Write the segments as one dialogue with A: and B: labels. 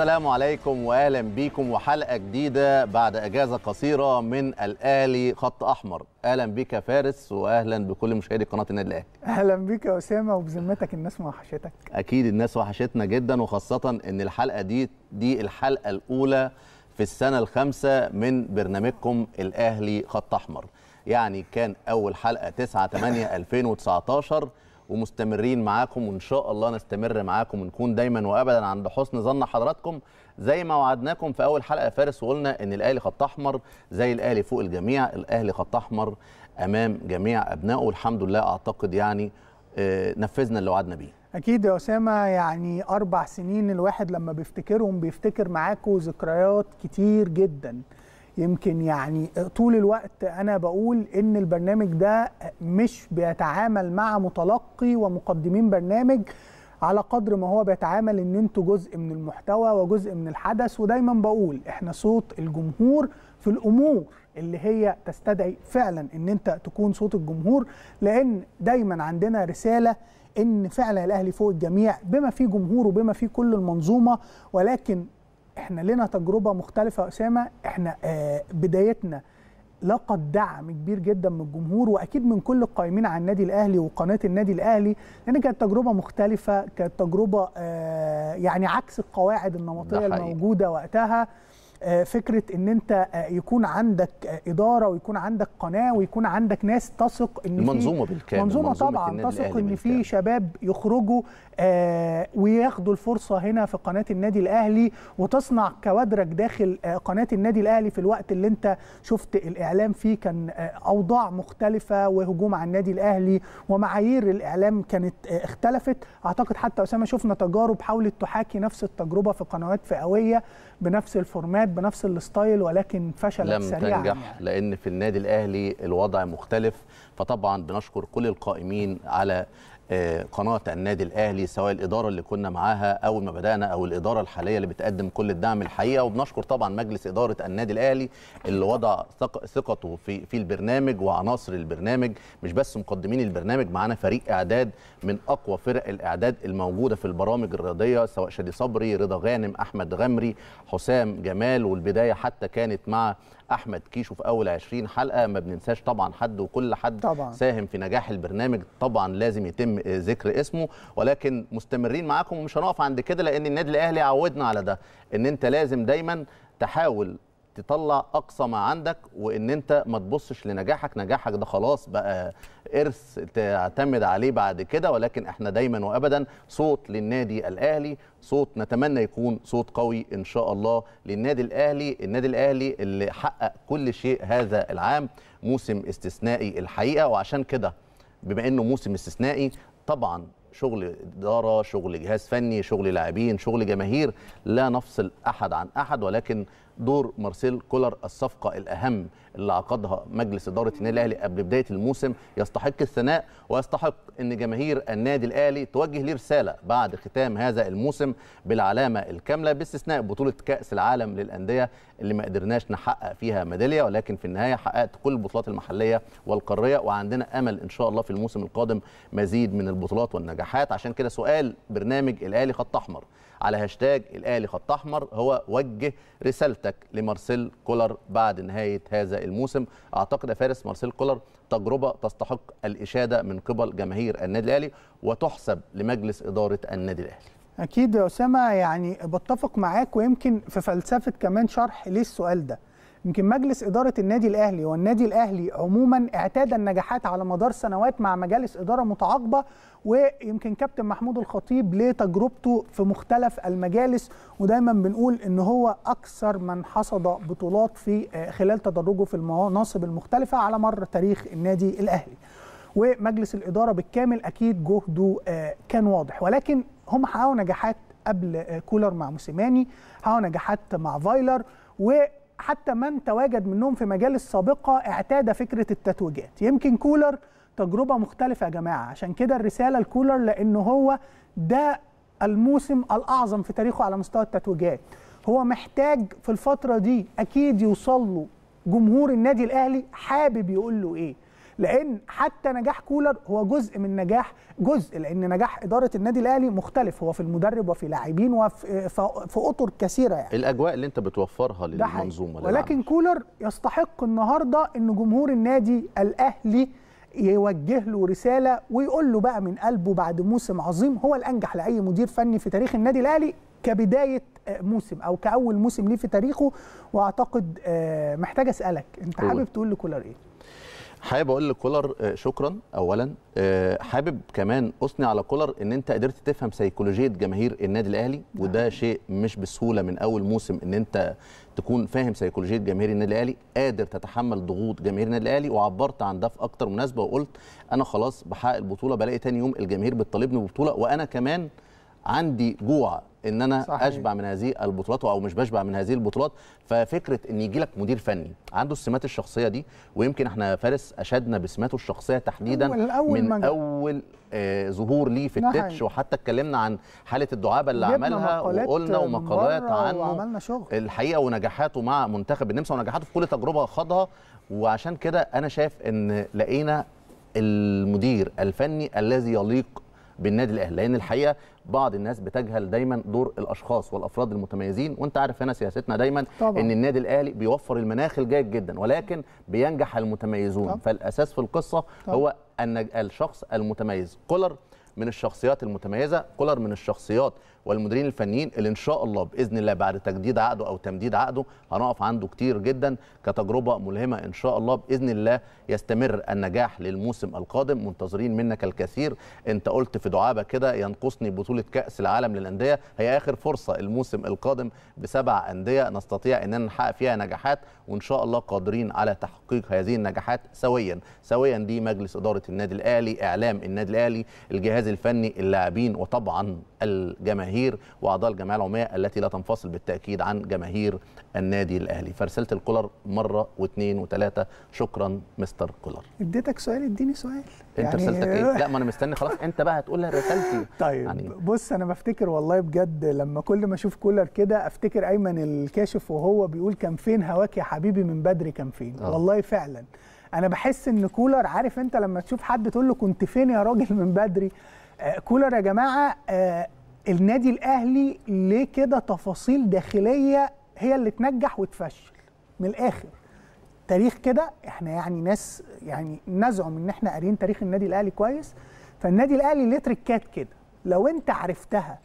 A: السلام عليكم واهلا بيكم وحلقه جديده بعد اجازه قصيره من الاهلي خط احمر اهلا بيك يا فارس واهلا بكل مشاهدي قناه النادي الاهلي
B: اهلا بيك يا اسامه وبذمتك الناس وحشتك
A: اكيد الناس وحشتنا جدا وخاصه ان الحلقه دي دي الحلقه الاولى في السنه الخامسه من برنامجكم الاهلي خط احمر يعني كان اول حلقه 9 8 2019 ومستمرين معاكم وان شاء الله نستمر معاكم ونكون دايما وابدا عند حسن ظن حضراتكم زي ما وعدناكم في اول حلقه فارس وقلنا ان الاهلي خط احمر زي الاهلي فوق الجميع الاهلي خط احمر امام جميع ابنائه والحمد لله اعتقد يعني آه، نفذنا اللي وعدنا بيه
B: اكيد يا اسامه يعني اربع سنين الواحد لما بيفتكرهم بيفتكر معاكم ذكريات كتير جدا يمكن يعني طول الوقت انا بقول ان البرنامج ده مش بيتعامل مع متلقي ومقدمين برنامج على قدر ما هو بيتعامل ان انتوا جزء من المحتوى وجزء من الحدث ودايما بقول احنا صوت الجمهور في الامور اللي هي تستدعي فعلا ان انت تكون صوت الجمهور لان دايما عندنا رساله ان فعلا الاهلي فوق الجميع بما فيه جمهور وبما فيه كل المنظومه ولكن احنا لنا تجربه مختلفه اسامه احنا آه، بدايتنا لقد دعم كبير جدا من الجمهور واكيد من كل القائمين على النادي الاهلي وقناه النادي الاهلي لان كانت تجربه مختلفه كانت تجربه آه، يعني عكس القواعد النمطيه الموجوده وقتها آه، فكره ان انت آه، يكون عندك آه، اداره ويكون عندك قناه ويكون عندك ناس تثق ان المنظومه بالكامل منظومه طبعا تثق ان في شباب يخرجوا وياخدوا الفرصه هنا في قناه النادي الاهلي وتصنع كوادرك داخل قناه النادي الاهلي في الوقت اللي انت شفت الاعلام فيه كان اوضاع مختلفه وهجوم على النادي الاهلي ومعايير الاعلام كانت اختلفت اعتقد حتى اسامه شفنا تجارب حاولت تحاكي نفس التجربه في قنوات فئويه بنفس الفورمات بنفس الستايل ولكن فشلت لم سريعا تنجح يعني.
A: لان في النادي الاهلي الوضع مختلف فطبعا بنشكر كل القائمين على آه، قناه النادي الاهلي سواء الاداره اللي كنا معاها اول ما بدانا او الاداره الحاليه اللي بتقدم كل الدعم الحقيقه وبنشكر طبعا مجلس اداره النادي الاهلي اللي وضع ثقته في في البرنامج وعناصر البرنامج مش بس مقدمين البرنامج معانا فريق اعداد من اقوى فرق الاعداد الموجوده في البرامج الرياضيه سواء شادي صبري رضا غانم احمد غمري حسام جمال والبدايه حتى كانت مع احمد كيشو في اول 20 حلقه ما بننساش طبعا حد وكل حد طبعا. ساهم في نجاح البرنامج طبعا لازم يتم ذكر اسمه ولكن مستمرين معاكم ومش هنقف عند كده لان النادي الاهلي عودنا على ده ان انت لازم دايما تحاول تطلع اقصى ما عندك وان انت ما تبصش لنجاحك نجاحك ده خلاص بقى ارث تعتمد عليه بعد كده ولكن احنا دايما وابدا صوت للنادي الاهلي صوت نتمنى يكون صوت قوي ان شاء الله للنادي الاهلي النادي الاهلي اللي حقق كل شيء هذا العام موسم استثنائي الحقيقه وعشان كده بما انه موسم استثنائي طبعا شغل اداره شغل جهاز فني شغل لاعبين شغل جماهير لا نفصل احد عن احد ولكن دور مارسيل كولر الصفقه الاهم اللي عقدها مجلس اداره النادي الاهلي قبل بدايه الموسم يستحق الثناء ويستحق ان جماهير النادي الاهلي توجه ليه رساله بعد ختام هذا الموسم بالعلامه الكامله باستثناء بطوله كاس العالم للانديه اللي ما قدرناش نحقق فيها ميداليه ولكن في النهايه حققت كل البطولات المحليه والقاريه وعندنا امل ان شاء الله في الموسم القادم مزيد من البطولات والنجاحات عشان كده سؤال برنامج الاهلي خط احمر على هاشتاج الاهلي خط احمر هو وجه رسالتك لمارسيل كولر بعد نهايه هذا الموسم اعتقد يا فارس مارسيل كولر تجربه تستحق الاشاده من قبل جماهير النادي الاهلي وتحسب لمجلس اداره النادي الاهلي
B: اكيد يا اسامه يعني بتفق معاك ويمكن في فلسفه كمان شرح ليه السؤال ده يمكن مجلس إدارة النادي الأهلي والنادي الأهلي عموما اعتاد النجاحات على مدار سنوات مع مجالس إدارة متعاقبة ويمكن كابتن محمود الخطيب ليه تجربته في مختلف المجالس ودايما بنقول ان هو اكثر من حصد بطولات في آه، خلال تدرجه في المناصب المختلفه على مر تاريخ النادي الاهلي ومجلس الاداره بالكامل اكيد جهده آه، كان واضح ولكن هم حققوا نجاحات قبل آه، كولر مع موسيماني حققوا نجاحات مع فايلر و حتى من تواجد منهم في مجالس سابقة اعتاد فكرة التتويجات يمكن كولر تجربه مختلفه يا جماعه عشان كده الرساله الكولر لان هو ده الموسم الاعظم في تاريخه على مستوى التتويجات هو محتاج في الفتره دي اكيد يوصل له جمهور النادي الاهلي حابب يقول له ايه لان حتى نجاح كولر هو جزء من نجاح جزء لان نجاح اداره النادي الاهلي مختلف هو في المدرب وفي لاعبين وفي في اطر كثيره يعني
A: الاجواء اللي انت بتوفرها للمنظومه ولكن
B: كولر يستحق النهارده ان جمهور النادي الاهلي يوجه له رساله ويقول له بقى من قلبه بعد موسم عظيم هو الانجح لاي مدير فني في تاريخ النادي الاهلي كبدايه آه، موسم او كاول موسم ليه في تاريخه واعتقد آه، محتاج اسالك انت حابب تقول لكولر ايه؟
A: حابب اقول لكولر آه، شكرا اولا حابب كمان اثني على كولر ان انت قدرت تفهم سيكولوجيه جماهير النادي الاهلي وده نعم. شيء مش بسهوله من اول موسم ان انت تكون فاهم سيكولوجيه جماهير النادي الاهلي قادر تتحمل ضغوط جماهير النادي الاهلي وعبرت عن ده في اكتر مناسبه وقلت انا خلاص بحقق البطوله بلاقي تاني يوم الجماهير بتطالبني ببطوله وانا كمان عندي جوع ان انا صحيح. اشبع من هذه البطولات او مش بشبع من هذه البطولات ففكره ان يجي لك مدير فني عنده السمات الشخصيه دي ويمكن احنا فارس اشدنا بسماته الشخصيه تحديدا أول أول من مجد. اول آه ظهور ليه في نعم. التتش وحتى اتكلمنا عن حاله الدعابه اللي عملها وقلنا ومقالات عنه وعملنا شغل. الحقيقه ونجاحاته مع منتخب النمسا ونجاحاته في كل تجربه خاضها وعشان كده انا شايف ان لقينا المدير الفني الذي يليق بالنادي الاهلي لان الحقيقه بعض الناس بتجهل دايما دور الاشخاص والافراد المتميزين وانت عارف هنا سياستنا دايما طبعا. ان النادي الاهلي بيوفر المناخ الجيد جدا ولكن بينجح المتميزون طبعا. فالاساس في القصه طبعا. هو ان الشخص المتميز كولر من الشخصيات المتميزه كولر من الشخصيات والمديرين الفنيين اللي ان شاء الله باذن الله بعد تجديد عقده او تمديد عقده هنقف عنده كتير جدا كتجربه ملهمه ان شاء الله باذن الله يستمر النجاح للموسم القادم منتظرين منك الكثير انت قلت في دعابه كده ينقصني بطوله كاس العالم للانديه هي اخر فرصه الموسم القادم بسبع انديه نستطيع اننا نحقق فيها نجاحات وان شاء الله قادرين على تحقيق هذه النجاحات سويا سويا دي مجلس اداره النادي الاهلي اعلام النادي الاهلي الجهاز الفني اللاعبين وطبعا الجماهير جماهير واعضاء الجمعيه العموميه التي لا تنفصل بالتاكيد عن جماهير النادي الاهلي فرسلت الكولر مره واثنين وثلاثه شكرا مستر كولر
B: اديتك سؤال اديني سؤال انت يعني رسالتك ايه لا ما
A: انا مستني خلاص انت بقى هتقول لي رسالتي طيب يعني
B: بص انا بفتكر والله بجد لما كل ما اشوف كولر كده افتكر ايمن الكاشف وهو بيقول كان فين هواك يا حبيبي من بدري كان فين أوه. والله فعلا انا بحس ان كولر عارف انت لما تشوف حد تقول له كنت فين يا راجل من بدري آه، كولر يا جماعه آه، النادي الاهلي ليه كده تفاصيل داخليه هي اللي تنجح وتفشل من الاخر تاريخ كده احنا يعني ناس يعني نزعم ان احنا قاريين تاريخ النادي الاهلي كويس فالنادي الاهلي ليه تريكات كده لو انت عرفتها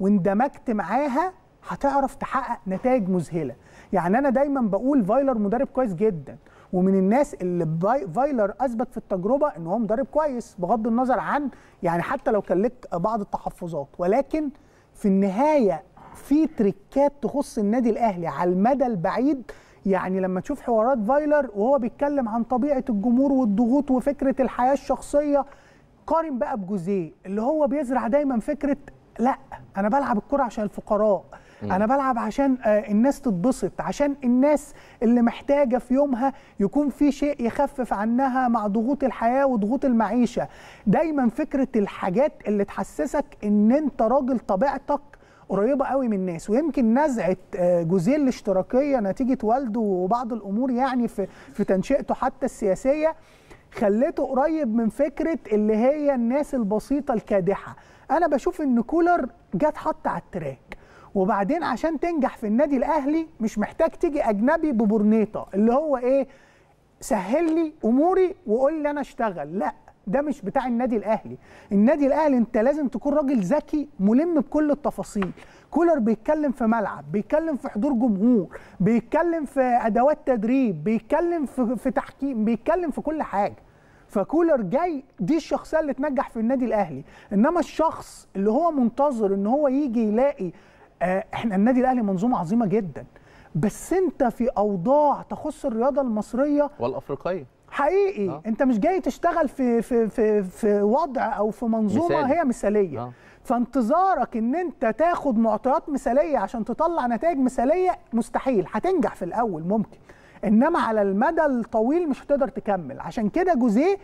B: واندمجت معاها هتعرف تحقق نتائج مذهله يعني انا دايما بقول فايلر مدرب كويس جدا ومن الناس اللي فايلر اثبت في التجربه ان هو مدرب كويس بغض النظر عن يعني حتى لو كان لك بعض التحفظات ولكن في النهايه في تريكات تخص النادي الاهلي على المدى البعيد يعني لما تشوف حوارات فايلر وهو بيتكلم عن طبيعه الجمهور والضغوط وفكره الحياه الشخصيه قارن بقى بجوزيه اللي هو بيزرع دايما فكره لا انا بلعب الكره عشان الفقراء انا بلعب عشان آه، الناس تتبسط عشان الناس اللي محتاجه في يومها يكون في شيء يخفف عنها مع ضغوط الحياه وضغوط المعيشه دايما فكره الحاجات اللي تحسسك ان انت راجل طبيعتك قريبه قوي من الناس ويمكن نزعه آه، جوزيه الاشتراكيه نتيجه والده وبعض الامور يعني في في تنشئته حتى السياسيه خليته قريب من فكره اللي هي الناس البسيطه الكادحه انا بشوف ان كولر جت حط على التراك وبعدين عشان تنجح في النادي الاهلي مش محتاج تيجي اجنبي ببرنيطه اللي هو ايه سهل لي اموري وقول لي انا اشتغل لا ده مش بتاع النادي الاهلي النادي الاهلي انت لازم تكون راجل ذكي ملم بكل التفاصيل كولر بيتكلم في ملعب بيتكلم في حضور جمهور بيتكلم في ادوات تدريب بيتكلم في, في تحكيم بيتكلم في كل حاجه فكولر جاي دي الشخصيه اللي تنجح في النادي الاهلي انما الشخص اللي هو منتظر ان هو يجي يلاقي آه، احنا النادي الاهلي منظومه عظيمه جدا بس انت في اوضاع تخص الرياضه المصريه
A: والافريقيه
B: حقيقي آه. انت مش جاي تشتغل في في في في وضع او في منظومه مثالي. هي مثاليه آه. فانتظارك ان انت تاخد معطيات مثاليه عشان تطلع نتائج مثاليه مستحيل هتنجح في الاول ممكن انما على المدى الطويل مش هتقدر تكمل عشان كده جوزيه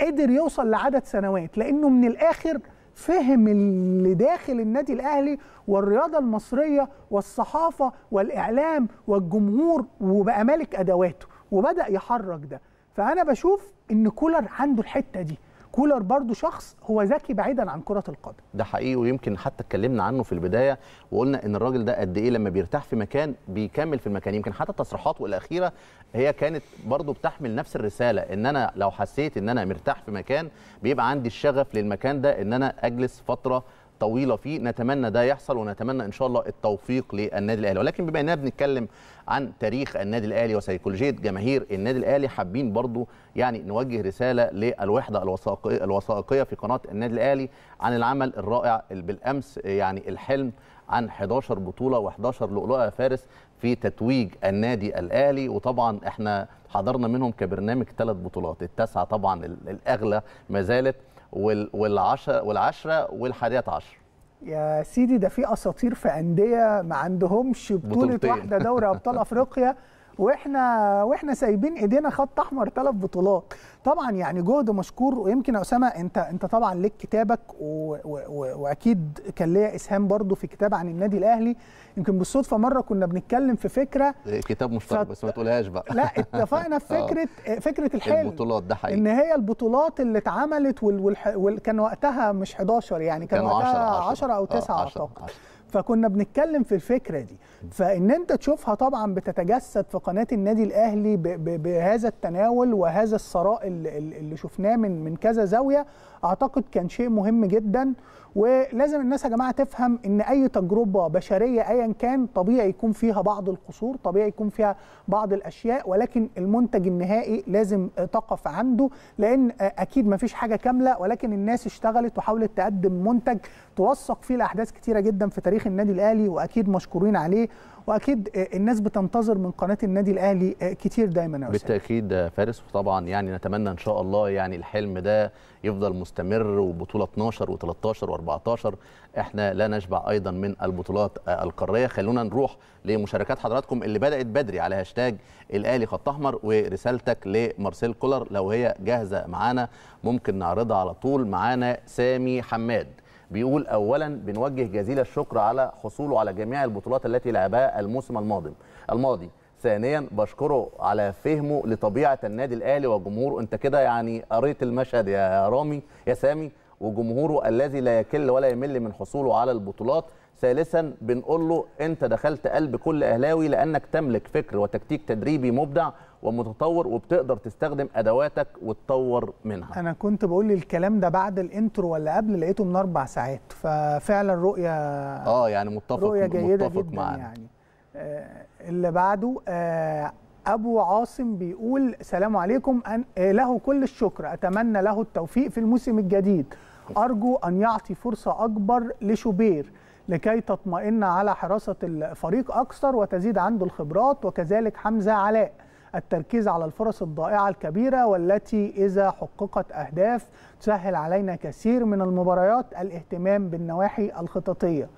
B: قدر يوصل لعدد سنوات لانه من الاخر فهم اللي داخل النادي الاهلي والرياضه المصريه والصحافه والاعلام والجمهور وبقى مالك ادواته وبدا يحرك ده فانا بشوف ان كولر عنده الحته دي كولر برضو شخص هو ذكي بعيدا عن كره القدم
A: ده حقيقي ويمكن حتى اتكلمنا عنه في البدايه وقلنا ان الراجل ده قد ايه لما بيرتاح في مكان بيكمل في المكان يمكن حتى تصريحاته الاخيره هي كانت برضو بتحمل نفس الرساله ان انا لو حسيت ان انا مرتاح في مكان بيبقى عندي الشغف للمكان ده ان انا اجلس فتره طويله فيه نتمنى ده يحصل ونتمنى ان شاء الله التوفيق للنادي الاهلي ولكن بما اننا بنتكلم عن تاريخ النادي الاهلي وسيكولوجيه جماهير النادي الاهلي حابين برضو يعني نوجه رساله للوحده الوثائقيه الوثائقيه في قناه النادي الاهلي عن العمل الرائع بالامس يعني الحلم عن 11 بطوله و11 لؤلؤه فارس في تتويج النادي الاهلي وطبعا احنا حضرنا منهم كبرنامج ثلاث بطولات التاسعه طبعا الاغلى ما زالت والعشره والعشره والحادية عشر
B: يا سيدي ده في اساطير في انديه ما عندهمش بطوله واحده دوري ابطال افريقيا واحنا واحنا سايبين ايدينا خط احمر ثلاث بطولات طبعا يعني جهد مشكور ويمكن يا اسامه انت انت طبعا ليك كتابك و... و... واكيد كان ليا اسهام برضو في كتاب عن النادي الاهلي يمكن بالصدفه مره كنا بنتكلم في فكره
A: إيه، كتاب مشترك بس ما تقولهاش بقى لا
B: اتفقنا في آه. فكره فكره الحلم البطولات ده حقيقي ان هي البطولات اللي اتعملت وال... وال... وال... كان وقتها مش 11 يعني كان, كان وقتها 10 10 او 9 آه، اعتقد فكنا بنتكلم في الفكره دي فان انت تشوفها طبعا بتتجسد في قناه النادي الاهلي بهذا التناول وهذا الثراء اللي شفناه من من كذا زاويه اعتقد كان شيء مهم جدا ولازم الناس يا جماعه تفهم ان اي تجربه بشريه ايا كان طبيعي يكون فيها بعض القصور طبيعي يكون فيها بعض الاشياء ولكن المنتج النهائي لازم تقف عنده لان اكيد ما فيش حاجه كامله ولكن الناس اشتغلت وحاولت تقدم منتج توثق فيه الاحداث كتيره جدا في تاريخ النادي الاهلي واكيد مشكورين عليه واكيد آه، الناس بتنتظر من قناه النادي الاهلي آه، كتير دايما يا
A: بالتاكيد آه، فارس وطبعا يعني نتمنى ان شاء الله يعني الحلم ده يفضل مستمر وبطوله 12 و13 و14 احنا لا نشبع ايضا من البطولات القاريه خلونا نروح لمشاركات حضراتكم اللي بدات بدري على هاشتاج الاهلي خط احمر ورسالتك لمارسيل كولر لو هي جاهزه معانا ممكن نعرضها على طول معانا سامي حماد بيقول اولا بنوجه جزيل الشكر على حصوله على جميع البطولات التي لعبها الموسم الماضي الماضي ثانيا بشكره على فهمه لطبيعه النادي الاهلي وجمهوره انت كده يعني قريت المشهد يا رامي يا سامي وجمهوره الذي لا يكل ولا يمل من حصوله على البطولات ثالثا بنقول له انت دخلت قلب كل اهلاوي لانك تملك فكر وتكتيك تدريبي مبدع ومتطور وبتقدر تستخدم ادواتك وتطور منها
B: انا كنت بقول الكلام ده بعد الانترو ولا قبل لقيته من اربع ساعات ففعلا رؤيه اه يعني
A: متفق رؤيه جيده متفق جدا معنا. يعني
B: آه، اللي بعده آه ابو عاصم بيقول سلام عليكم أن آه، له كل الشكر اتمنى له التوفيق في الموسم الجديد ارجو ان يعطي فرصه اكبر لشوبير لكي تطمئن على حراسه الفريق اكثر وتزيد عنده الخبرات وكذلك حمزه علاء التركيز على الفرص الضائعة الكبيرة والتي إذا حققت أهداف تسهل علينا كثير من المباريات الاهتمام بالنواحي الخططية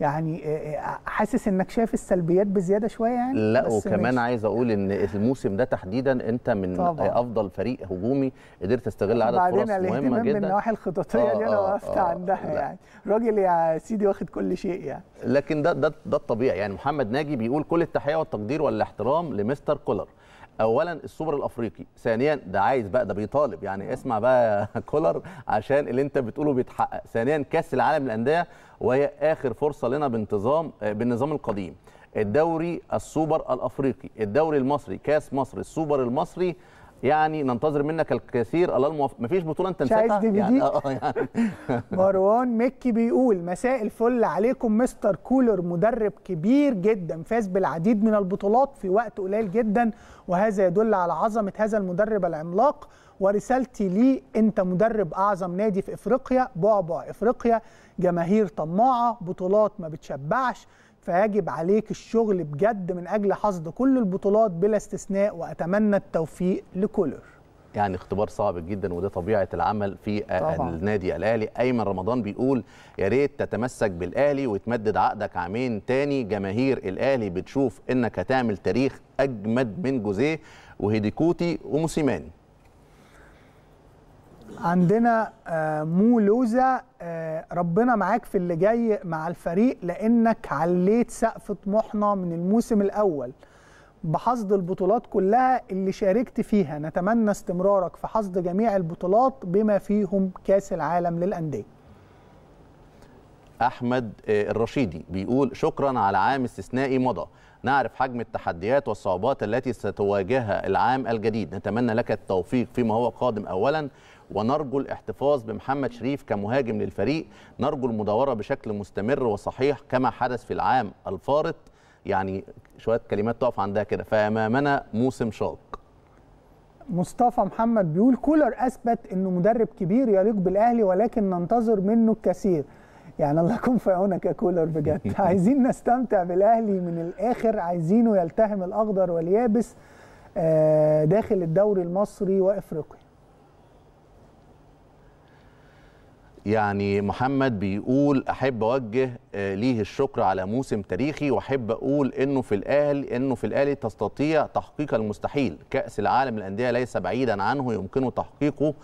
B: يعني آه، آه، حاسس انك شايف السلبيات بزياده شويه يعني لا وكمان مش.
A: عايز اقول ان الموسم ده تحديدا انت من طبعا. افضل فريق هجومي قدرت تستغل عدد فرص مهمه جدا من النواحي
B: الخططيه آه دي انا آه، وقفت آه عندها لا. يعني راجل يا سيدي واخد كل شيء يعني
A: لكن ده ده ده الطبيعي يعني محمد ناجي بيقول كل التحيه والتقدير والاحترام لمستر كولر اولا السوبر الافريقي ثانيا ده عايز بقى ده بيطالب يعني اسمع بقى كولر عشان اللي انت بتقوله بيتحقق ثانيا كاس العالم للانديه وهي اخر فرصه لنا بانتظام آه، بالنظام القديم الدوري السوبر الافريقي الدوري المصري كاس مصر السوبر المصري يعني ننتظر منك الكثير الله الموفق مفيش بطوله انت نسيتها يعني آه،, اه يعني
B: مروان مكي بيقول مساء الفل عليكم مستر كولر مدرب كبير جدا فاز بالعديد من البطولات في وقت قليل جدا وهذا يدل على عظمه هذا المدرب العملاق ورسالتي لي انت مدرب اعظم نادي في افريقيا بعبع افريقيا جماهير طماعه بطولات ما بتشبعش فيجب عليك الشغل بجد من أجل حصد كل البطولات بلا استثناء وأتمنى التوفيق لكولر
A: يعني اختبار صعب جدا وده طبيعه العمل في طبعا. النادي الاهلي ايمن رمضان بيقول يا ريت تتمسك بالاهلي وتمدد عقدك عامين تاني جماهير الاهلي بتشوف انك هتعمل تاريخ اجمد من جوزيه وهيديكوتي وموسيماني
B: عندنا آه، مو لوزة آه، ربنا معاك في اللي جاي مع الفريق لأنك عليت سقف طموحنا من الموسم الأول بحصد البطولات كلها اللي شاركت فيها نتمنى استمرارك في حصد جميع البطولات بما فيهم كاس العالم للأندية
A: أحمد آه، الرشيدي بيقول شكرا على عام استثنائي مضى نعرف حجم التحديات والصعوبات التي ستواجهها العام الجديد نتمنى لك التوفيق فيما هو قادم أولا ونرجو الاحتفاظ بمحمد شريف كمهاجم للفريق نرجو المداورة بشكل مستمر وصحيح كما حدث في العام الفارط يعني شوية كلمات تقف عندها كده فأمامنا موسم شاق
B: مصطفى محمد بيقول كولر اثبت انه مدرب كبير يليق بالاهلي ولكن ننتظر منه الكثير يعني الله يكون في عونك يا كولر بجد عايزين نستمتع بالاهلي من الاخر عايزينه يلتهم الاخضر واليابس آه، داخل الدوري المصري وافريقيا
A: يعني محمد بيقول احب اوجه آه، ليه الشكر على موسم تاريخي واحب اقول انه في الاهلي انه في الاهلي تستطيع تحقيق المستحيل كاس العالم للانديه ليس بعيدا عنه يمكنه تحقيقه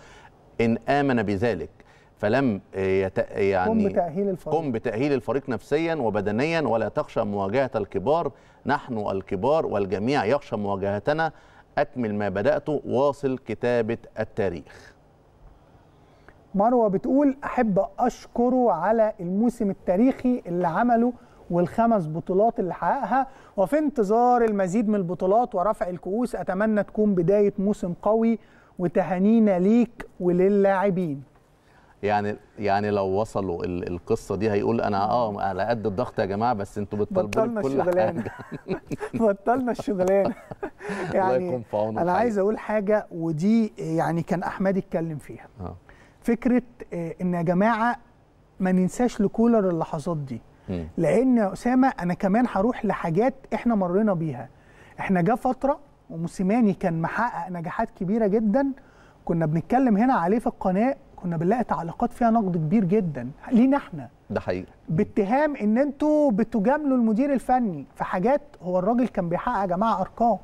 A: ان امن بذلك فلم آه، يت... يعني قم بتأهيل الفريق قم بتأهيل الفريق نفسيا وبدنيا ولا تخشى مواجهة الكبار نحن الكبار والجميع يخشى مواجهتنا أكمل ما بدأته واصل كتابة التاريخ
B: مروه بتقول احب اشكره على الموسم التاريخي اللي عمله والخمس بطولات اللي حققها وفي انتظار المزيد من البطولات ورفع الكؤوس اتمنى تكون بدايه موسم قوي وتهانينا ليك وللاعبين
A: يعني يعني لو وصلوا القصه دي هيقول انا اه على قد الضغط يا جماعه بس انتوا بتطلبوا كل حاجه
B: بطلنا الشغلانه يعني انا عايز اقول حاجه ودي يعني كان احمد اتكلم فيها آه. فكره آه، ان يا جماعه ما ننساش لكولر اللحظات دي لان يا اسامه انا كمان هروح لحاجات احنا مرينا بيها احنا جه فتره وموسيماني كان محقق نجاحات كبيره جدا كنا بنتكلم هنا عليه في القناه كنا بنلاقي تعليقات فيها نقد كبير جدا لينا احنا ده حقيقي باتهام ان انتوا بتجاملوا المدير الفني في حاجات هو الراجل كان بيحقق يا جماعه ارقام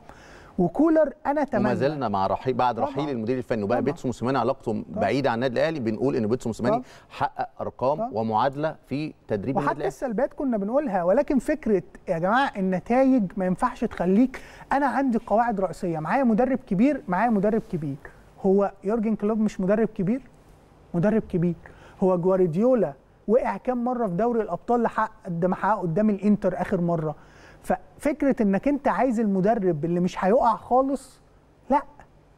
B: وكولر انا تمام وما
A: زلنا مع رحيل بعد رحيل المدير الفني وبقى بيتسو موسيماني علاقته بعيده عن النادي الاهلي بنقول ان بيتسو موسيماني حقق ارقام ومعادله في تدريب النادي الاهلي وحتى
B: السلبيات كنا بنقولها ولكن فكره يا جماعه النتائج ما ينفعش تخليك انا عندي قواعد رئيسيه معايا مدرب كبير معايا مدرب كبير هو يورجن كلوب مش مدرب كبير مدرب كبير هو جوارديولا وقع كام مره في دوري الابطال لحق قدام حقق قدام الانتر اخر مره ففكره انك انت عايز المدرب اللي مش هيقع خالص لا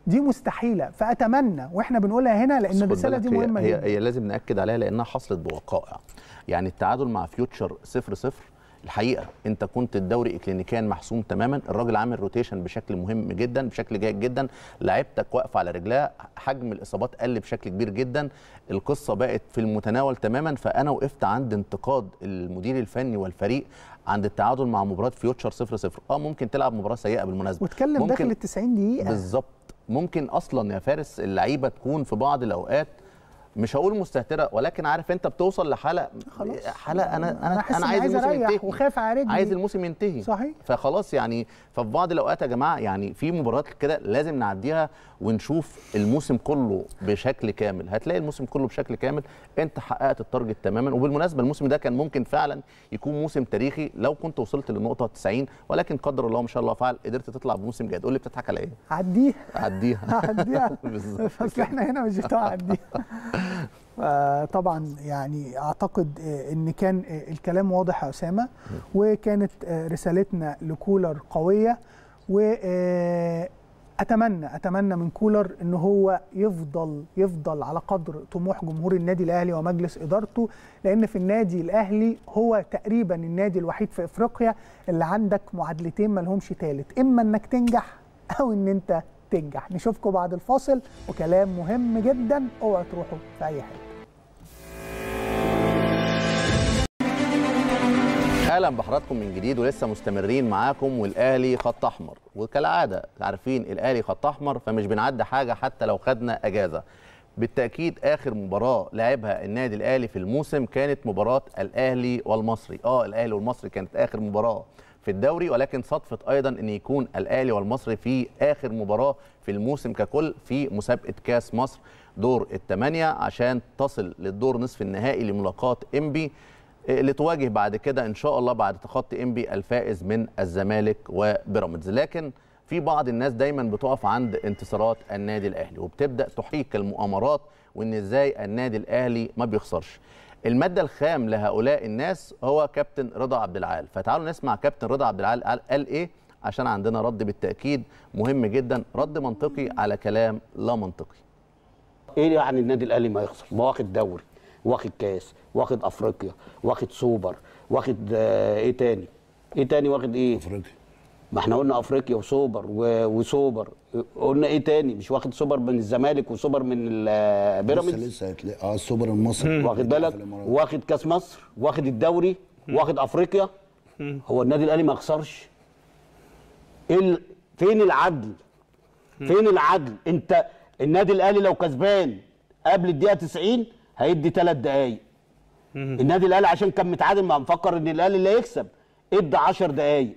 B: دي مستحيله فاتمنى واحنا بنقولها هنا لان الرساله دي مهمه هي, هي,
A: هي لازم ناكد عليها لانها حصلت بوقائع يعني التعادل مع فيوتشر 0 0 الحقيقه انت كنت الدوري اكلينيكيا محسوم تماما الراجل عامل روتيشن بشكل مهم جدا بشكل جيد جدا لعبتك واقفه على رجلها حجم الاصابات قل بشكل كبير جدا القصه بقت في المتناول تماما فانا وقفت عند انتقاد المدير الفني والفريق عند التعادل مع مباراه فيوتشر 0 0 اه ممكن تلعب مباراه سيئه بالمناسبه وتكلم داخل ال
B: 90 دقيقه بالظبط
A: ممكن اصلا يا فارس اللعيبه تكون في بعض الاوقات مش هقول مستهتره ولكن عارف انت بتوصل لحاله
B: خلاص حاله انا انا انا, أنا عايز الموسم ينتهي وخاف على رجلي عايز الموسم ينتهي صحيح
A: فخلاص يعني ففي بعض الاوقات يا جماعه يعني في مباريات كده لازم نعديها ونشوف الموسم كله بشكل كامل هتلاقي الموسم كله بشكل كامل انت حققت التارجت تماما وبالمناسبه الموسم ده كان ممكن فعلا يكون موسم تاريخي لو كنت وصلت للنقطه 90 ولكن قدر الله ما شاء الله فعل قدرت تطلع بموسم جيد قول لي بتضحك
B: على ايه عديها عديها عديها بس احنا هنا مش بتوع عديها طبعا يعني اعتقد ان كان الكلام واضح يا اسامه وكانت رسالتنا لكولر قويه و آه، اتمنى اتمنى من كولر ان هو يفضل يفضل على قدر طموح جمهور النادي الاهلي ومجلس ادارته لان في النادي الاهلي هو تقريبا النادي الوحيد في افريقيا اللي عندك معادلتين ما لهمش ثالث اما انك تنجح او ان انت تنجح نشوفكم بعد الفاصل وكلام مهم جدا اوعوا تروحوا في اي حته
A: اهلا بحضراتكم من جديد ولسه مستمرين معاكم والاهلي خط احمر وكالعاده عارفين الاهلي خط احمر فمش بنعدي حاجه حتى لو خدنا اجازه بالتاكيد اخر مباراه لعبها النادي الاهلي في الموسم كانت مباراه الاهلي والمصري اه الاهلي والمصري كانت اخر مباراه في الدوري ولكن صدفه ايضا ان يكون الاهلي والمصري في اخر مباراه في الموسم ككل في مسابقه كاس مصر دور الثمانيه عشان تصل للدور نصف النهائي لملاقاه انبي آه، اللي تواجه بعد كده ان شاء الله بعد تخطي انبي الفائز من الزمالك وبيراميدز لكن في بعض الناس دايما بتقف عند انتصارات النادي الاهلي وبتبدا تحيك المؤامرات وان ازاي النادي الاهلي ما بيخسرش المادة الخام لهؤلاء الناس هو كابتن رضا عبد العال فتعالوا نسمع كابتن رضا عبد العال قال ايه عشان عندنا رد بالتأكيد مهم
C: جدا رد منطقي على كلام لا منطقي ايه يعني النادي الاهلي ما يخسر ما واخد دوري واخد كاس واخد افريقيا واخد سوبر واخد آه، ايه تاني ايه تاني واخد ايه افريقيا ما احنا قلنا افريقيا وسوبر وسوبر قلنا ايه تاني مش واخد سوبر من الزمالك وسوبر من بيراميدز لسه
D: هتلاقي اه السوبر المصري واخد بالك
C: واخد كاس مصر واخد الدوري واخد افريقيا هو النادي الاهلي ما خسرش ال... فين العدل فين العدل انت النادي الاهلي لو كسبان قبل الدقيقه 90 هيدي 3 دقائق النادي الاهلي عشان كان متعادل ما مفكر ان الاهلي اللي هيكسب ادى 10 دقائق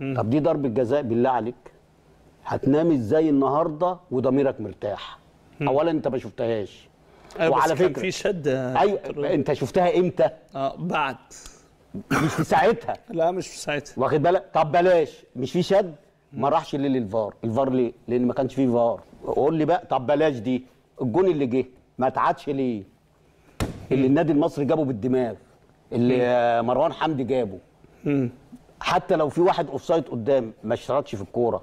C: طب دي ضربه جزاء بالله عليك هتنام ازاي النهارده وضميرك مرتاح اولا انت ما شفتهاش
D: أيوة وعلى فكره في
C: شد ايوه انت شفتها امتى اه بعد مش في ساعتها لا مش في ساعتها واخد بالك طب بلاش مش في شد ما راحش ليه للفار الفار ليه لان ما كانش فيه فار قول لي بقى طب بلاش دي الجون اللي جه ما اتعادش ليه اللي النادي المصري جابه بالدماغ اللي مروان حمدي جابه حتى لو في واحد اوف سايد قدام ما اشتركش في الكوره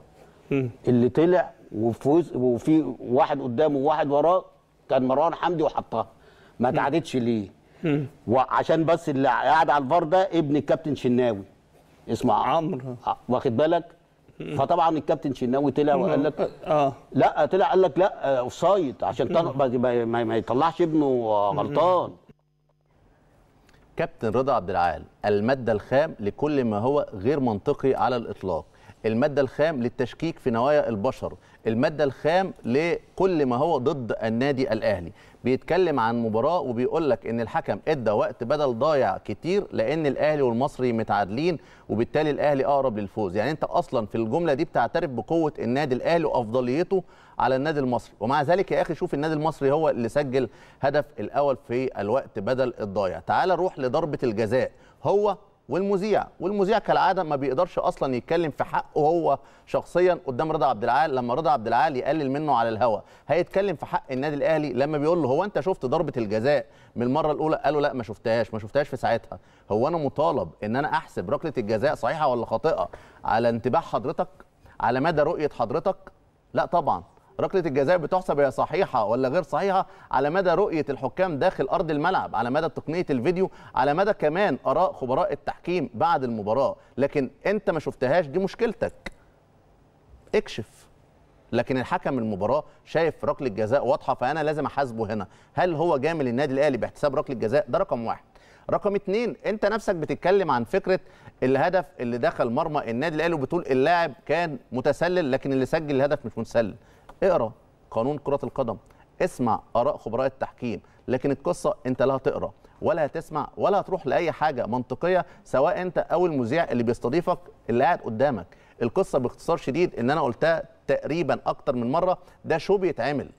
C: اللي طلع وفوز وفي واحد قدامه وواحد وراه كان مروان حمدي وحطها ما اتعادتش ليه وعشان بس اللي قاعد على الفار ده ابن الكابتن شناوي اسمه عمرو واخد بالك فطبعا الكابتن شناوي طلع وقال لك آه. لا طلع قال لك لا اوف آه، سايد عشان ما يطلعش ابنه آه، غلطان كابتن رضا عبد العال المادة
A: الخام لكل ما هو غير منطقي على الإطلاق المادة الخام للتشكيك في نوايا البشر المادة الخام لكل ما هو ضد النادي الأهلي بيتكلم عن مباراه وبيقول لك ان الحكم ادى وقت بدل ضايع كتير لان الاهلي والمصري متعادلين وبالتالي الاهلي اقرب للفوز يعني انت اصلا في الجمله دي بتعترف بقوه النادي الاهلي وافضليته على النادي المصري ومع ذلك يا اخي شوف النادي المصري هو اللي سجل هدف الاول في الوقت بدل الضايع تعال روح لضربه الجزاء هو والمذيع والمذيع كالعاده ما بيقدرش اصلا يتكلم في حقه هو شخصيا قدام رضا عبد العال لما رضا عبد العال يقلل منه على الهوا هيتكلم في حق النادي الاهلي لما بيقول له هو انت شفت ضربه الجزاء من المره الاولى قال له لا ما شفتهاش ما شفتهاش في ساعتها هو انا مطالب ان انا احسب ركله الجزاء صحيحه ولا خاطئه على انتباه حضرتك على مدى رؤيه حضرتك لا طبعا ركله الجزاء بتحسب هي صحيحه ولا غير صحيحه على مدى رؤيه الحكام داخل ارض الملعب على مدى تقنيه الفيديو على مدى كمان اراء خبراء التحكيم بعد المباراه لكن انت ما شفتهاش دي مشكلتك اكشف لكن الحكم المباراه شايف ركله جزاء واضحه فانا لازم احاسبه هنا هل هو جامل النادي الاهلي باحتساب ركله جزاء ده رقم واحد رقم اتنين انت نفسك بتتكلم عن فكره الهدف اللي دخل مرمى النادي الاهلي وبتقول اللاعب كان متسلل لكن اللي سجل الهدف مش متسلل اقرا قانون كرة القدم اسمع آراء خبراء التحكيم لكن القصة أنت لا تقرأ ولا هتسمع ولا هتروح لأي حاجة منطقية سواء أنت أو المذيع اللي بيستضيفك اللي قاعد قدامك القصة باختصار شديد إن أنا قلتها تقريبا أكتر من مرة ده شو بيتعمل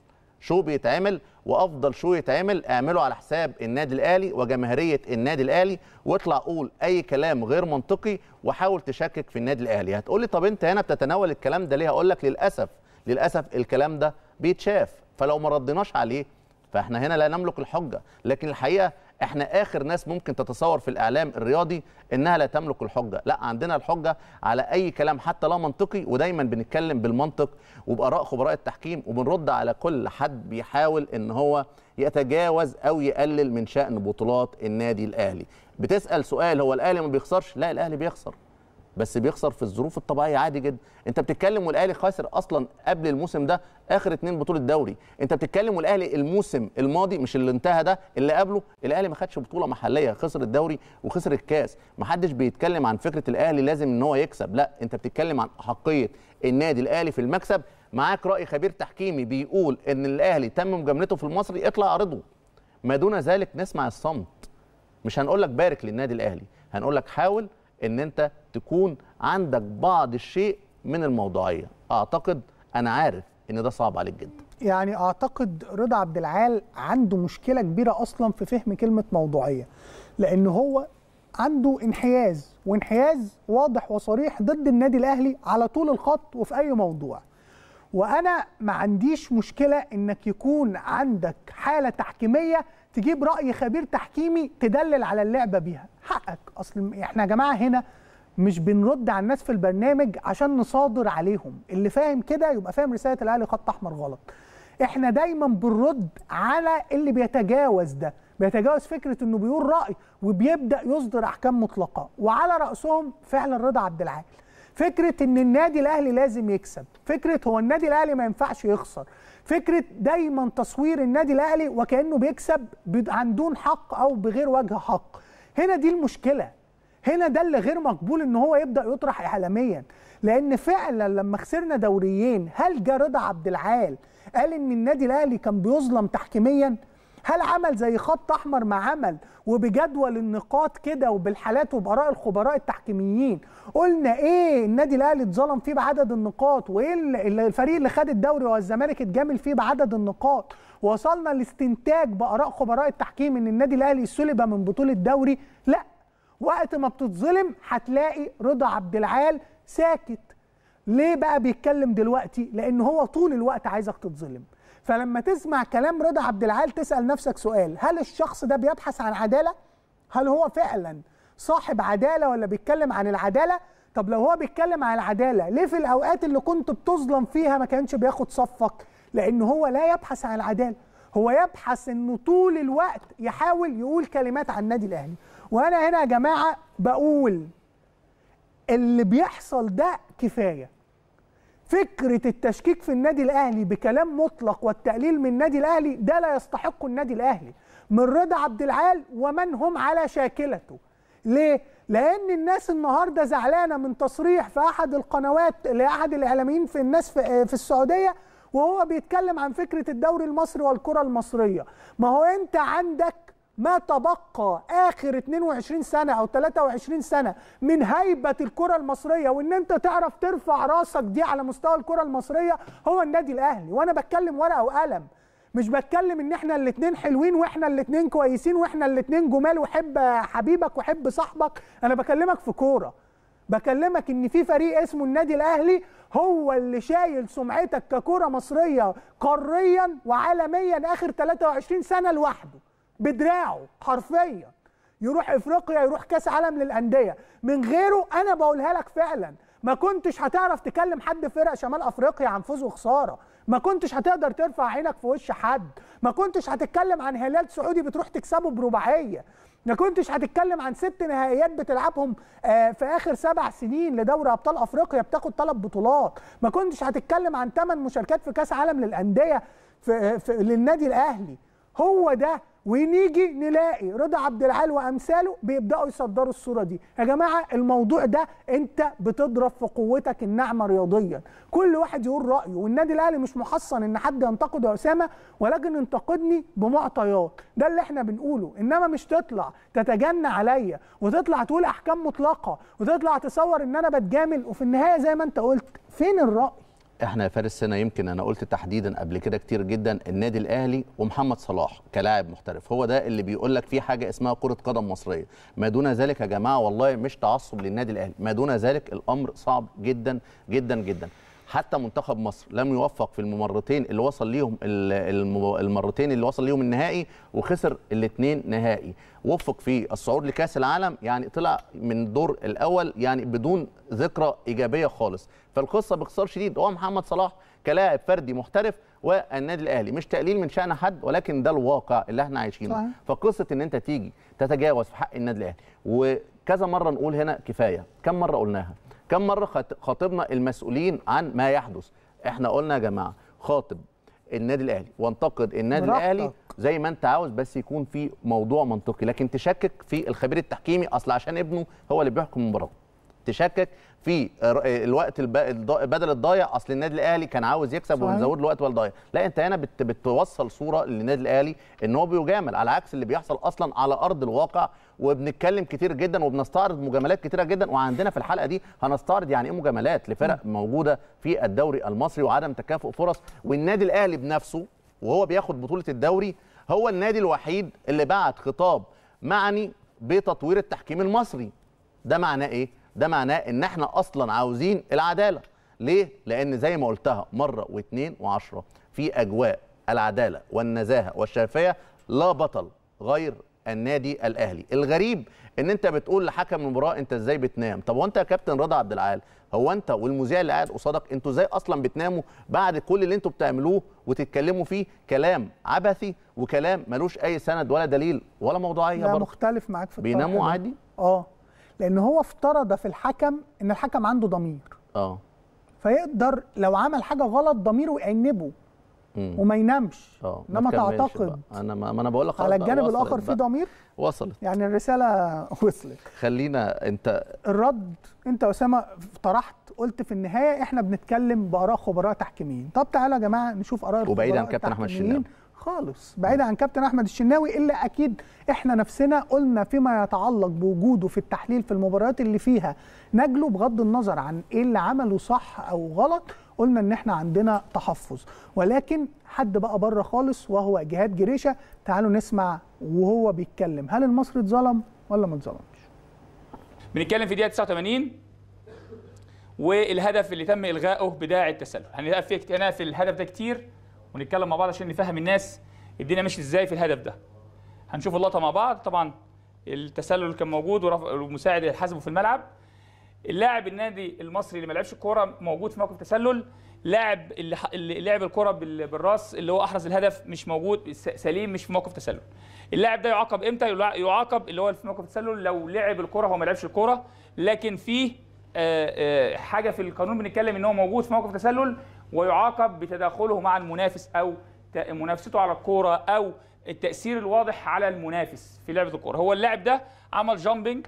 A: شو بيتعمل وافضل شو يتعمل اعمله على حساب النادي الاهلي وجماهيريه النادي الاهلي واطلع قول اي كلام غير منطقي وحاول تشكك في النادي الاهلي هتقول لي طب انت هنا بتتناول الكلام ده ليه هقول لك للاسف للاسف الكلام ده بيتشاف فلو ما ردناش عليه فاحنا هنا لا نملك الحجه لكن الحقيقه احنا اخر ناس ممكن تتصور في الاعلام الرياضي انها لا تملك الحجه لا عندنا الحجه على اي كلام حتى لا منطقي ودايما بنتكلم بالمنطق وباراء خبراء التحكيم وبنرد على كل حد بيحاول ان هو يتجاوز او يقلل من شان بطولات النادي الاهلي بتسال سؤال هو الاهلي ما بيخسرش لا الاهلي بيخسر بس بيخسر في الظروف الطبيعيه عادي جدا انت بتتكلم والاهلي خاسر اصلا قبل الموسم ده اخر اتنين بطوله دوري انت بتتكلم والاهلي الموسم الماضي مش اللي انتهى ده اللي قبله الاهلي ما خدش بطوله محليه خسر الدوري وخسر الكاس ما حدش بيتكلم عن فكره الاهلي لازم ان هو يكسب لا انت بتتكلم عن احقيه النادي الاهلي في المكسب معاك راي خبير تحكيمي بيقول ان الاهلي تم مجاملته في المصري اطلع اعرضه ما دون ذلك نسمع الصمت مش هنقول لك بارك للنادي الاهلي هنقول لك حاول ان انت تكون عندك بعض الشيء من الموضوعيه اعتقد انا عارف ان ده صعب عليك جدا
B: يعني اعتقد رضا عبد العال عنده مشكله كبيره اصلا في فهم كلمه موضوعيه لان هو عنده انحياز وانحياز واضح وصريح ضد النادي الاهلي على طول الخط وفي اي موضوع وانا ما عنديش مشكله انك يكون عندك حاله تحكيميه تجيب راي خبير تحكيمي تدلل على اللعبه بيها حقك اصل احنا يا جماعه هنا مش بنرد على الناس في البرنامج عشان نصادر عليهم اللي فاهم كده يبقى فاهم رساله الاهلي خط احمر غلط احنا دايما بنرد على اللي بيتجاوز ده بيتجاوز فكره انه بيقول راي وبيبدا يصدر احكام مطلقه وعلى راسهم فعلا رضا عبد العال فكره ان النادي الاهلي لازم يكسب فكره هو النادي الاهلي ما ينفعش يخسر فكره دايما تصوير النادي الاهلي وكانه بيكسب عن دون حق او بغير وجه حق هنا دي المشكله هنا ده اللي غير مقبول ان هو يبدا يطرح اعلاميا لان فعلا لما خسرنا دوريين هل جه رضا عبد العال قال ان النادي الاهلي كان بيظلم تحكيميا هل عمل زي خط احمر ما عمل وبجدول النقاط كده وبالحالات وباراء الخبراء التحكيميين قلنا ايه النادي الاهلي اتظلم فيه بعدد النقاط وايه الفريق اللي خد الدوري والزمالك اتجامل فيه بعدد النقاط وصلنا لاستنتاج باراء خبراء التحكيم ان النادي الاهلي سلب من بطوله الدوري لا وقت ما بتتظلم هتلاقي رضا عبد العال ساكت ليه بقى بيتكلم دلوقتي لان هو طول الوقت عايزك تتظلم فلما تسمع كلام رضا عبد العال تسال نفسك سؤال هل الشخص ده بيبحث عن عداله هل هو فعلا صاحب عداله ولا بيتكلم عن العداله طب لو هو بيتكلم عن العداله ليه في الاوقات اللي كنت بتظلم فيها ما كانش بياخد صفك لان هو لا يبحث عن العداله هو يبحث انه طول الوقت يحاول يقول كلمات عن النادي الاهلي وانا هنا يا جماعه بقول اللي بيحصل ده كفايه فكره التشكيك في النادي الاهلي بكلام مطلق والتقليل من النادي الاهلي ده لا يستحق النادي الاهلي من رضا عبد العال ومن هم على شاكلته ليه لان الناس النهارده زعلانه من تصريح في احد القنوات لاحد الاعلاميين في الناس في, في السعوديه وهو بيتكلم عن فكره الدوري المصري والكره المصريه ما هو انت عندك ما تبقى اخر 22 سنه او 23 سنه من هيبه الكره المصريه وان انت تعرف ترفع راسك دي على مستوى الكره المصريه هو النادي الاهلي وانا بتكلم ورقه وقلم مش بتكلم ان احنا الاثنين حلوين واحنا الاثنين كويسين واحنا الاثنين جمال وحب حبيبك وحب صاحبك انا بكلمك في كوره بكلمك ان في فريق اسمه النادي الاهلي هو اللي شايل سمعتك ككره مصريه قاريا وعالميا اخر 23 سنه لوحده بدراعه حرفيا يروح افريقيا يروح كاس عالم للانديه من غيره انا بقولها لك فعلا ما كنتش هتعرف تكلم حد فرق شمال افريقيا عن فوز وخساره ما كنتش هتقدر ترفع عينك في وش حد ما كنتش هتتكلم عن هلال سعودي بتروح تكسبه برباعيه ما كنتش هتتكلم عن ست نهائيات بتلعبهم آه، في اخر سبع سنين لدوري ابطال افريقيا بتاخد ثلاث بطولات ما كنتش هتتكلم عن ثمان مشاركات في كاس عالم للانديه في, آه، في للنادي الاهلي هو ده ونيجي نلاقي رضا عبد العال وامثاله بيبداوا يصدروا الصوره دي يا جماعه الموضوع ده انت بتضرب في قوتك الناعمه رياضيا كل واحد يقول رايه والنادي الاهلي مش محصن ان حد ينتقد يا اسامه ولكن انتقدني بمعطيات ده اللي احنا بنقوله انما مش تطلع تتجنى عليا وتطلع تقول احكام مطلقه وتطلع تصور ان انا بتجامل وفي النهايه زي ما انت قلت فين الراي
A: احنا يا فارس سنه يمكن انا قلت تحديدا قبل كده كتير جدا النادي الاهلي ومحمد صلاح كلاعب محترف هو ده اللي بيقول لك في حاجه اسمها كره قدم مصريه ما دون ذلك يا جماعه والله مش تعصب للنادي الاهلي ما دون ذلك الامر صعب جدا جدا جدا حتى منتخب مصر لم يوفق في المرتين اللي وصل ليهم المرتين اللي وصل ليهم النهائي وخسر الاثنين نهائي وفق في الصعود لكاس العالم يعني طلع من الدور الاول يعني بدون ذكرى ايجابيه خالص فالقصه باختصار شديد هو محمد صلاح كلاعب فردي محترف والنادي الاهلي مش تقليل من شان حد ولكن ده الواقع اللي احنا عايشينه صحيح. فقصه ان انت تيجي تتجاوز في حق النادي الاهلي وكذا مره نقول هنا كفايه كم مره قلناها كم مره خاطبنا المسؤولين عن ما يحدث احنا قلنا يا جماعه خاطب النادي الاهلي وانتقد النادي مرحبك. الاهلي زي ما انت عاوز بس يكون في موضوع منطقي لكن تشكك في الخبير التحكيمي اصل عشان ابنه هو اللي بيحكم المباراه تشكك في الوقت بدل الضايع اصل النادي الاهلي كان عاوز يكسب ونزود له وقت الضايع لا انت هنا بتوصل صوره للنادي الاهلي ان هو بيجامل على عكس اللي بيحصل اصلا على ارض الواقع وبنتكلم كتير جدا وبنستعرض مجاملات كتيره جدا وعندنا في الحلقه دي هنستعرض يعني ايه مجاملات لفرق موجوده في الدوري المصري وعدم تكافؤ فرص والنادي الاهلي بنفسه وهو بياخد بطوله الدوري هو النادي الوحيد اللي بعت خطاب معني بتطوير التحكيم المصري ده معناه ايه ده معناه ان احنا اصلا عاوزين العداله ليه لان زي ما قلتها مره واثنين وعشره في اجواء العداله والنزاهه والشفافيه لا بطل غير النادي الاهلي الغريب ان انت بتقول لحكم المباراه انت ازاي بتنام طب وانت يا كابتن رضا عبد العال هو انت والمذيع اللي قاعد قصادك انتوا ازاي اصلا بتناموا بعد كل اللي انتوا بتعملوه وتتكلموا فيه كلام عبثي وكلام ملوش اي سند ولا دليل ولا موضوعيه لا برضه
B: مختلف معاك في بيناموا عادي اه لان هو افترض في الحكم ان الحكم عنده ضمير اه فيقدر لو عمل حاجه غلط ضميره يأنبه وما ينامش
A: اه انما تعتقد بقى. انا ما, انا بقول لك على الجانب الاخر في ضمير وصلت
B: يعني الرساله وصلت
A: خلينا انت
B: الرد انت اسامه طرحت قلت في النهايه احنا بنتكلم باراء خبراء تحكيميين طب تعالوا يا جماعه نشوف اراء وبعيد عن كابتن احمد الشناوي خالص بعيدا عن كابتن احمد الشناوي الا اكيد احنا نفسنا قلنا فيما يتعلق بوجوده في التحليل في المباريات اللي فيها نجله بغض النظر عن ايه اللي عمله صح او غلط قلنا ان احنا عندنا تحفظ ولكن حد بقى بره خالص وهو جهاد جريشه تعالوا نسمع وهو بيتكلم هل المصري اتظلم ولا ما اتظلمش
E: بنتكلم في دقيقه 89 والهدف اللي تم الغائه بداعي التسلل هنقف في الهدف ده كتير ونتكلم مع بعض عشان نفهم الناس الدنيا ماشيه ازاي في الهدف ده هنشوف اللقطه مع بعض طبعا التسلل كان موجود ومساعد حاسبه في الملعب اللاعب النادي المصري اللي ما لعبش الكوره موجود في موقف تسلل لاعب اللي لعب الكوره بالراس اللي هو احرز الهدف مش موجود سليم مش في موقف تسلل اللاعب ده يعاقب امتى يعاقب اللي هو في موقف تسلل لو لعب الكوره هو ما لعبش الكوره لكن فيه حاجه في القانون بنتكلم ان هو موجود في موقف تسلل ويعاقب بتداخله مع المنافس او منافسته على الكوره او التاثير الواضح على المنافس في لعبه الكوره هو اللاعب ده عمل جامبنج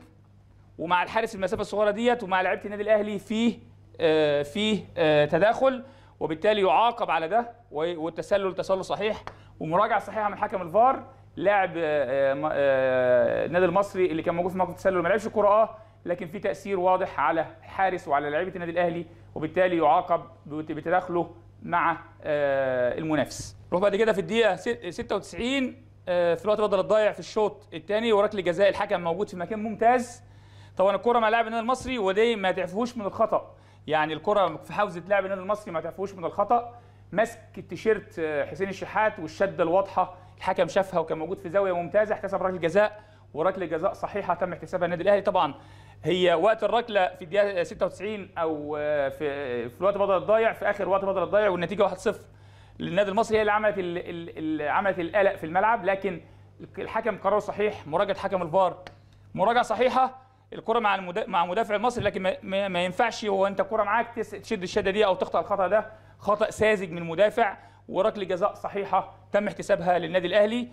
E: ومع الحارس المسافه الصغيره ديت ومع لعيبه النادي الاهلي فيه آه، فيه آه، تداخل وبالتالي يعاقب على ده والتسلل تسلل صحيح ومراجعه صحيحه من حكم الفار لاعب آه، النادي المصري اللي كان موجود في موقف التسلل ما لعبش الكوره اه لكن في تاثير واضح على الحارس وعلى لعيبه النادي الاهلي وبالتالي يعاقب بتداخله مع آه، المنافس نروح بعد كده في الدقيقه 96 في الوقت بدل الضايع في الشوط الثاني وركله جزاء الحكم موجود في مكان ممتاز طبعا الكره مع لاعب النادي المصري ودي ما تعفوش من الخطا يعني الكره في حوزه لاعب النادي المصري ما تعفوش من الخطا مسك التيشيرت آه، حسين الشحات والشده الواضحه الحكم شافها وكان موجود في زاويه ممتازه احتسب ركله جزاء وركله جزاء صحيحه تم احتسابها النادي الاهلي طبعا هي وقت الركله في الدقيقه 96 او آه، في آه، في الوقت بدل الضايع في اخر وقت بدل الضايع والنتيجه 1-0 للنادي المصري هي اللي عملت اللي عملت القلق في الملعب لكن الحكم قرار صحيح مراجعه حكم الفار مراجعه صحيحه الكره مع مع مدافع المصري لكن ما, ما, ينفعش هو انت الكره معاك تشد الشده دي او تخطا الخطا ده خطا ساذج من المدافع وركله جزاء صحيحه تم احتسابها للنادي الاهلي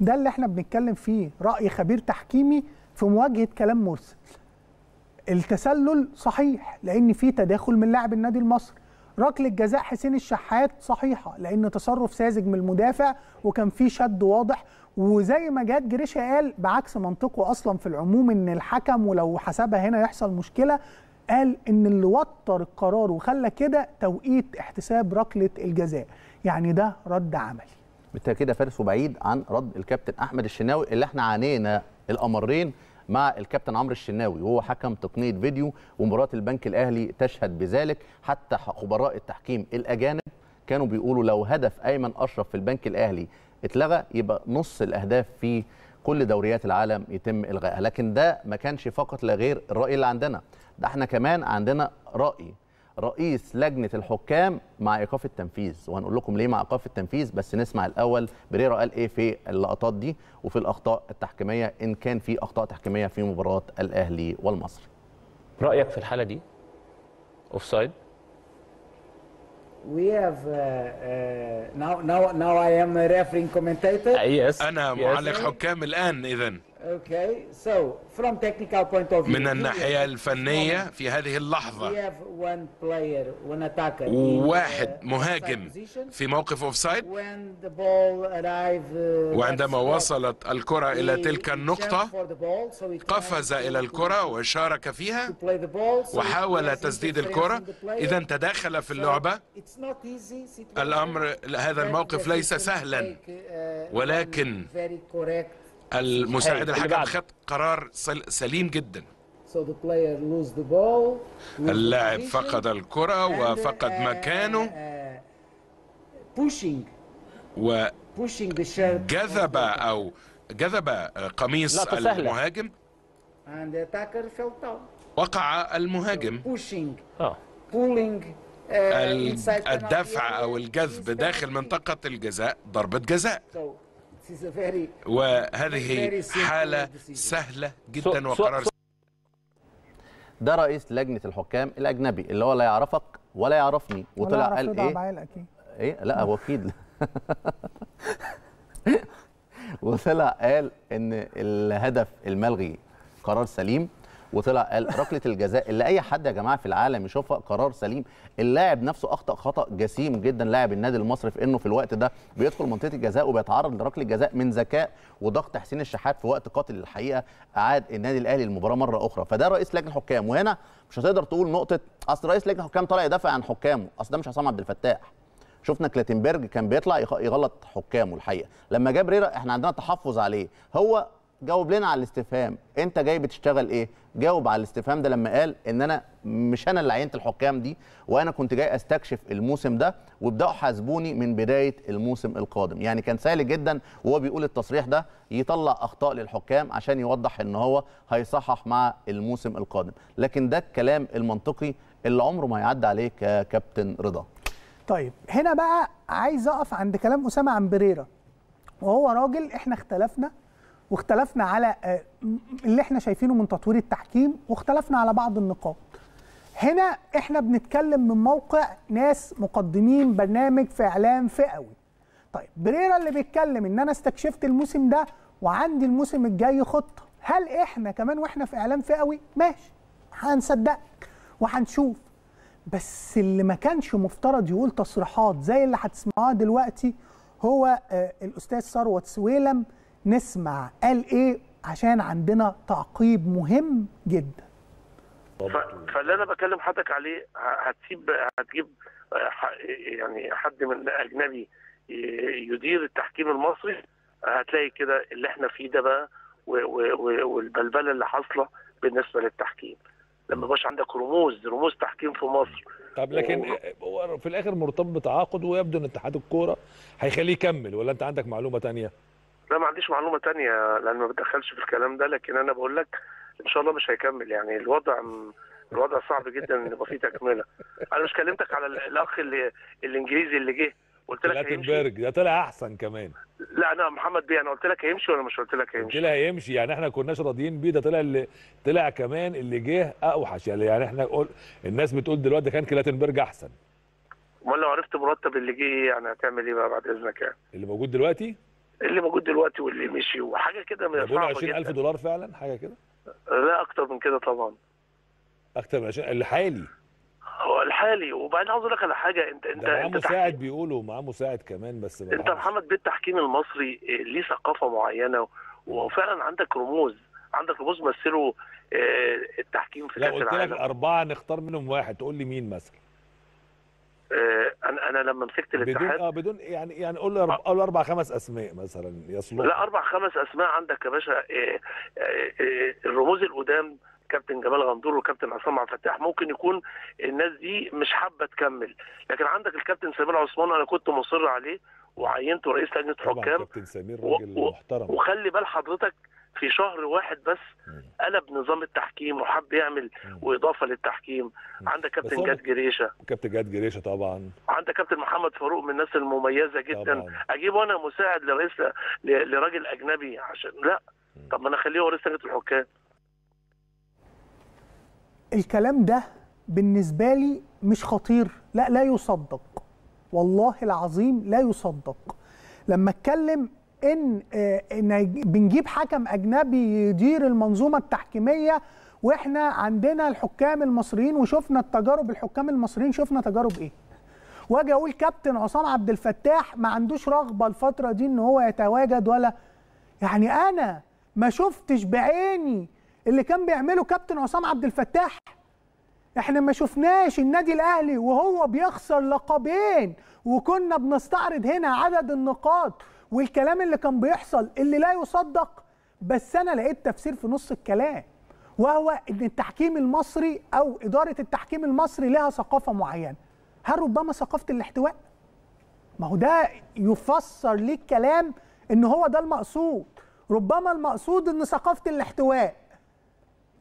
B: ده اللي احنا بنتكلم فيه راي خبير تحكيمي في مواجهه كلام مرسل التسلل صحيح لان في تداخل من لاعب النادي المصري ركله جزاء حسين الشحات صحيحه لان تصرف ساذج من المدافع وكان في شد واضح وزي ما جاد جريشة قال بعكس منطقه اصلا في العموم ان الحكم ولو حسبها هنا يحصل مشكله قال ان اللي وتر القرار وخلى كده توقيت احتساب ركله الجزاء يعني ده رد عملي
A: بالتاكيد يا فارس وبعيد عن رد الكابتن احمد الشناوي اللي احنا عانينا الامرين مع الكابتن عمرو الشناوي وهو حكم تقنيه فيديو ومباراه البنك الاهلي تشهد بذلك حتى خبراء التحكيم الاجانب كانوا بيقولوا لو هدف ايمن اشرف في البنك الاهلي اتلغى يبقى نص الاهداف في كل دوريات العالم يتم الغائها لكن ده ما كانش فقط لا غير الراي اللي عندنا ده احنا كمان عندنا راي رئيس لجنه الحكام مع ايقاف التنفيذ وهنقول لكم ليه مع ايقاف التنفيذ بس نسمع الاول بريرا قال ايه في اللقطات دي وفي الاخطاء التحكيميه ان كان في اخطاء تحكيميه في مباراه الاهلي والمصري رايك في الحاله دي سايد؟
C: We have uh, uh, now now now I am a refereeing commentator. Uh, yes. أنا yes.
F: معلق حكام الآن إذا.
G: من الناحية الفنية
F: في هذه اللحظة
C: uh, واحد مهاجم في
F: موقف اوف سايد
C: uh,
G: وعندما
F: وصلت الكرة إلى تلك النقطة
C: قفز إلى الكرة
F: وشارك فيها
C: وحاول تسديد الكرة إذا
F: تداخل في اللعبة الأمر هذا الموقف ليس سهلا uh,
D: ولكن
F: المساعد الحكم خد قرار سليم جدا اللاعب فقد الكرة وفقد uh, مكانه uh, وجذب أو جذب قميص المهاجم وقع المهاجم آه.
C: uh,
B: الدفع
F: أو الجذب داخل منطقة الجزاء ضربة جزاء
A: وهذه حالة
F: سهلة جدا وقرار
A: ده رئيس لجنة الحكام الأجنبي اللي هو لا يعرفك ولا يعرفني وطلع قال إيه إيه لا هو أكيد وطلع قال إن الهدف الملغي قرار سليم وطلع قال ركله الجزاء اللي اي حد يا جماعه في العالم يشوفها قرار سليم اللاعب نفسه اخطا خطا جسيم جدا لاعب النادي المصري في انه في الوقت ده بيدخل منطقه الجزاء وبيتعرض لركله جزاء من ذكاء وضغط حسين الشحات في وقت قاتل الحقيقه اعاد النادي الاهلي المباراه مره اخرى فده رئيس لجنه الحكام وهنا مش هتقدر تقول نقطه اصل رئيس لجنه الحكام طالع يدافع عن حكامه اصل ده مش عصام عبد الفتاح شفنا كلاتنبرج كان بيطلع يغلط حكامه الحقيقه لما جاب ريرا احنا عندنا تحفظ عليه هو جاوب لنا على الاستفهام انت جاي بتشتغل ايه جاوب على الاستفهام ده لما قال ان انا مش انا اللي عينت الحكام دي وانا كنت جاي استكشف الموسم ده وابداوا حاسبوني من بدايه الموسم القادم يعني كان سهل جدا وهو بيقول التصريح ده يطلع اخطاء للحكام عشان يوضح ان هو هيصحح مع الموسم القادم لكن ده الكلام المنطقي اللي عمره ما يعدي عليه ككابتن رضا
B: طيب هنا بقى عايز اقف عند كلام اسامه عن بريره وهو راجل احنا اختلفنا واختلفنا على آه، اللي احنا شايفينه من تطوير التحكيم واختلفنا على بعض النقاط هنا احنا بنتكلم من موقع ناس مقدمين برنامج في اعلام فئوي طيب بريرا اللي بيتكلم ان انا استكشفت الموسم ده وعندي الموسم الجاي خطه هل احنا كمان واحنا في اعلام فئوي ماشي هنصدقك وهنشوف بس اللي ما كانش مفترض يقول تصريحات زي اللي هتسمعوها دلوقتي هو آه، الاستاذ ثروت سويلم نسمع قال ايه عشان عندنا تعقيب مهم جدا
H: فاللي انا بكلم حضرتك عليه هتسيب هتجيب آه، يعني حد من اجنبي يدير التحكيم المصري هتلاقي كده اللي احنا فيه ده بقى والبلبله اللي حاصله بالنسبه للتحكيم لما يبقاش عندك رموز رموز تحكيم في مصر طب لكن
F: هو في الاخر مرتبط بتعاقد ويبدو ان اتحاد الكوره هيخليه يكمل ولا انت عندك معلومه ثانيه؟
H: لا ما عنديش معلومه تانية لان ما بتدخلش في الكلام ده لكن انا بقول لك ان شاء الله مش هيكمل يعني الوضع الوضع صعب جدا ان يبقى فيه تكمله انا مش كلمتك على الاخ اللي الانجليزي اللي جه قلت لك
F: هيمشي ده طلع احسن كمان
H: لا انا محمد بيه انا قلت لك هيمشي ولا مش قلت لك هيمشي قلت
F: لك هيمشي يعني احنا كناش راضيين بيه ده طلع اللي طلع كمان اللي جه اوحش يعني،, يعني احنا قل... الناس بتقول دلوقتي كان كلاتنبرج احسن
H: امال لو عرفت مرتب اللي جه يعني هتعمل ايه بقى بعد اذنك يعني
F: اللي موجود دلوقتي
H: اللي موجود دلوقتي واللي مشي وحاجه كده من بيقولوا 20000 دولار
F: فعلا حاجه كده
H: لا اكتر من كده طبعا
F: اكتر من 20 الحالي
H: هو الحالي وبعدين عاوز اقول لك على حاجه انت انت معاه مساعد
F: بيقولوا معاه مساعد كمان بس انت
H: محمد بيه التحكيم المصري آه، ليه ثقافه معينه وفعلا عندك رموز عندك رموز مثلوا آه، التحكيم في كاس العالم لو قلت لك
F: اربعه نختار منهم واحد تقول لي مين مثلا
H: آه، انا انا لما مسكت الاتحاد بدون اه
F: بدون يعني يعني قول لي قول اربع خمس اسماء مثلا يصلح لا
H: اربع خمس اسماء عندك يا باشا آه، آه، الرموز القدام كابتن جمال غندور وكابتن عصام عبد الفتاح ممكن يكون الناس دي مش حابه تكمل لكن عندك الكابتن سمير عثمان انا كنت مصر عليه وعينته رئيس لجنه حكام كابتن
F: سمير راجل محترم
H: وخلي بال حضرتك في شهر واحد بس قلب نظام التحكيم وحب يعمل واضافه للتحكيم عندك كابتن جاد جريشه
F: كابتن جاد جريشه طبعا
H: عندك كابتن محمد فاروق من الناس المميزه جدا طبعا. اجيب انا مساعد لرئيس لراجل اجنبي عشان لا طب ما انا اخليه رئيس لجنه الحكام
B: الكلام ده بالنسبه لي مش خطير لا لا يصدق والله العظيم لا يصدق لما اتكلم آه، ان بنجيب حكم اجنبي يدير المنظومه التحكيميه واحنا عندنا الحكام المصريين وشفنا التجارب الحكام المصريين شفنا تجارب ايه واجي اقول كابتن عصام عبد الفتاح ما عندوش رغبه الفتره دي ان هو يتواجد ولا يعني انا ما شفتش بعيني اللي كان بيعمله كابتن عصام عبد الفتاح احنا ما شفناش النادي الاهلي وهو بيخسر لقبين وكنا بنستعرض هنا عدد النقاط والكلام اللي كان بيحصل اللي لا يصدق بس انا لقيت تفسير في نص الكلام وهو ان التحكيم المصري او اداره التحكيم المصري لها ثقافه معينه هل ربما ثقافه الاحتواء ما هو ده يفسر ليه الكلام ان هو ده المقصود ربما المقصود ان ثقافه الاحتواء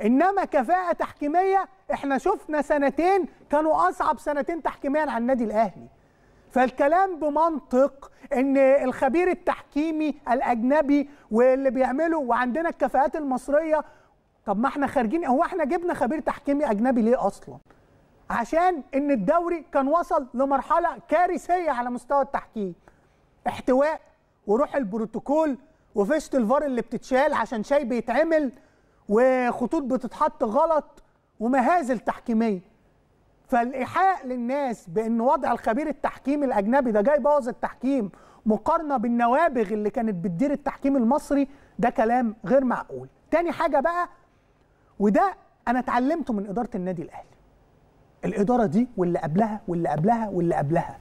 B: انما كفاءه تحكيميه احنا شفنا سنتين كانوا اصعب سنتين تحكيميا على النادي الاهلي فالكلام بمنطق ان الخبير التحكيمي الاجنبي واللي بيعمله وعندنا الكفاءات المصريه طب ما احنا خارجين هو احنا جبنا خبير تحكيمي اجنبي ليه اصلا عشان ان الدوري كان وصل لمرحله كارثيه على مستوى التحكيم احتواء وروح البروتوكول وفيشه الفار اللي بتتشال عشان شاي بيتعمل وخطوط بتتحط غلط ومهازل تحكيميه فالايحاء للناس بان وضع الخبير التحكيم الاجنبي ده جاي يبوظ التحكيم مقارنه بالنوابغ اللي كانت بتدير التحكيم المصري ده كلام غير معقول تاني حاجه بقى وده انا اتعلمته من اداره النادي الاهلي الاداره دي واللي قبلها واللي قبلها واللي قبلها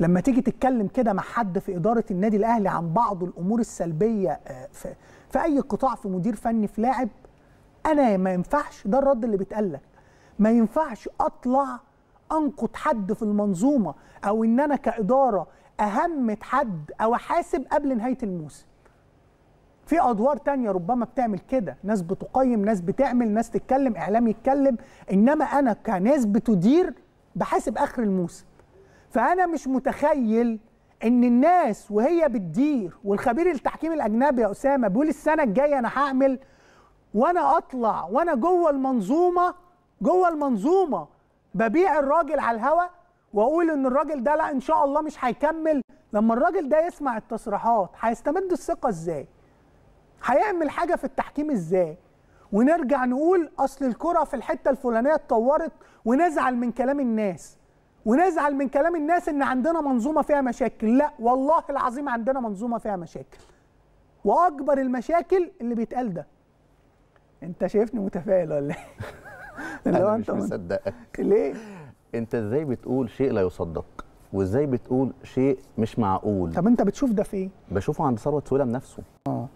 B: لما تيجي تتكلم كده مع حد في اداره النادي الاهلي عن بعض الامور السلبيه آه، في, في اي قطاع في مدير فني في لاعب انا ما ينفعش ده الرد اللي بيتقال لك ما ينفعش اطلع انقد حد في المنظومه او ان انا كاداره اهم حد او احاسب قبل نهايه الموسم في ادوار تانية ربما بتعمل كده ناس بتقيم ناس بتعمل ناس تتكلم اعلام يتكلم انما انا كناس بتدير بحاسب اخر الموسم فانا مش متخيل ان الناس وهي بتدير والخبير التحكيم الاجنبي يا اسامه بيقول السنه الجايه انا هعمل وانا اطلع وانا جوه المنظومه جوه المنظومه ببيع الراجل على الهوا واقول ان الراجل ده لا ان شاء الله مش هيكمل لما الراجل ده يسمع التصريحات هيستمد الثقه ازاي هيعمل حاجه في التحكيم ازاي ونرجع نقول اصل الكره في الحته الفلانيه اتطورت ونزعل من كلام الناس ونزعل من كلام الناس ان عندنا منظومه فيها مشاكل لا والله العظيم عندنا منظومه فيها مشاكل واكبر المشاكل اللي بيتقال ده انت شايفني متفائل ولا ايه
A: اللي هو انت مش مصدقك ليه؟ انت ازاي بتقول شيء لا يصدق؟ وازاي بتقول شيء مش معقول طب انت بتشوف ده فين إيه؟ بشوفه عند ثروت سويلم نفسه اه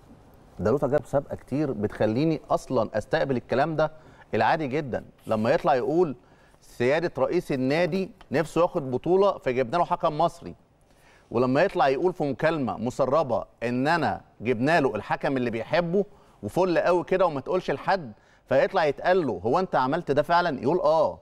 A: ده له تجارب سابقه كتير بتخليني اصلا استقبل الكلام ده العادي جدا لما يطلع يقول سياده رئيس النادي نفسه ياخد بطوله فجبنا له حكم مصري ولما يطلع يقول في مكالمه مسربه ان انا جبنا له الحكم اللي بيحبه وفل قوي كده وما تقولش لحد فيطلع يتقال له هو انت عملت ده فعلا يقول اه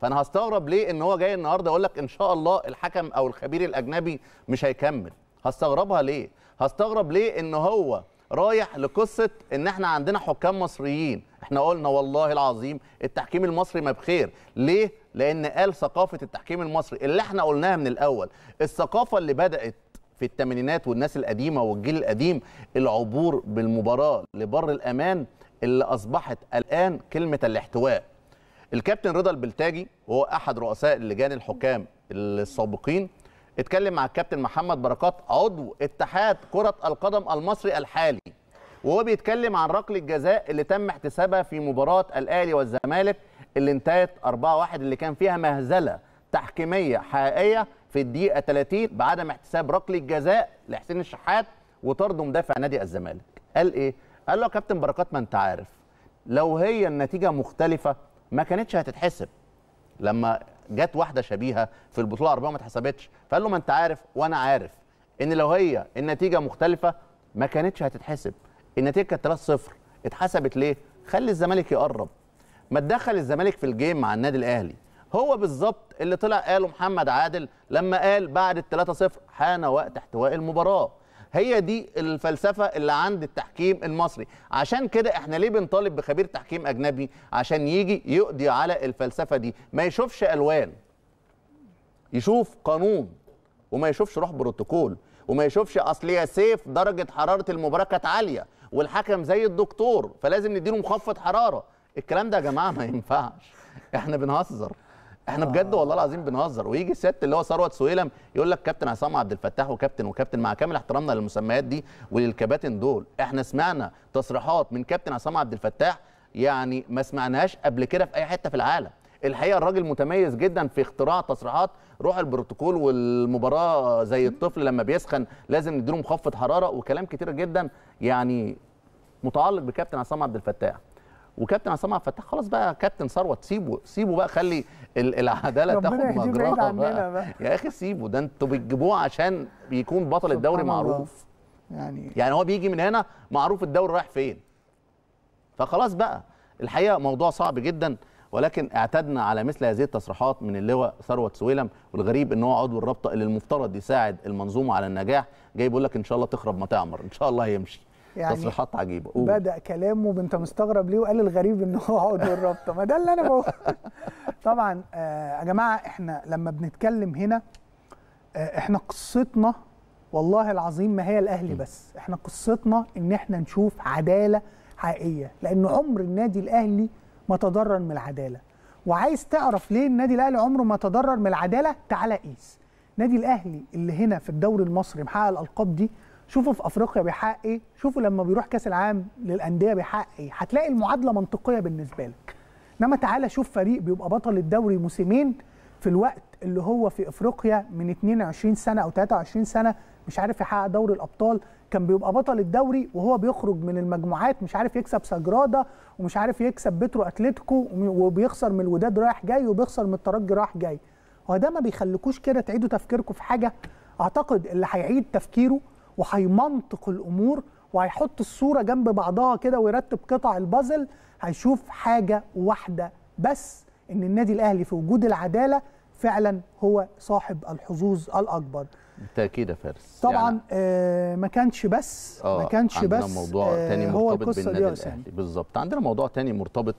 A: فانا هستغرب ليه ان هو جاي النهارده يقول لك ان شاء الله الحكم او الخبير الاجنبي مش هيكمل هستغربها ليه هستغرب ليه ان هو رايح لقصه ان احنا عندنا حكام مصريين احنا قلنا والله العظيم التحكيم المصري ما بخير ليه لان قال ثقافه التحكيم المصري اللي احنا قلناها من الاول الثقافه اللي بدات في الثمانينات والناس القديمه والجيل القديم العبور بالمباراه لبر الامان اللي اصبحت الان كلمه الاحتواء الكابتن رضا البلتاجي وهو احد رؤساء اللجان الحكام السابقين اتكلم مع الكابتن محمد بركات عضو اتحاد كره القدم المصري الحالي وهو بيتكلم عن ركله الجزاء اللي تم احتسابها في مباراه الاهلي والزمالك اللي انتهت 4-1 اللي كان فيها مهزله تحكيميه حقيقيه في الدقيقه 30 بعدم احتساب ركله جزاء لحسين الشحات وطرده مدافع نادي الزمالك قال ايه قال له يا كابتن بركات ما انت عارف لو هي النتيجه مختلفه ما كانتش هتتحسب لما جت واحده شبيهه في البطوله الاربعه ما اتحسبتش فقال له ما انت عارف وانا عارف ان لو هي النتيجه مختلفه ما كانتش هتتحسب النتيجه كانت 3-0 اتحسبت ليه خلي الزمالك يقرب ما تدخل الزمالك في الجيم مع النادي الاهلي هو بالظبط اللي طلع قاله محمد عادل لما قال بعد ال 3-0 حان وقت احتواء المباراه هي دي الفلسفه اللي عند التحكيم المصري عشان كده احنا ليه بنطالب بخبير تحكيم اجنبي عشان يجي يقضي على الفلسفه دي ما يشوفش الوان يشوف قانون وما يشوفش روح بروتوكول وما يشوفش اصل يا سيف درجه حراره المباراه كانت عاليه والحكم زي الدكتور فلازم نديله مخفض حراره الكلام ده يا جماعه ما ينفعش احنا بنهزر احنا بجد آه. والله العظيم بنهزر ويجي الست اللي هو ثروت سويلم يقول لك كابتن عصام عبد الفتاح وكابتن وكابتن مع كامل احترامنا للمسميات دي وللكباتن دول احنا سمعنا تصريحات من كابتن عصام عبد الفتاح يعني ما سمعناهاش قبل كده في اي حته في العالم الحقيقه الراجل متميز جدا في اختراع تصريحات روح البروتوكول والمباراه زي الطفل لما بيسخن لازم نديله مخفض حراره وكلام كتير جدا يعني متعلق بكابتن عصام عبد الفتاح وكابتن عصام عبد الفتاح خلاص بقى كابتن ثروت سيبه سيبه بقى خلي العداله تاخد مجراها يا اخي سيبه ده انتوا بتجيبوه عشان بيكون بطل الدوري معروف يعني يعني هو بيجي من هنا معروف الدوري رايح فين فخلاص بقى الحقيقه موضوع صعب جدا ولكن اعتدنا على مثل هذه التصريحات من اللواء ثروت سويلم والغريب ان هو عضو الرابطه اللي المفترض يساعد المنظومه على النجاح جاي بيقول لك ان شاء الله تخرب ما تعمر ان شاء الله يمشي يعني تصريحات عجيبه أوه. بدا
B: كلامه انت مستغرب ليه وقال الغريب ان هو عقد الرابطه ما ده اللي انا بقوله طبعا آه، يا جماعه احنا لما بنتكلم هنا آه، احنا قصتنا والله العظيم ما هي الاهلي بس احنا قصتنا ان احنا نشوف عداله حقيقيه لان عمر النادي الاهلي ما تضرر من العداله وعايز تعرف ليه النادي الاهلي عمره ما تضرر من العداله تعالى قيس النادي الاهلي اللي هنا في الدوري المصري محقق الالقاب دي شوفوا في افريقيا بيحقق ايه شوفوا لما بيروح كاس العالم للانديه بيحقق ايه هتلاقي المعادله منطقيه بالنسبه لك انما تعالى شوف فريق بيبقى بطل الدوري موسمين في الوقت اللي هو في افريقيا من 22 سنه او 23 سنه مش عارف يحقق دوري الابطال كان بيبقى بطل الدوري وهو بيخرج من المجموعات مش عارف يكسب ساجرادا ومش عارف يكسب بترو اتلتيكو وبيخسر من الوداد رايح جاي وبيخسر من الترجي رايح جاي هو ده ما بيخليكوش كده تعيدوا تفكيركم في حاجه اعتقد اللي هيعيد تفكيره وهيمنطق الامور وهيحط الصوره جنب بعضها كده ويرتب قطع البازل هيشوف حاجه واحده بس ان النادي الاهلي في وجود العداله فعلا هو صاحب الحظوظ الاكبر
A: بالتاكيد يا فارس
B: طبعا يعني آه ما كانش بس آه ما كانش عندنا بس عندنا موضوع آه تاني مرتبط بالنادي الاهلي
A: بالظبط عندنا موضوع تاني مرتبط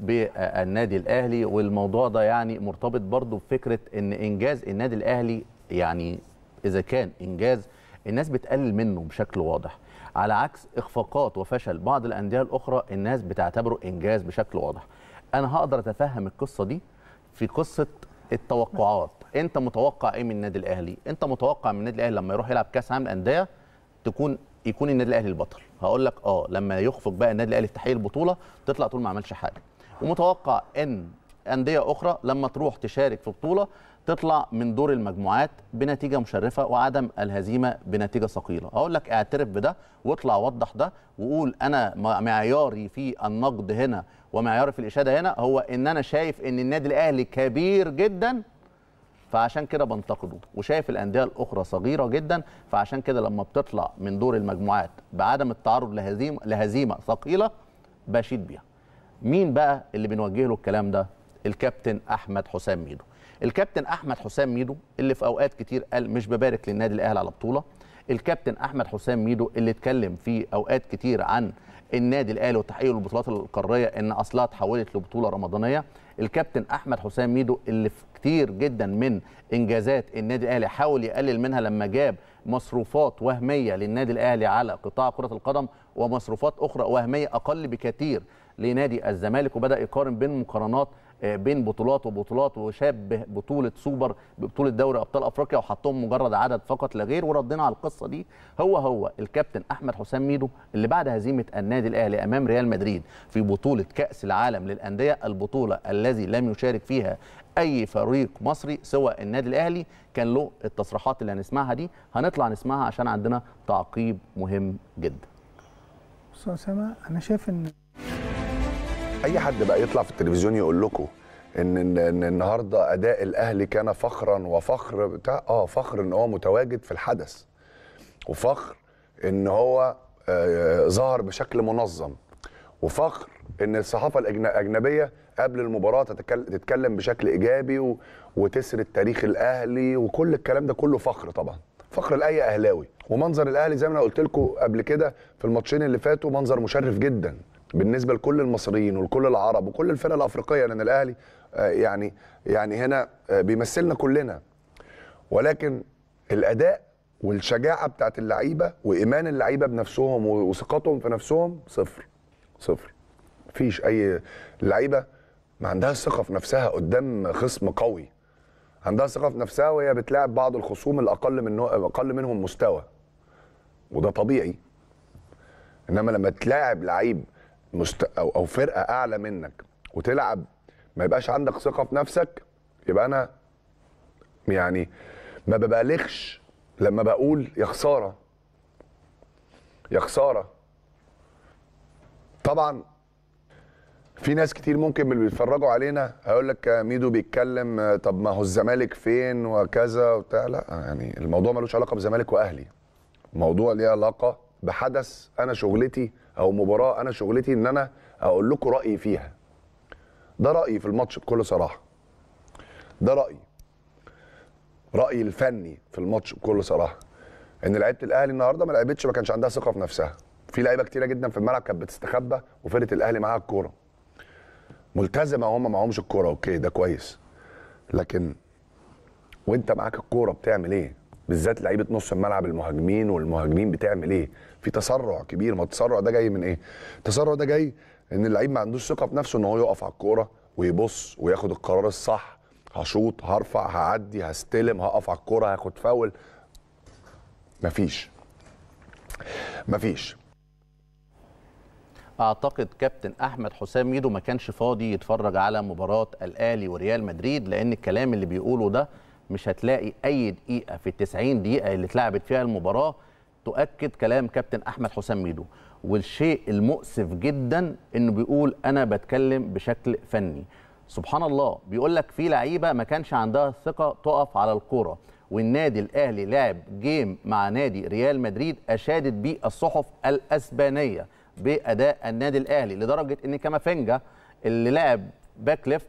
A: بالنادي الاهلي والموضوع ده يعني مرتبط برضو بفكره ان انجاز النادي الاهلي يعني اذا كان انجاز الناس بتقلل منه بشكل واضح على عكس اخفاقات وفشل بعض الانديه الاخرى الناس بتعتبره انجاز بشكل واضح انا هقدر اتفهم القصه دي في قصه التوقعات انت متوقع ايه من النادي الاهلي انت متوقع من النادي الاهلي لما يروح يلعب كاس عالم الانديه تكون يكون النادي الاهلي البطل هقول لك اه لما يخفق بقى النادي الاهلي في تحقيق البطوله تطلع تقول ما عملش حاجه ومتوقع ان انديه اخرى لما تروح تشارك في بطوله تطلع من دور المجموعات بنتيجه مشرفه وعدم الهزيمه بنتيجه ثقيله اقول لك اعترف بده واطلع وضح ده وقول انا معياري في النقد هنا ومعياري في الاشاده هنا هو ان انا شايف ان النادي الاهلي كبير جدا فعشان كده بنتقده وشايف الانديه الاخرى صغيره جدا فعشان كده لما بتطلع من دور المجموعات بعدم التعرض لهزيمه لهزيمه ثقيله بشيد بيها مين بقى اللي بنوجه له الكلام ده الكابتن احمد حسام ميدو الكابتن احمد حسام ميدو اللي في اوقات كتير قال مش ببارك للنادي الاهلي على بطوله الكابتن احمد حسام ميدو اللي اتكلم في اوقات كتير عن النادي الاهلي وتحقيق البطولات القاريه ان اصلها تحولت لبطوله رمضانيه الكابتن احمد حسام ميدو اللي في كتير جدا من انجازات النادي الاهلي حاول يقلل منها لما جاب مصروفات وهميه للنادي الاهلي على قطاع كره القدم ومصروفات اخرى وهميه اقل بكتير لنادي الزمالك وبدا يقارن بين مقارنات آه، بين بطولات وبطولات وشاب بطوله سوبر ببطوله دوري ابطال افريقيا وحطهم مجرد عدد فقط لا غير وردينا على القصه دي هو هو الكابتن احمد حسام ميدو اللي بعد هزيمه النادي الاهلي امام ريال مدريد في بطوله كاس العالم للانديه البطوله الذي لم يشارك فيها اي فريق مصري سوى النادي الاهلي كان له التصريحات اللي هنسمعها دي هنطلع نسمعها عشان عندنا تعقيب مهم جدا
B: استاذ اسامه انا شايف ان
A: اي حد بقى
I: يطلع في التلفزيون يقول لكم ان ان النهارده اداء الاهلي كان فخرا وفخر بتاع اه فخر ان هو متواجد في الحدث وفخر ان هو آه، ظهر بشكل منظم وفخر ان الصحافه الاجنبيه قبل المباراه تتكلم بشكل ايجابي وتسرد تاريخ الاهلي وكل الكلام ده كله فخر طبعا فخر لاي اهلاوي ومنظر الاهلي زي ما انا قلت لكم قبل كده في الماتشين اللي فاتوا منظر مشرف جدا بالنسبه لكل المصريين ولكل العرب وكل الفرق الافريقيه لان الاهلي آه، يعني يعني هنا آه، بيمثلنا كلنا ولكن الاداء والشجاعه بتاعت اللعيبه وايمان اللعيبه بنفسهم وثقتهم في نفسهم صفر صفر مفيش اي لعيبه ما عندهاش ثقه في نفسها قدام خصم قوي عندها ثقه في نفسها وهي بتلاعب بعض الخصوم الاقل من اقل منهم مستوى وده طبيعي انما لما تلاعب لعيب مست... او او فرقه اعلى منك وتلعب ما يبقاش عندك ثقه في نفسك يبقى انا يعني ما ببالغش لما بقول يا خساره يا خساره طبعا في ناس كتير ممكن من اللي بيتفرجوا علينا هيقول لك ميدو بيتكلم طب ما هو الزمالك فين وكذا وبتاع لا يعني الموضوع ملوش علاقه بزمالك واهلي الموضوع ليه علاقه بحدث انا شغلتي او مباراه انا شغلتي ان انا اقول لكم رايي فيها ده رايي في الماتش بكل صراحه ده رايي رايي الفني في الماتش بكل صراحه ان لعيبه الاهلي النهارده ما لعبتش ما كانش عندها ثقه في نفسها في لعيبه كتيره جدا في الملعب كانت بتستخبى وفرقه الاهلي معاها الكوره ملتزمه هم معهمش الكوره اوكي ده كويس لكن وانت معاك الكوره بتعمل ايه بالذات لعيبه نص الملعب المهاجمين والمهاجمين بتعمل ايه في تسرع كبير ما التسرع ده جاي من ايه التسرع ده جاي ان اللعيب ما عندوش ثقه في نفسه ان هو يقف على الكوره ويبص وياخد القرار الصح هشوط هرفع هعدي هستلم
A: هقف على الكوره هاخد فاول
I: مفيش مفيش
A: اعتقد كابتن احمد حسام ميدو ما كانش فاضي يتفرج على مباراه الاهلي وريال مدريد لان الكلام اللي بيقوله ده مش هتلاقي اي دقيقه في ال 90 دقيقه اللي اتلعبت فيها المباراه تؤكد كلام كابتن احمد حسام ميدو والشيء المؤسف جدا انه بيقول انا بتكلم بشكل فني سبحان الله بيقول لك في لعيبه ما كانش عندها الثقه تقف على الكوره والنادي الاهلي لعب جيم مع نادي ريال مدريد اشادت بيه الصحف الاسبانيه باداء النادي الاهلي لدرجه ان كامافينجا اللي لعب باك ليفت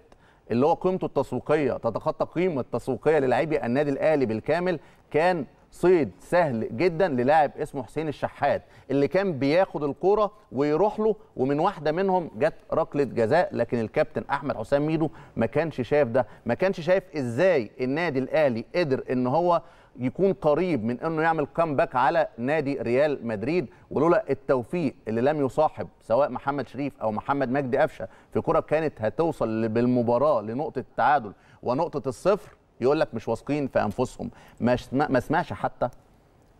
A: اللي هو قيمته التسويقيه تتخطى قيمه التسويقيه للاعبي النادي الاهلي بالكامل كان صيد سهل جدا للاعب اسمه حسين الشحات اللي كان بياخد الكوره ويروح له ومن واحده منهم جت ركله جزاء لكن الكابتن احمد حسام ميدو ما كانش شايف ده ما كانش شايف ازاي النادي الاهلي قدر ان هو يكون قريب من انه يعمل كامباك على نادي ريال مدريد ولولا التوفيق اللي لم يصاحب سواء محمد شريف او محمد مجدي قفشه في كره كانت هتوصل بالمباراه لنقطه التعادل ونقطه الصفر يقول لك مش واثقين في انفسهم ما ما اسمعش حتى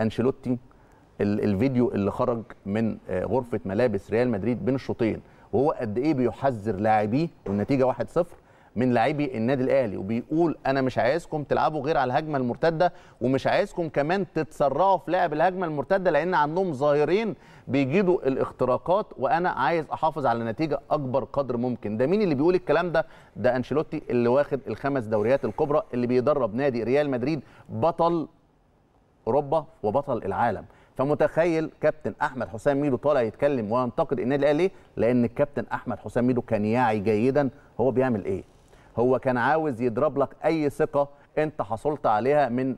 A: انشيلوتي الفيديو اللي خرج من آه، غرفه ملابس ريال مدريد بين الشوطين وهو قد ايه بيحذر لاعبيه والنتيجه 1-0 من لاعبي النادي الاهلي وبيقول انا مش عايزكم تلعبوا غير على الهجمه المرتده ومش عايزكم كمان تتسرعوا في لعب الهجمه المرتده لان عندهم ظاهرين بيجيدوا الاختراقات وانا عايز احافظ على نتيجه اكبر قدر ممكن ده مين اللي بيقول الكلام ده ده انشيلوتي اللي واخد الخمس دوريات الكبرى اللي بيدرب نادي ريال مدريد بطل اوروبا وبطل العالم فمتخيل كابتن احمد حسام ميدو طالع يتكلم وينتقد النادي الاهلي ليه لان الكابتن احمد حسام ميدو كان يعي جيدا هو بيعمل ايه هو كان عاوز يضرب لك اي ثقه انت حصلت عليها من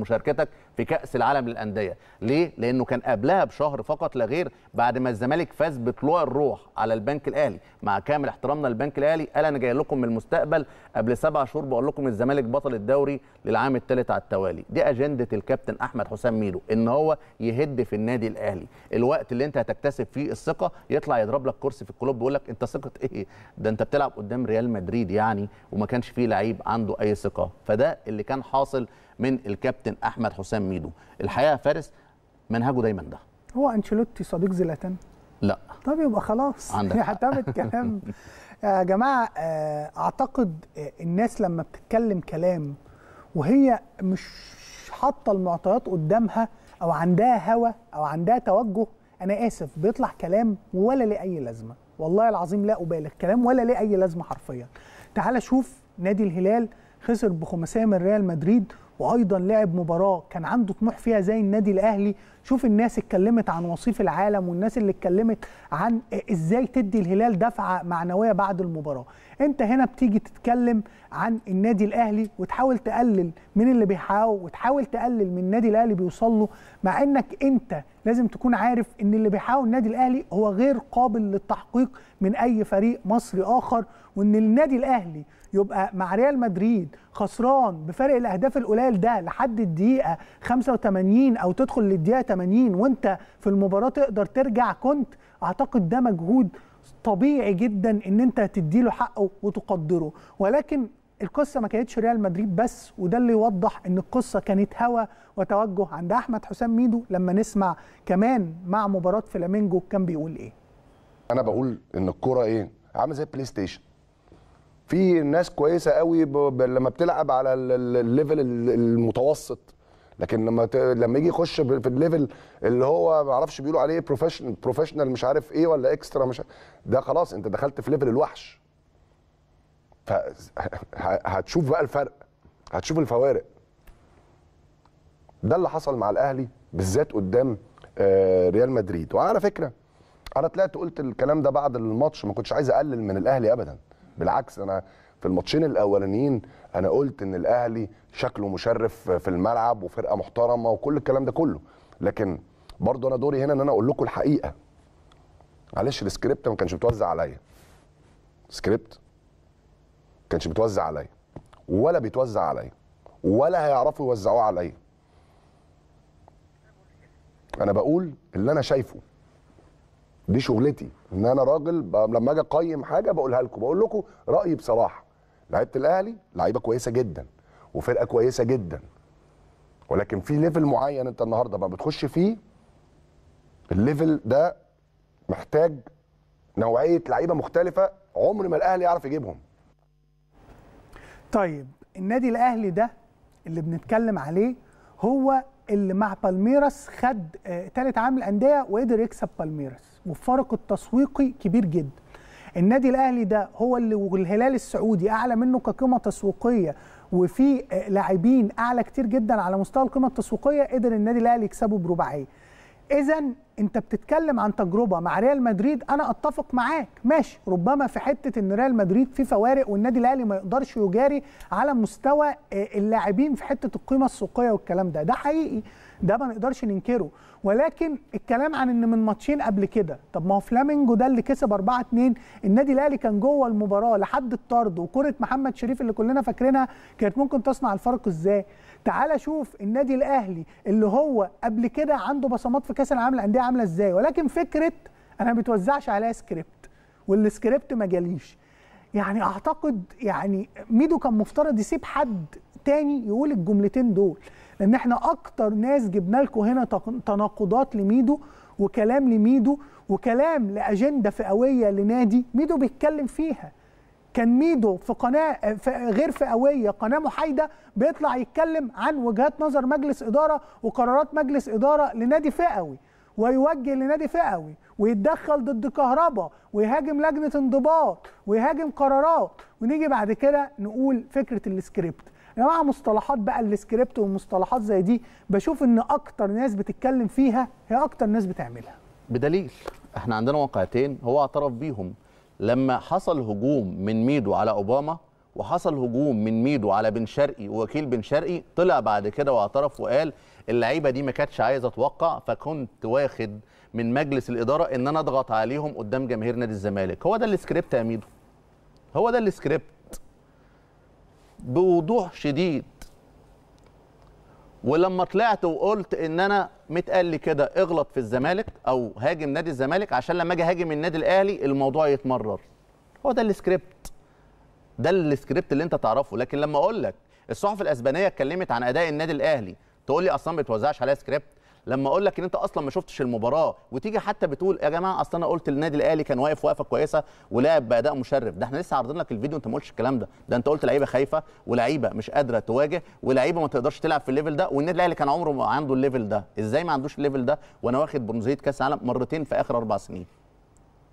A: مشاركتك في كاس العالم للانديه ليه لانه كان قبلها بشهر فقط لا غير بعد ما الزمالك فاز بطلوع الروح على البنك الاهلي مع كامل احترامنا للبنك الاهلي قال انا جاي لكم من المستقبل قبل سبع شهور بقول لكم الزمالك بطل الدوري للعام الثالث على التوالي دي اجنده الكابتن احمد حسام ميدو ان هو يهد في النادي الاهلي الوقت اللي انت هتكتسب فيه الثقه يطلع يضرب لك كرسي في الكلوب بيقول لك انت ثقه ايه ده انت بتلعب قدام ريال مدريد يعني وما كانش فيه لعيب عنده اي ثقه فده اللي كان حاصل من الكابتن احمد حسام ميدو الحقيقه فارس منهجه دايما ده
B: هو انشيلوتي صديق زلاتان لا طب يبقى خلاص عندك هتعمل كلام يا جماعه آه، اعتقد آه، الناس لما بتتكلم كلام وهي مش حاطه المعطيات قدامها او عندها هوى او عندها توجه انا اسف بيطلع كلام ولا ليه اي لازمه والله العظيم لا ابالغ كلام ولا ليه اي لازمه حرفيا تعال شوف نادي الهلال خسر بخماسيه من ريال مدريد وايضا لعب مباراه كان عنده طموح فيها زي النادي الاهلي شوف الناس اتكلمت عن وصيف العالم والناس اللي اتكلمت عن ازاي تدي الهلال دفعه معنويه بعد المباراه انت هنا بتيجي تتكلم عن النادي الاهلي وتحاول تقلل من اللي بيحاول وتحاول تقلل من النادي الاهلي بيوصل له مع انك انت لازم تكون عارف ان اللي بيحاول النادي الاهلي هو غير قابل للتحقيق من اي فريق مصري اخر وان النادي الاهلي يبقى مع ريال مدريد خسران بفرق الاهداف القليل ده لحد الدقيقه 85 او تدخل للدقيقه 80 وانت في المباراه تقدر ترجع كنت اعتقد ده مجهود طبيعي جدا ان انت تديله حقه وتقدره ولكن القصه ما كانتش ريال مدريد بس وده اللي يوضح ان القصه كانت هوى وتوجه عند احمد حسام ميدو لما نسمع كمان مع مباراه فلامينجو كان بيقول ايه
I: انا بقول ان الكوره ايه عامله زي البلاي ستيشن في ناس كويسه قوي لما بتلعب على الليفل المتوسط لكن لما لما يجي يخش في الليفل اللي هو ما اعرفش بيقولوا عليه بروفيشنال بروفيشنال مش عارف ايه ولا اكسترا مش ده خلاص انت دخلت في ليفل الوحش ف هتشوف بقى الفرق هتشوف الفوارق ده اللي حصل مع الاهلي بالذات قدام آه، ريال مدريد وعلى فكره انا طلعت قلت الكلام ده بعد الماتش ما كنتش عايز اقلل من الاهلي ابدا بالعكس انا في الماتشين الاولانيين انا قلت ان الاهلي شكله مشرف في الملعب وفرقه محترمه وكل الكلام ده كله لكن برضه انا دوري هنا ان انا اقول لكم الحقيقه معلش السكريبت ما كانش متوزع عليا سكريبت ما كانش متوزع عليا ولا بيتوزع عليا ولا هيعرفوا يوزعوه عليا انا بقول اللي انا شايفه دي شغلتي ان انا راجل لما اجي اقيم حاجه بقولها لكم بقول لكم رايي بصراحه لعيبه الاهلي لعيبه كويسه جدا وفرقه كويسه جدا ولكن في ليفل معين انت النهارده ما بتخش فيه الليفل ده محتاج نوعيه لعيبه مختلفه عمر ما الاهلي يعرف
B: يجيبهم طيب النادي الاهلي ده اللي بنتكلم عليه هو اللي مع بالميراس خد ثالث آه، عام الانديه وقدر يكسب بالميراس والفارق التسويقي كبير جدا النادي الاهلي ده هو اللي والهلال السعودي اعلى منه كقيمه تسويقيه وفي لاعبين اعلى كتير جدا على مستوى القيمه التسويقيه قدر النادي الاهلي يكسبه برباعيه اذا انت بتتكلم عن تجربه مع ريال مدريد انا اتفق معاك ماشي ربما في حته ان ريال مدريد في فوارق والنادي الاهلي ما يقدرش يجاري على مستوى آه، اللاعبين في حته القيمه السوقيه والكلام ده ده حقيقي ده ما نقدرش ننكره ولكن الكلام عن ان من ماتشين قبل كده طب ما هو فلامينجو ده اللي كسب 4 2 النادي الاهلي كان جوه المباراه لحد الطرد وكره محمد شريف اللي كلنا فاكرينها كانت ممكن تصنع الفرق ازاي تعال شوف النادي الاهلي اللي هو قبل كده عنده بصمات في كاس العالم الانديه عامله ازاي ولكن فكره انا ما بتوزعش عليها سكريبت والسكريبت ما جاليش يعني اعتقد يعني ميدو كان مفترض يسيب حد تاني يقول الجملتين دول لان احنا اكتر ناس جبنا لكم هنا تناقضات لميدو وكلام لميدو وكلام لاجنده فئويه لنادي ميدو بيتكلم فيها كان ميدو في قناه غير فئويه قناه محايده بيطلع يتكلم عن وجهات نظر مجلس اداره وقرارات مجلس اداره لنادي فئوي ويوجه لنادي فئوي ويتدخل ضد كهرباء ويهاجم لجنه انضباط ويهاجم قرارات ونيجي بعد كده نقول فكره السكريبت يا جماعه مصطلحات بقى السكريبت ومصطلحات زي دي بشوف ان اكتر ناس بتتكلم فيها هي اكتر ناس بتعملها
A: بدليل احنا عندنا واقعتين هو اعترف بيهم لما حصل هجوم من ميدو على اوباما وحصل هجوم من ميدو على بن شرقي ووكيل بن شرقي طلع بعد كده واعترف وقال اللعيبه دي ما كانتش عايزه اتوقع فكنت واخد من مجلس الاداره ان انا اضغط عليهم قدام جماهير نادي الزمالك هو ده السكريبت يا ميدو هو ده السكريبت بوضوح شديد ولما طلعت وقلت ان انا متقال لي كده اغلط في الزمالك او هاجم نادي الزمالك عشان لما اجي هاجم النادي الاهلي الموضوع يتمرر هو ده السكريبت ده السكريبت اللي انت تعرفه لكن لما اقول لك الصحف الاسبانيه اتكلمت عن اداء النادي الاهلي تقول لي اصلا ما بتوزعش عليها سكريبت لما اقول لك ان انت اصلا ما شفتش المباراه وتيجي حتى بتقول يا جماعه اصل انا قلت النادي الاهلي كان واقف واقفه كويسه ولعب باداء مشرف ده احنا لسه عارضين لك الفيديو انت ما قلتش الكلام ده ده انت قلت لعيبه خايفه ولعيبه مش قادره تواجه ولعيبه ما تقدرش تلعب في الليفل ده والنادي الاهلي كان عمره ما عنده الليفل ده ازاي ما عندوش الليفل ده وانا واخد برونزيه كاس العالم مرتين في اخر اربع سنين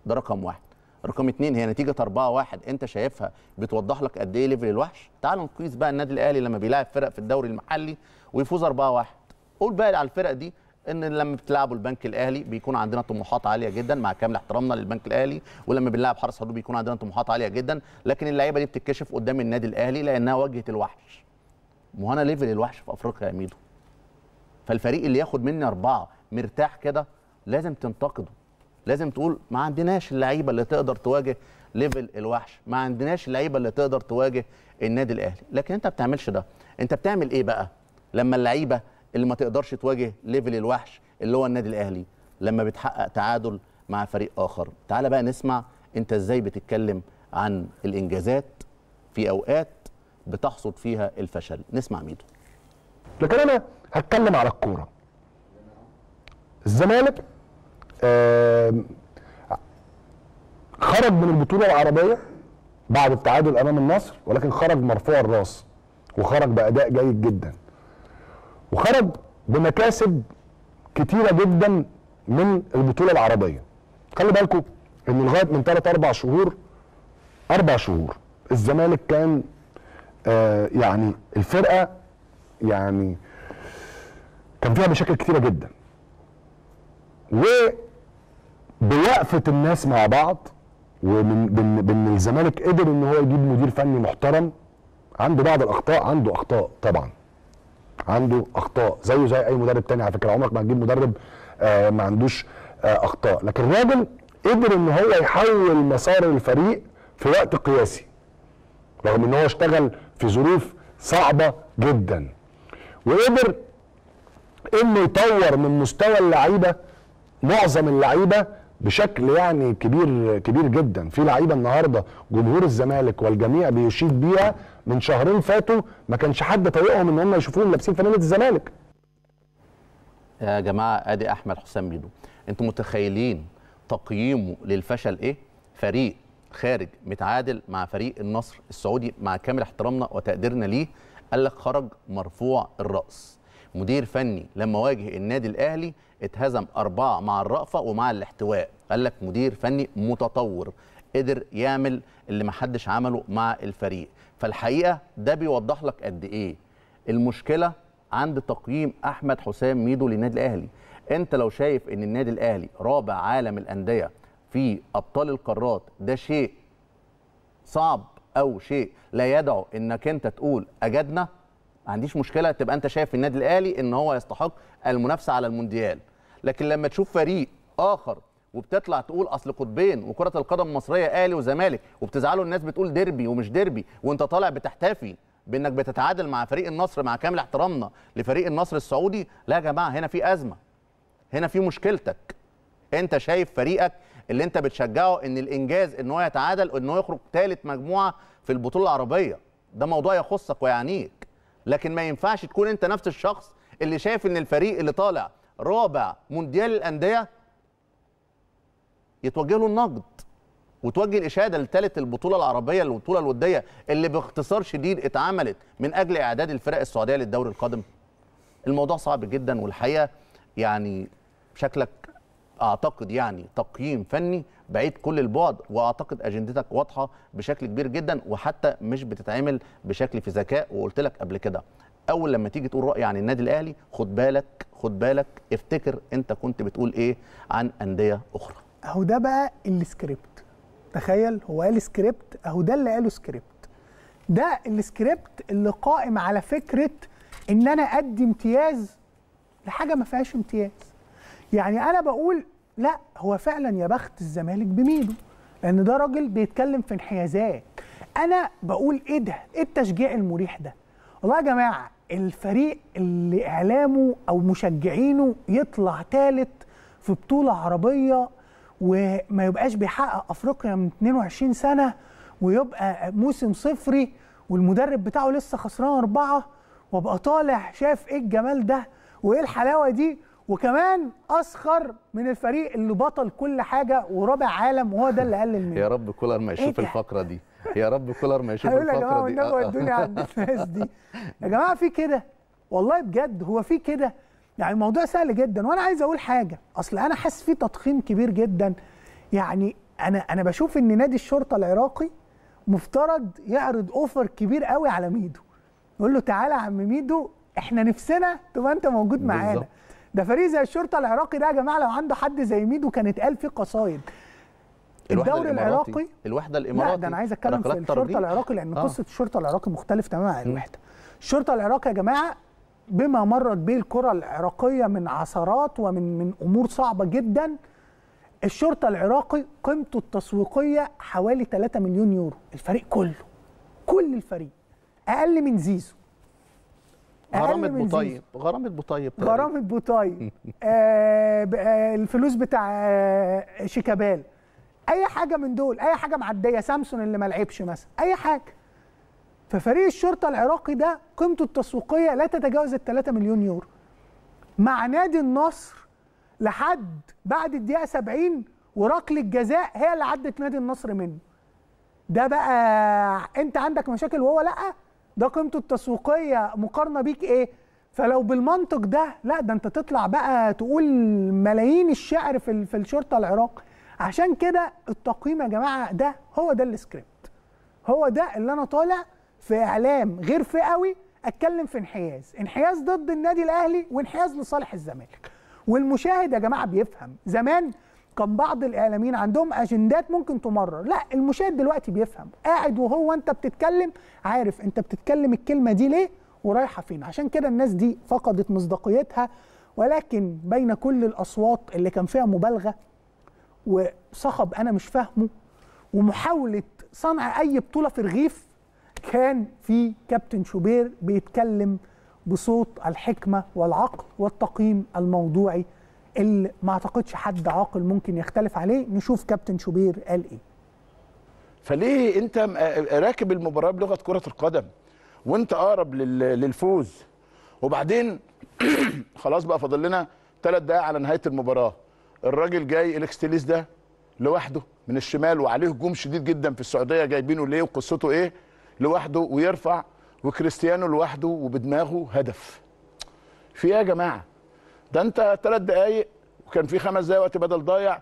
A: ده رقم واحد رقم اثنين هي نتيجه 4 1 انت شايفها بتوضح لك قد ايه ليفل الوحش تعال نقيس بقى النادي الاهلي لما بيلاعب فرق في الدوري المحلي ويفوز أربعة واحد. قول بقى على الفرق دي ان لما بتلعبوا البنك الاهلي بيكون عندنا طموحات عاليه جدا مع كامل احترامنا للبنك الاهلي ولما بنلعب حرس حدود بيكون عندنا طموحات عاليه جدا لكن اللعيبه دي بتتكشف قدام النادي الاهلي لانها واجهه الوحش مهنا ليفل الوحش في افريقيا يا ميدو فالفريق اللي ياخد مني اربعه مرتاح كده لازم تنتقده لازم تقول ما عندناش اللعيبه اللي تقدر تواجه ليفل الوحش ما عندناش اللعيبه اللي تقدر تواجه النادي الاهلي لكن انت ما بتعملش ده انت بتعمل ايه بقى لما اللعيبه اللي ما تقدرش تواجه ليفل الوحش اللي هو النادي الاهلي لما بتحقق تعادل مع فريق اخر تعال بقى نسمع انت ازاي بتتكلم عن الانجازات في اوقات بتحصد فيها الفشل نسمع ميدو لكن انا هتكلم على الكوره الزمالك
I: خرج من البطوله العربيه بعد التعادل امام النصر ولكن خرج مرفوع الراس وخرج باداء جيد جدا وخرج بمكاسب كتيره جدا من البطوله العربيه خلي بالكم ان لغايه من ثلاث اربع شهور اربع شهور الزمالك كان آه يعني الفرقه يعني كان فيها مشاكل كتيره جدا وبوقفه الناس مع بعض ومن بان بان الزمالك قدر ان هو يجيب مدير فني محترم عنده بعض الاخطاء عنده اخطاء طبعا عنده اخطاء زيه زي اي مدرب تاني على فكره عمرك ما هتجيب مدرب آه، ما عندوش آه، اخطاء لكن الراجل قدر ان هو يحول مسار الفريق في وقت قياسي رغم ان هو اشتغل في ظروف صعبه جدا وقدر انه يطور من مستوى اللعيبه معظم اللعيبه بشكل يعني كبير كبير جدا في لعيبه النهارده جمهور الزمالك والجميع بيشيد بيها من شهرين فاتوا ما كانش حد طايقهم ان هم يشوفوهم لابسين فنانه
A: الزمالك يا جماعه ادي احمد حسام ميدو انتوا متخيلين تقييمه للفشل ايه فريق خارج متعادل مع فريق النصر السعودي مع كامل احترامنا وتقديرنا ليه قال لك خرج مرفوع الراس مدير فني لما واجه النادي الاهلي اتهزم أربعة مع الرأفة ومع الاحتواء قال لك مدير فني متطور قدر يعمل اللي محدش عمله مع الفريق فالحقيقه ده بيوضح لك قد ايه المشكله عند تقييم احمد حسام ميدو للنادي الاهلي انت لو شايف ان النادي الاهلي رابع عالم الانديه في ابطال القارات ده شيء صعب او شيء لا يدعو انك انت تقول اجدنا ما عنديش مشكله تبقى انت شايف النادي الاهلي ان هو يستحق المنافسه على المونديال لكن لما تشوف فريق اخر وبتطلع تقول اصل قطبين وكره القدم المصريه اهلي وزمالك وبتزعلوا الناس بتقول ديربي ومش ديربي وانت طالع بتحتفي بانك بتتعادل مع فريق النصر مع كامل احترامنا لفريق النصر السعودي لا يا جماعه هنا في ازمه هنا في مشكلتك انت شايف فريقك اللي انت بتشجعه ان الانجاز ان هو يتعادل وان هو يخرج ثالث مجموعه في البطوله العربيه ده موضوع يخصك ويعنيك لكن ما ينفعش تكون انت نفس الشخص اللي شايف ان الفريق اللي طالع رابع مونديال الانديه يتوجه له النقد وتوجه الاشاده لثالث البطوله العربيه البطوله الوديه اللي باختصار شديد اتعملت من اجل اعداد الفرق السعوديه للدوري القادم الموضوع صعب جدا والحقيقه يعني شكلك اعتقد يعني تقييم فني بعيد كل البعد واعتقد اجندتك واضحه بشكل كبير جدا وحتى مش بتتعمل بشكل في ذكاء وقلت لك قبل كده اول لما تيجي تقول راي عن النادي الاهلي خد بالك خد بالك افتكر انت كنت بتقول ايه عن انديه
B: اخرى اهو ده بقى السكريبت تخيل هو قال سكريبت اهو ده اللي قاله سكريبت ده السكريبت اللي قائم على فكره ان انا ادي امتياز لحاجه ما فيهاش امتياز يعني انا بقول لا هو فعلا يا بخت الزمالك بميدو لان ده راجل بيتكلم في انحيازات انا بقول ايه ده ايه التشجيع المريح ده والله يا جماعه الفريق اللي اعلامه او مشجعينه يطلع ثالث في بطوله عربيه وما يبقاش بيحقق افريقيا من 22 سنه ويبقى موسم صفري والمدرب بتاعه لسه خسران اربعه وابقى طالع شايف ايه الجمال ده وايه الحلاوه دي وكمان اسخر من الفريق اللي بطل كل حاجه ورابع عالم وهو ده اللي قلل منه يا
A: رب كولر ما يشوف إيه الفقره دي يا رب كولر ما يشوف الفقره دي يا جماعه والنبي الدنيا آه. عند الناس دي
B: يا جماعه في كده والله بجد هو في كده يعني الموضوع سهل جدا وانا عايز اقول حاجه اصل انا حاسس فيه تضخيم كبير جدا يعني انا انا بشوف ان نادي الشرطه العراقي مفترض يعرض اوفر كبير قوي على ميدو يقول له تعالى يا عم ميدو احنا نفسنا تبقى انت موجود معانا ده فريق زي الشرطه العراقي ده يا جماعه لو عنده حد زي ميدو كانت قال فيه قصايد الدوري العراقي الوحده الاماراتي لا ده انا عايز اتكلم في الشرطه العراقي لان آه. قصه الشرطه العراقي مختلف تماما عن الوحده الشرطه العراقي يا جماعه بما مرت به الكره العراقيه من عثرات ومن من امور صعبه جدا الشرطه العراقي قيمته التسويقيه حوالي 3 مليون يورو الفريق كله كل الفريق اقل من زيزو غرامة بوطيب
A: غرامة بوطيب غرامة
B: بوطيب آه الفلوس بتاع آه شيكابال اي حاجه من دول اي حاجه معديه سامسون اللي ما لعبش مثلا اي حاجه ففريق الشرطه العراقي ده قيمته التسويقيه لا تتجاوز ال 3 مليون يورو مع نادي النصر لحد بعد الدقيقه 70 وركله جزاء هي اللي عدت نادي النصر منه ده بقى انت عندك مشاكل وهو لا ده قيمته التسويقيه مقارنه بيك ايه فلو بالمنطق ده لا ده انت تطلع بقى تقول ملايين الشعر في في الشرطه العراقي عشان كده التقييم يا جماعه ده هو ده السكريبت هو ده اللي انا طالع في اعلام غير فئوي اتكلم في انحياز انحياز ضد النادي الاهلي وانحياز لصالح الزمالك والمشاهد يا جماعه بيفهم زمان كان بعض الاعلاميين عندهم اجندات ممكن تمرر لا المشاهد دلوقتي بيفهم قاعد وهو انت بتتكلم عارف انت بتتكلم الكلمه دي ليه ورايحه فين عشان كده الناس دي فقدت مصداقيتها ولكن بين كل الاصوات اللي كان فيها مبالغه وصخب انا مش فاهمه ومحاوله صنع اي بطوله في رغيف كان في كابتن شوبير بيتكلم بصوت الحكمه والعقل والتقييم الموضوعي اللي ما اعتقدش حد عاقل ممكن يختلف عليه نشوف كابتن شوبير قال ايه
D: فليه انت راكب المباراه بلغه كره القدم وانت اقرب للفوز وبعدين خلاص بقى فاضل لنا ثلاث دقائق على نهايه المباراه الراجل جاي الاكستيليس ده لوحده من الشمال وعليه هجوم شديد جدا في السعوديه جايبينه ليه وقصته ايه لوحده ويرفع وكريستيانو لوحده وبدماغه هدف في ايه يا جماعه ده انت ثلاث دقايق وكان في خمس دقايق وقت بدل ضايع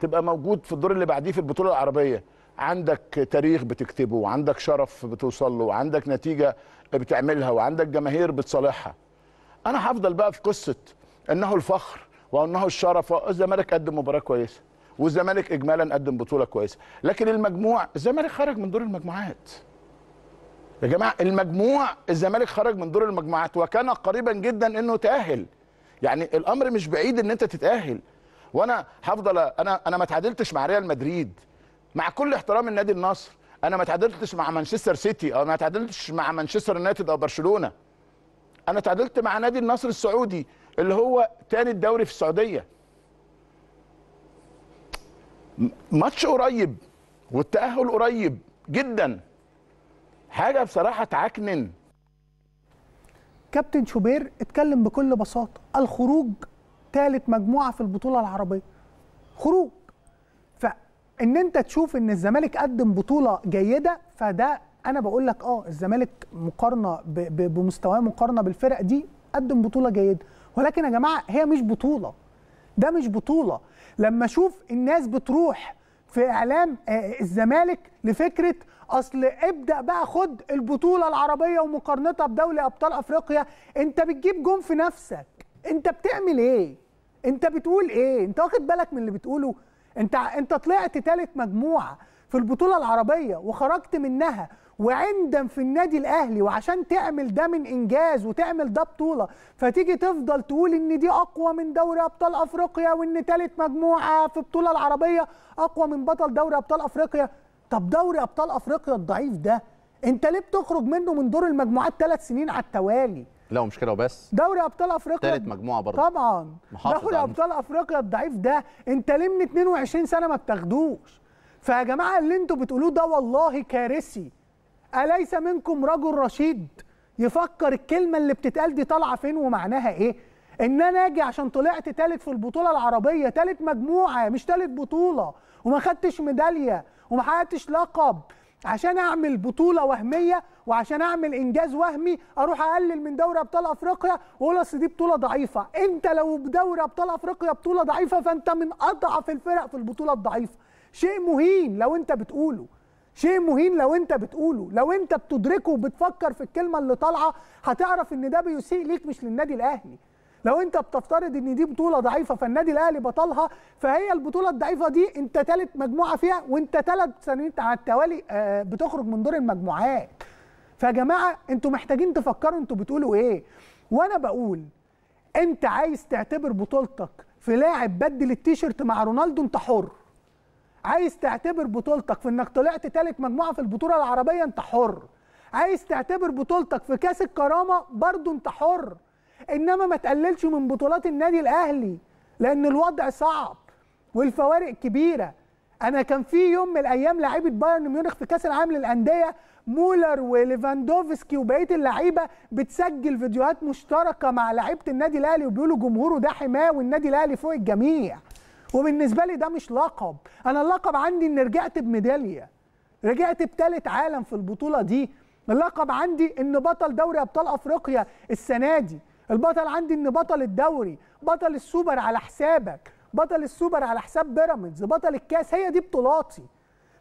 D: تبقى موجود في الدور اللي بعديه في البطوله العربيه عندك تاريخ بتكتبه وعندك شرف بتوصل له وعندك نتيجه بتعملها وعندك جماهير بتصالحها انا هفضل بقى في قصه انه الفخر وانه الشرف الزمالك قدم مباراه كويسه والزمالك اجمالا قدم بطوله كويسه لكن المجموع الزمالك خرج من دور المجموعات يا جماعه المجموع الزمالك خرج من دور المجموعات وكان قريبا جدا انه تاهل يعني الامر مش بعيد ان انت تتاهل وانا هفضل انا انا ما تعادلتش مع ريال مدريد مع كل احترام النادي النصر انا ما تعادلتش مع مانشستر سيتي او ما تعادلتش مع مانشستر يونايتد او برشلونه انا تعادلت مع نادي النصر السعودي اللي هو تاني الدوري في السعوديه ماتش قريب والتاهل قريب جدا حاجه بصراحه تعكنن كابتن شوبير
B: اتكلم بكل بساطه الخروج ثالث مجموعه في البطوله العربيه خروج فان انت تشوف ان الزمالك قدم بطوله جيده فده انا بقول لك اه الزمالك مقارنه بمستواه مقارنه بالفرق دي قدم بطوله جيده ولكن يا جماعه هي مش بطوله ده مش بطوله لما اشوف الناس بتروح في اعلام آه، الزمالك لفكره اصل ابدا بقى خد البطوله العربيه ومقارنتها بدوري ابطال افريقيا انت بتجيب جون في نفسك انت بتعمل ايه انت بتقول ايه انت واخد بالك من اللي بتقوله انت انت طلعت ثالث مجموعه في البطوله العربيه وخرجت منها وعندا في النادي الاهلي وعشان تعمل ده من انجاز وتعمل ده بطوله فتيجي تفضل تقول ان دي اقوى من دوري ابطال افريقيا وان ثالث مجموعه في البطوله العربيه اقوى من بطل دوري ابطال افريقيا طب دوري ابطال افريقيا الضعيف ده انت ليه بتخرج منه من دور المجموعات ثلاث سنين على التوالي لا ومش كده وبس دوري ابطال افريقيا ثالث مجموعه برضه طبعا دوري ابطال افريقيا الضعيف ده انت ليه من 22 سنه ما بتاخدوش فيا جماعه اللي انتوا بتقولوه ده والله كارثي اليس منكم رجل رشيد يفكر الكلمه اللي بتتقال دي طالعه فين ومعناها ايه ان انا اجي عشان طلعت ثالث في البطوله العربيه ثالث مجموعه مش ثالث بطوله وما خدتش ميداليه وما حققتش لقب عشان اعمل بطوله وهميه وعشان اعمل انجاز وهمي اروح اقلل من دوري ابطال افريقيا واقول اصل دي بطوله ضعيفه انت لو بدوري ابطال افريقيا بطوله ضعيفه فانت من اضعف الفرق في البطوله الضعيفه شيء مهين لو انت بتقوله شيء مهين لو انت بتقوله لو انت بتدركه وبتفكر في الكلمه اللي طالعه هتعرف ان ده بيسيء ليك مش للنادي الاهلي لو انت بتفترض ان دي بطوله ضعيفه فالنادي الاهلي بطلها فهي البطوله الضعيفه دي انت ثالث مجموعه فيها وانت ثلاث سنين على التوالي آه، بتخرج من دور المجموعات فيا جماعه انتوا محتاجين تفكروا انتوا بتقولوا ايه وانا بقول انت عايز تعتبر بطولتك في لاعب بدل التيشيرت مع رونالدو انت حر عايز تعتبر بطولتك في انك طلعت ثالث مجموعه في البطوله العربيه انت حر عايز تعتبر بطولتك في كاس الكرامه برضه انت حر انما ما تقللش من بطولات النادي الاهلي لان الوضع صعب والفوارق كبيره انا كان في يوم من الايام لعيبه بايرن ميونخ في كاس العالم للانديه مولر وليفاندوفسكي وبقيه اللعيبه بتسجل فيديوهات مشتركه مع لعيبه النادي الاهلي وبيقولوا جمهوره ده حماه والنادي الاهلي فوق الجميع وبالنسبه لي ده مش لقب انا اللقب عندي ان رجعت بميداليه رجعت بثالث عالم في البطوله دي اللقب عندي ان بطل دوري ابطال افريقيا السنه دي البطل عندي ان بطل الدوري بطل السوبر على حسابك بطل السوبر على حساب بيراميدز بطل الكاس هي دي بطولاتي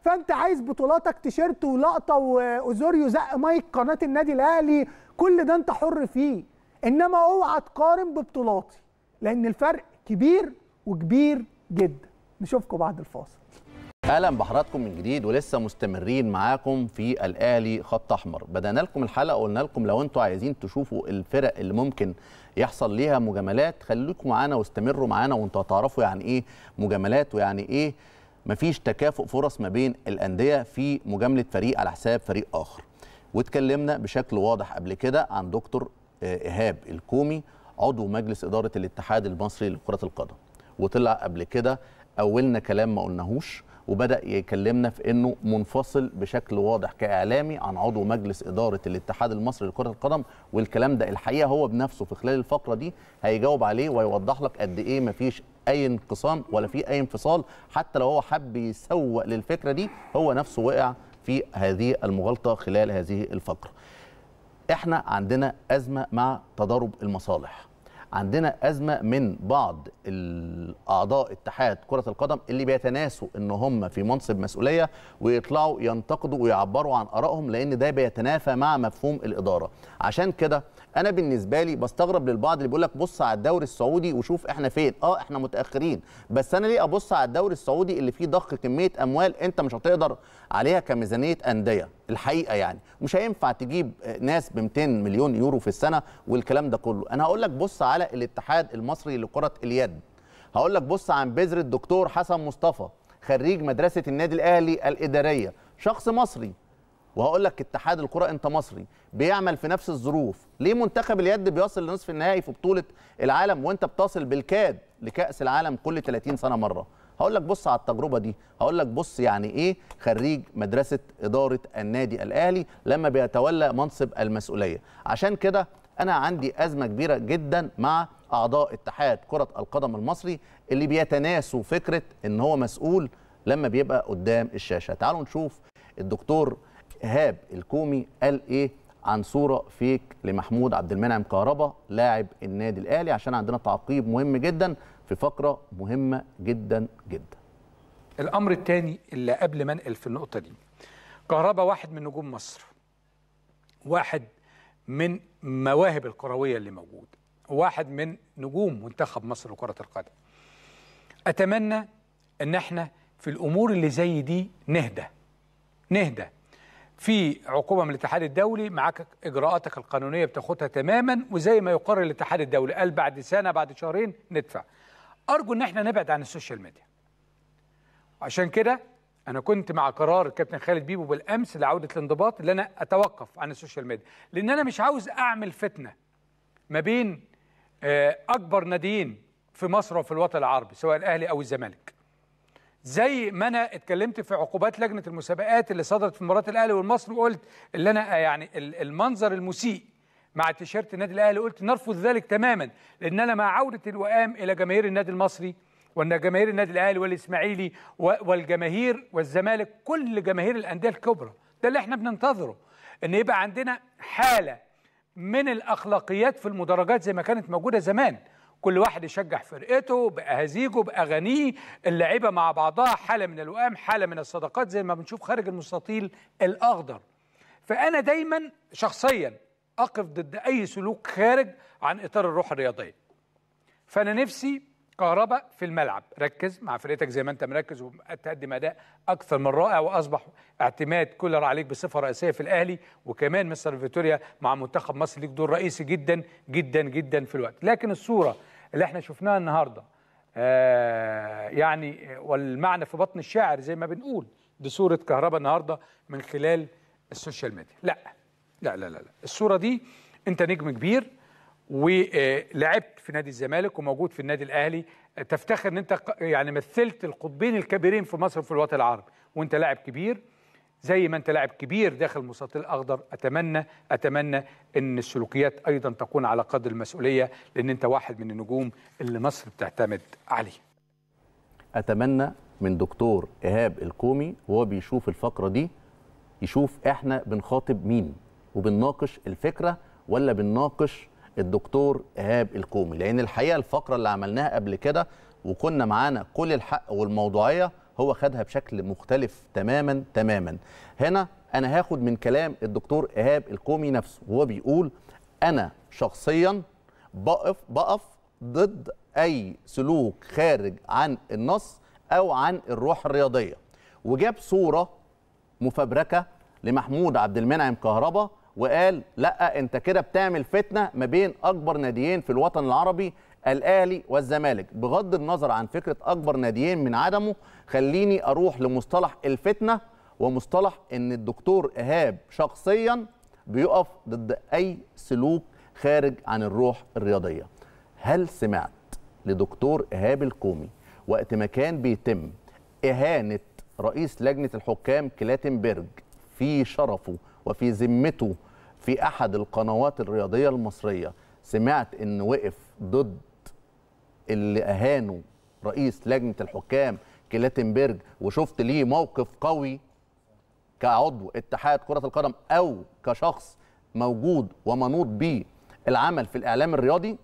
B: فانت عايز بطولاتك تيشيرت ولقطه واوزوريو زق مايك قناه النادي الاهلي كل ده انت حر فيه انما اوعى تقارن ببطولاتي لان الفرق كبير وكبير جدا نشوفكم بعد الفاصل
A: اهلا بحضراتكم من جديد ولسه مستمرين معاكم في الاهلي خط احمر بدانا لكم الحلقه وقلنا لكم لو انتم عايزين تشوفوا الفرق اللي ممكن يحصل ليها مجاملات خليكم معانا واستمروا معانا وانتوا هتعرفوا يعني ايه مجاملات ويعني ايه مفيش تكافؤ فرص ما بين الانديه في مجامله فريق على حساب فريق اخر واتكلمنا بشكل واضح قبل كده عن دكتور آه، ايهاب الكومي عضو مجلس اداره الاتحاد المصري لكره القدم وطلع قبل كده اولنا كلام ما قلناهوش وبدا يكلمنا في انه منفصل بشكل واضح كاعلامي عن عضو مجلس اداره الاتحاد المصري لكره القدم والكلام ده الحقيقه هو بنفسه في خلال الفقره دي هيجاوب عليه ويوضح لك قد ايه مفيش اي انقسام ولا في اي انفصال حتى لو هو حب يسوق للفكره دي هو نفسه وقع في هذه المغالطه خلال هذه الفقره احنا عندنا ازمه مع تضارب المصالح عندنا ازمه من بعض اعضاء اتحاد كره القدم اللي بيتناسوا ان هم في منصب مسؤوليه ويطلعوا ينتقدوا ويعبروا عن ارائهم لان ده بيتنافى مع مفهوم الاداره عشان كده انا بالنسبه لي بستغرب للبعض اللي بيقول لك بص على الدوري السعودي وشوف احنا فين اه احنا متاخرين بس انا ليه ابص على الدوري السعودي اللي فيه ضخ كميه اموال انت مش هتقدر عليها كميزانيه انديه الحقيقه يعني مش هينفع تجيب ناس ب 200 مليون يورو في السنه والكلام ده كله انا هقول لك بص على الاتحاد المصري لكره اليد هقول لك بص عن بذره الدكتور حسن مصطفى خريج مدرسه النادي الاهلي الاداريه شخص مصري وهقول لك اتحاد الكره انت مصري بيعمل في نفس الظروف ليه منتخب اليد بيصل لنصف النهائي في بطوله العالم وانت بتصل بالكاد لكاس العالم كل 30 سنه مره هقول لك بص على التجربه دي هقول لك بص يعني ايه خريج مدرسه اداره النادي الاهلي لما بيتولى منصب المسؤوليه عشان كده انا عندي ازمه كبيره جدا مع اعضاء اتحاد كره القدم المصري اللي بيتناسوا فكره ان هو مسؤول لما بيبقى قدام الشاشه تعالوا نشوف الدكتور ايهاب الكومي قال ايه عن صوره فيك لمحمود عبد المنعم كهربا لاعب النادي الاهلي عشان عندنا تعقيب مهم جدا في فقره مهمه جدا جدا
G: الامر الثاني اللي قبل ما انقل في النقطه دي كهربا واحد من نجوم مصر واحد من مواهب الكرويه اللي موجود واحد من نجوم منتخب مصر لكره القدم اتمنى ان احنا في الامور اللي زي دي نهدى نهدى في عقوبه من الاتحاد الدولي معاك اجراءاتك القانونيه بتاخدها تماما وزي ما يقرر الاتحاد الدولي قال بعد سنه بعد شهرين ندفع ارجو ان احنا نبعد عن السوشيال ميديا عشان كده انا كنت مع قرار الكابتن خالد بيبو بالامس لعوده الانضباط اللي انا اتوقف عن السوشيال ميديا لان انا مش عاوز اعمل فتنه ما بين آه، اكبر ناديين في مصر وفي الوطن العربي سواء الاهلي او الزمالك زي ما انا اتكلمت في عقوبات لجنه المسابقات اللي صدرت في مباراه الاهلي والمصري وقلت اللي انا آه، يعني المنظر المسيء مع تيشيرت النادي الاهلي قلت نرفض ذلك تماما لان انا مع عوده الوئام الى جماهير النادي المصري وان جماهير النادي الاهلي والاسماعيلي والجماهير والزمالك كل جماهير الانديه الكبرى ده اللي احنا بننتظره ان يبقى عندنا حاله من الاخلاقيات في المدرجات زي ما كانت موجوده زمان كل واحد يشجع فرقته باهازيجه باغانيه اللعيبه مع بعضها حاله من الوئام حاله من الصداقات زي ما بنشوف خارج المستطيل الاخضر فانا دايما شخصيا اقف ضد اي سلوك خارج عن اطار الروح الرياضيه فانا نفسي كهرباء في الملعب ركز مع فرقتك زي ما انت مركز وتقدم اداء اكثر من رائع واصبح اعتماد كولر عليك بصفه رئيسيه في الاهلي وكمان مستر فيتوريا مع منتخب مصر ليك دور رئيسي جدا جدا جدا في الوقت لكن الصوره اللي احنا شفناه النهارده آه، يعني والمعنى في بطن الشاعر زي ما بنقول دي صوره كهرباء النهارده من خلال السوشيال ميديا لا لا لا لا, لا. الصوره دي انت نجم كبير ولعبت في نادي الزمالك وموجود في النادي الاهلي تفتخر ان انت يعني مثلت القطبين الكبيرين في مصر وفي الوطن العربي وانت لاعب كبير زي ما انت لاعب كبير داخل المستطيل الاخضر اتمنى اتمنى ان السلوكيات ايضا تكون على قدر المسؤوليه لان انت واحد من النجوم اللي مصر بتعتمد عليه.
A: اتمنى من دكتور ايهاب الكومي وهو بيشوف الفقره دي يشوف احنا بنخاطب مين وبنناقش الفكره ولا بنناقش الدكتور ايهاب الكومي لان الحقيقه الفقره اللي عملناها قبل كده وكنا معانا كل الحق والموضوعيه هو خدها بشكل مختلف تماما تماما هنا انا هاخد من كلام الدكتور ايهاب القومي نفسه وهو بيقول انا شخصيا بقف بقف ضد اي سلوك خارج عن النص او عن الروح الرياضيه وجاب صوره مفبركه لمحمود عبد المنعم كهربا وقال لا انت كده بتعمل فتنه ما بين اكبر ناديين في الوطن العربي الاهلي والزمالك بغض النظر عن فكره اكبر ناديين من عدمه خليني اروح لمصطلح الفتنه ومصطلح ان الدكتور ايهاب شخصيا بيقف ضد اي سلوك خارج عن الروح الرياضيه هل سمعت لدكتور ايهاب الكومي وقت ما كان بيتم اهانه رئيس لجنه الحكام كلاتنبرج في شرفه وفي ذمته في احد القنوات الرياضيه المصريه سمعت ان وقف ضد اللي اهانوا رئيس لجنه الحكام كلاتنبرج وشفت ليه موقف قوي كعضو اتحاد كره القدم او كشخص موجود ومنوط به العمل في الاعلام الرياضي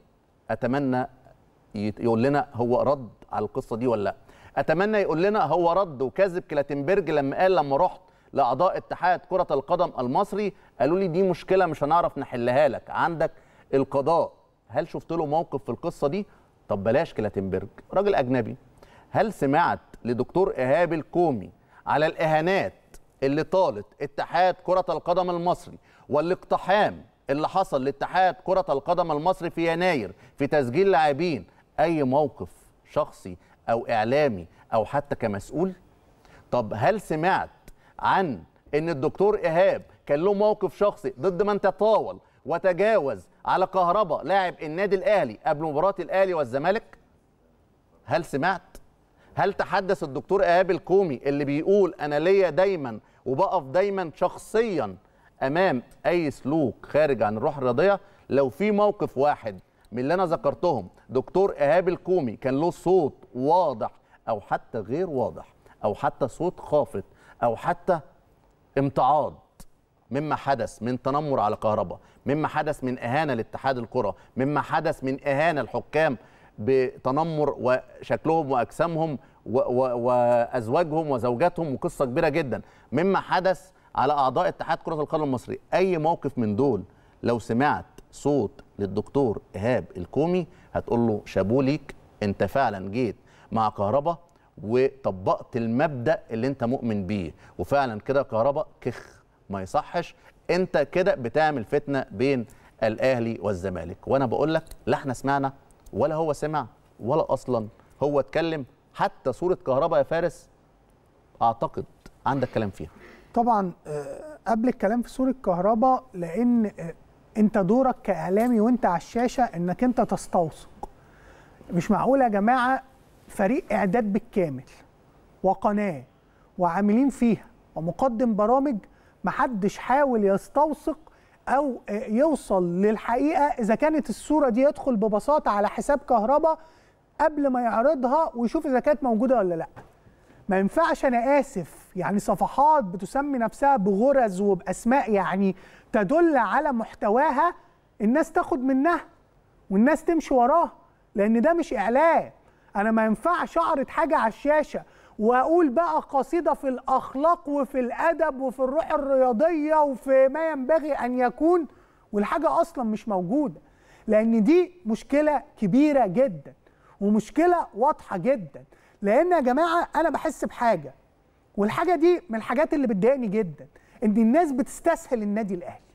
A: اتمنى يقول لنا هو رد على القصه دي ولا لا اتمنى يقول لنا هو رد وكذب كلاتنبرج لما قال لما رحت لاعضاء اتحاد كره القدم المصري قالوا لي دي مشكله مش هنعرف نحلها لك عندك القضاء هل شفت له موقف في القصه دي طب بلاش كلاتنبرج راجل اجنبي هل سمعت لدكتور ايهاب الكومي على الاهانات اللي طالت اتحاد كره القدم المصري والاقتحام اللي حصل لاتحاد كره القدم المصري في يناير في تسجيل لاعبين اي موقف شخصي او اعلامي او حتى كمسؤول طب هل سمعت عن ان الدكتور ايهاب كان له موقف شخصي ضد من تطاول وتجاوز على كهربا لاعب النادي الاهلي قبل مباراه الاهلي والزمالك هل سمعت هل تحدث الدكتور ايهاب الكومي اللي بيقول انا ليا دايما وبقف دايما شخصيا امام اي سلوك خارج عن الروح الرياضيه لو في موقف واحد من اللي انا ذكرتهم دكتور ايهاب الكومي كان له صوت واضح او حتى غير واضح او حتى صوت خافت او حتى امتعاض مما حدث من تنمر على كهرباء مما حدث من إهانة لاتحاد الكرة مما حدث من إهانة الحكام بتنمر وشكلهم وأجسامهم وأزواجهم وزوجاتهم وقصة كبيرة جدا مما حدث على أعضاء اتحاد كرة القدم المصري أي موقف من دول لو سمعت صوت للدكتور إيهاب الكومي هتقول له شابوه ليك أنت فعلا جيت مع كهرباء وطبقت المبدأ اللي أنت مؤمن بيه وفعلا كده كهرباء كخ ما يصحش انت كده بتعمل فتنه بين الاهلي والزمالك وانا بقول لك لا احنا سمعنا ولا هو سمع ولا اصلا هو اتكلم حتى صوره كهرباء يا فارس اعتقد عندك كلام فيها
B: طبعا آه، قبل الكلام في صوره كهرباء لان آه، انت دورك كاعلامي وانت على الشاشه انك انت تستوثق مش معقول يا جماعه فريق اعداد بالكامل وقناه وعاملين فيها ومقدم برامج محدش حاول يستوثق او يوصل للحقيقه اذا كانت الصوره دي يدخل ببساطه على حساب كهرباء قبل ما يعرضها ويشوف اذا كانت موجوده ولا لا ما ينفعش انا اسف يعني صفحات بتسمي نفسها بغرز وباسماء يعني تدل على محتواها الناس تاخد منها والناس تمشي وراها لان ده مش اعلان انا ما ينفعش اعرض حاجه على الشاشه واقول بقى قصيده في الاخلاق وفي الادب وفي الروح الرياضيه وفي ما ينبغي ان يكون والحاجه اصلا مش موجوده لان دي مشكله كبيره جدا ومشكله واضحه جدا لان يا جماعه انا بحس بحاجه والحاجه دي من الحاجات اللي بتضايقني جدا ان الناس بتستسهل النادي الاهلي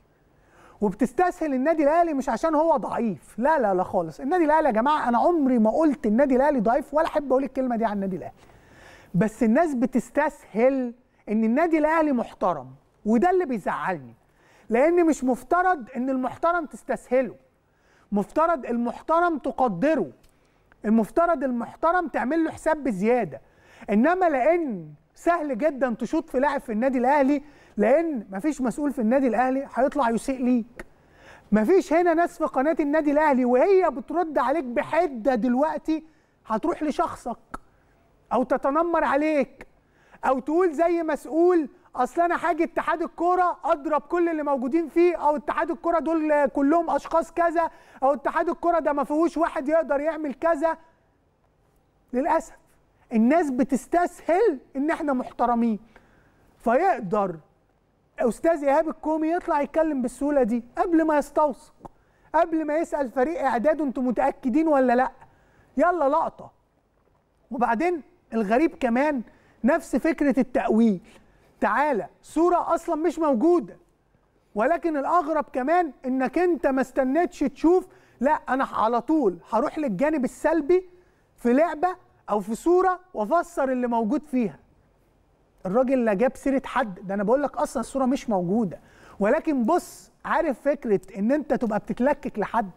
B: وبتستسهل النادي الاهلي مش عشان هو ضعيف لا لا لا خالص النادي الاهلي يا جماعه انا عمري ما قلت النادي الاهلي ضعيف ولا احب اقول الكلمه دي عن النادي الاهلي بس الناس بتستسهل ان النادي الاهلي محترم وده اللي بيزعلني لان مش مفترض ان المحترم تستسهله مفترض المحترم تقدره المفترض المحترم تعمل له حساب بزياده انما لان سهل جدا تشوط في لاعب في النادي الاهلي لان مفيش مسؤول في النادي الاهلي هيطلع يسيء ليك مفيش هنا ناس في قناه النادي الاهلي وهي بترد عليك بحده دلوقتي هتروح لشخصك او تتنمر عليك او تقول زي مسؤول اصل انا حاجه اتحاد الكوره اضرب كل اللي موجودين فيه او اتحاد الكوره دول كلهم اشخاص كذا او اتحاد الكوره ده ما فيهوش واحد يقدر يعمل كذا للاسف الناس بتستسهل ان احنا محترمين فيقدر استاذ ايهاب الكومي يطلع يتكلم بالسهوله دي قبل ما يستوثق قبل ما يسال فريق اعداده انتم متاكدين ولا لا يلا لقطه وبعدين الغريب كمان نفس فكره التاويل تعالى صوره اصلا مش موجوده ولكن الاغرب كمان انك انت ما استنيتش تشوف لا انا على طول هروح للجانب السلبي في لعبه او في صوره وافسر اللي موجود فيها الراجل لا جاب سيره حد ده انا بقول لك اصلا الصوره مش موجوده ولكن بص عارف فكره ان انت تبقى بتتلكك لحد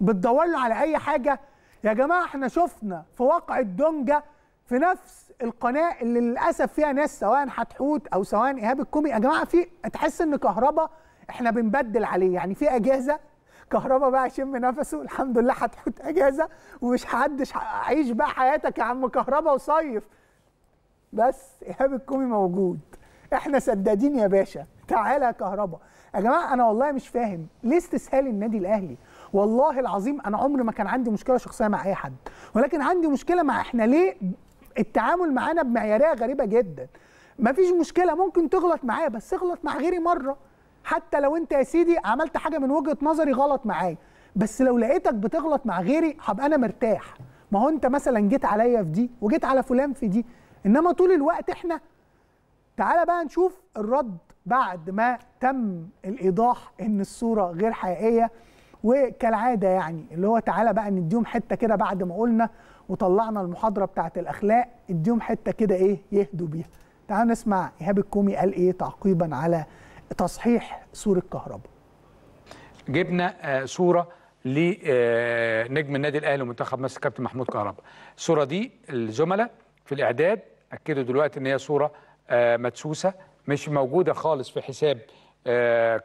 B: بتدور له على اي حاجه يا جماعه احنا شفنا في واقع الدونجا في نفس القناه اللي للاسف فيها ناس سواء حتحوت او سواء ايهاب الكومي يا جماعه في تحس ان كهربا احنا بنبدل عليه يعني في اجهزه كهربا بقى يشم نفسه الحمد لله حتحوت اجازه ومش حدش عيش بقى حياتك يا عم كهربا وصيف بس ايهاب الكومي موجود احنا سدادين يا باشا تعالى يا كهربا يا جماعه انا والله مش فاهم ليه استسهال النادي الاهلي والله العظيم انا عمري ما كان عندي مشكله شخصيه مع اي حد ولكن عندي مشكله مع احنا ليه التعامل معانا بمعياريه غريبه جدا مفيش مشكله ممكن تغلط معايا بس اغلط مع غيري مره حتى لو انت يا سيدي عملت حاجه من وجهه نظري غلط معايا بس لو لقيتك بتغلط مع غيري هبقى انا مرتاح ما هو انت مثلا جيت عليا في دي وجيت على فلان في دي انما طول الوقت احنا تعالى بقى نشوف الرد بعد ما تم الايضاح ان الصوره غير حقيقيه وكالعاده يعني اللي هو تعالى بقى نديهم حته كده بعد ما قلنا وطلعنا المحاضره بتاعه الاخلاق اديهم حته كده ايه يهدوا بيها تعالوا نسمع ايهاب الكومي قال ايه تعقيبا على تصحيح سور الكهرباء
G: جبنا آه، صوره لنجم آه، النادي الاهلي ومنتخب مصر كابتن محمود كهربا الصوره دي الزملاء في الاعداد اكدوا دلوقتي ان هي صوره آه، مدسوسه مش موجوده خالص في حساب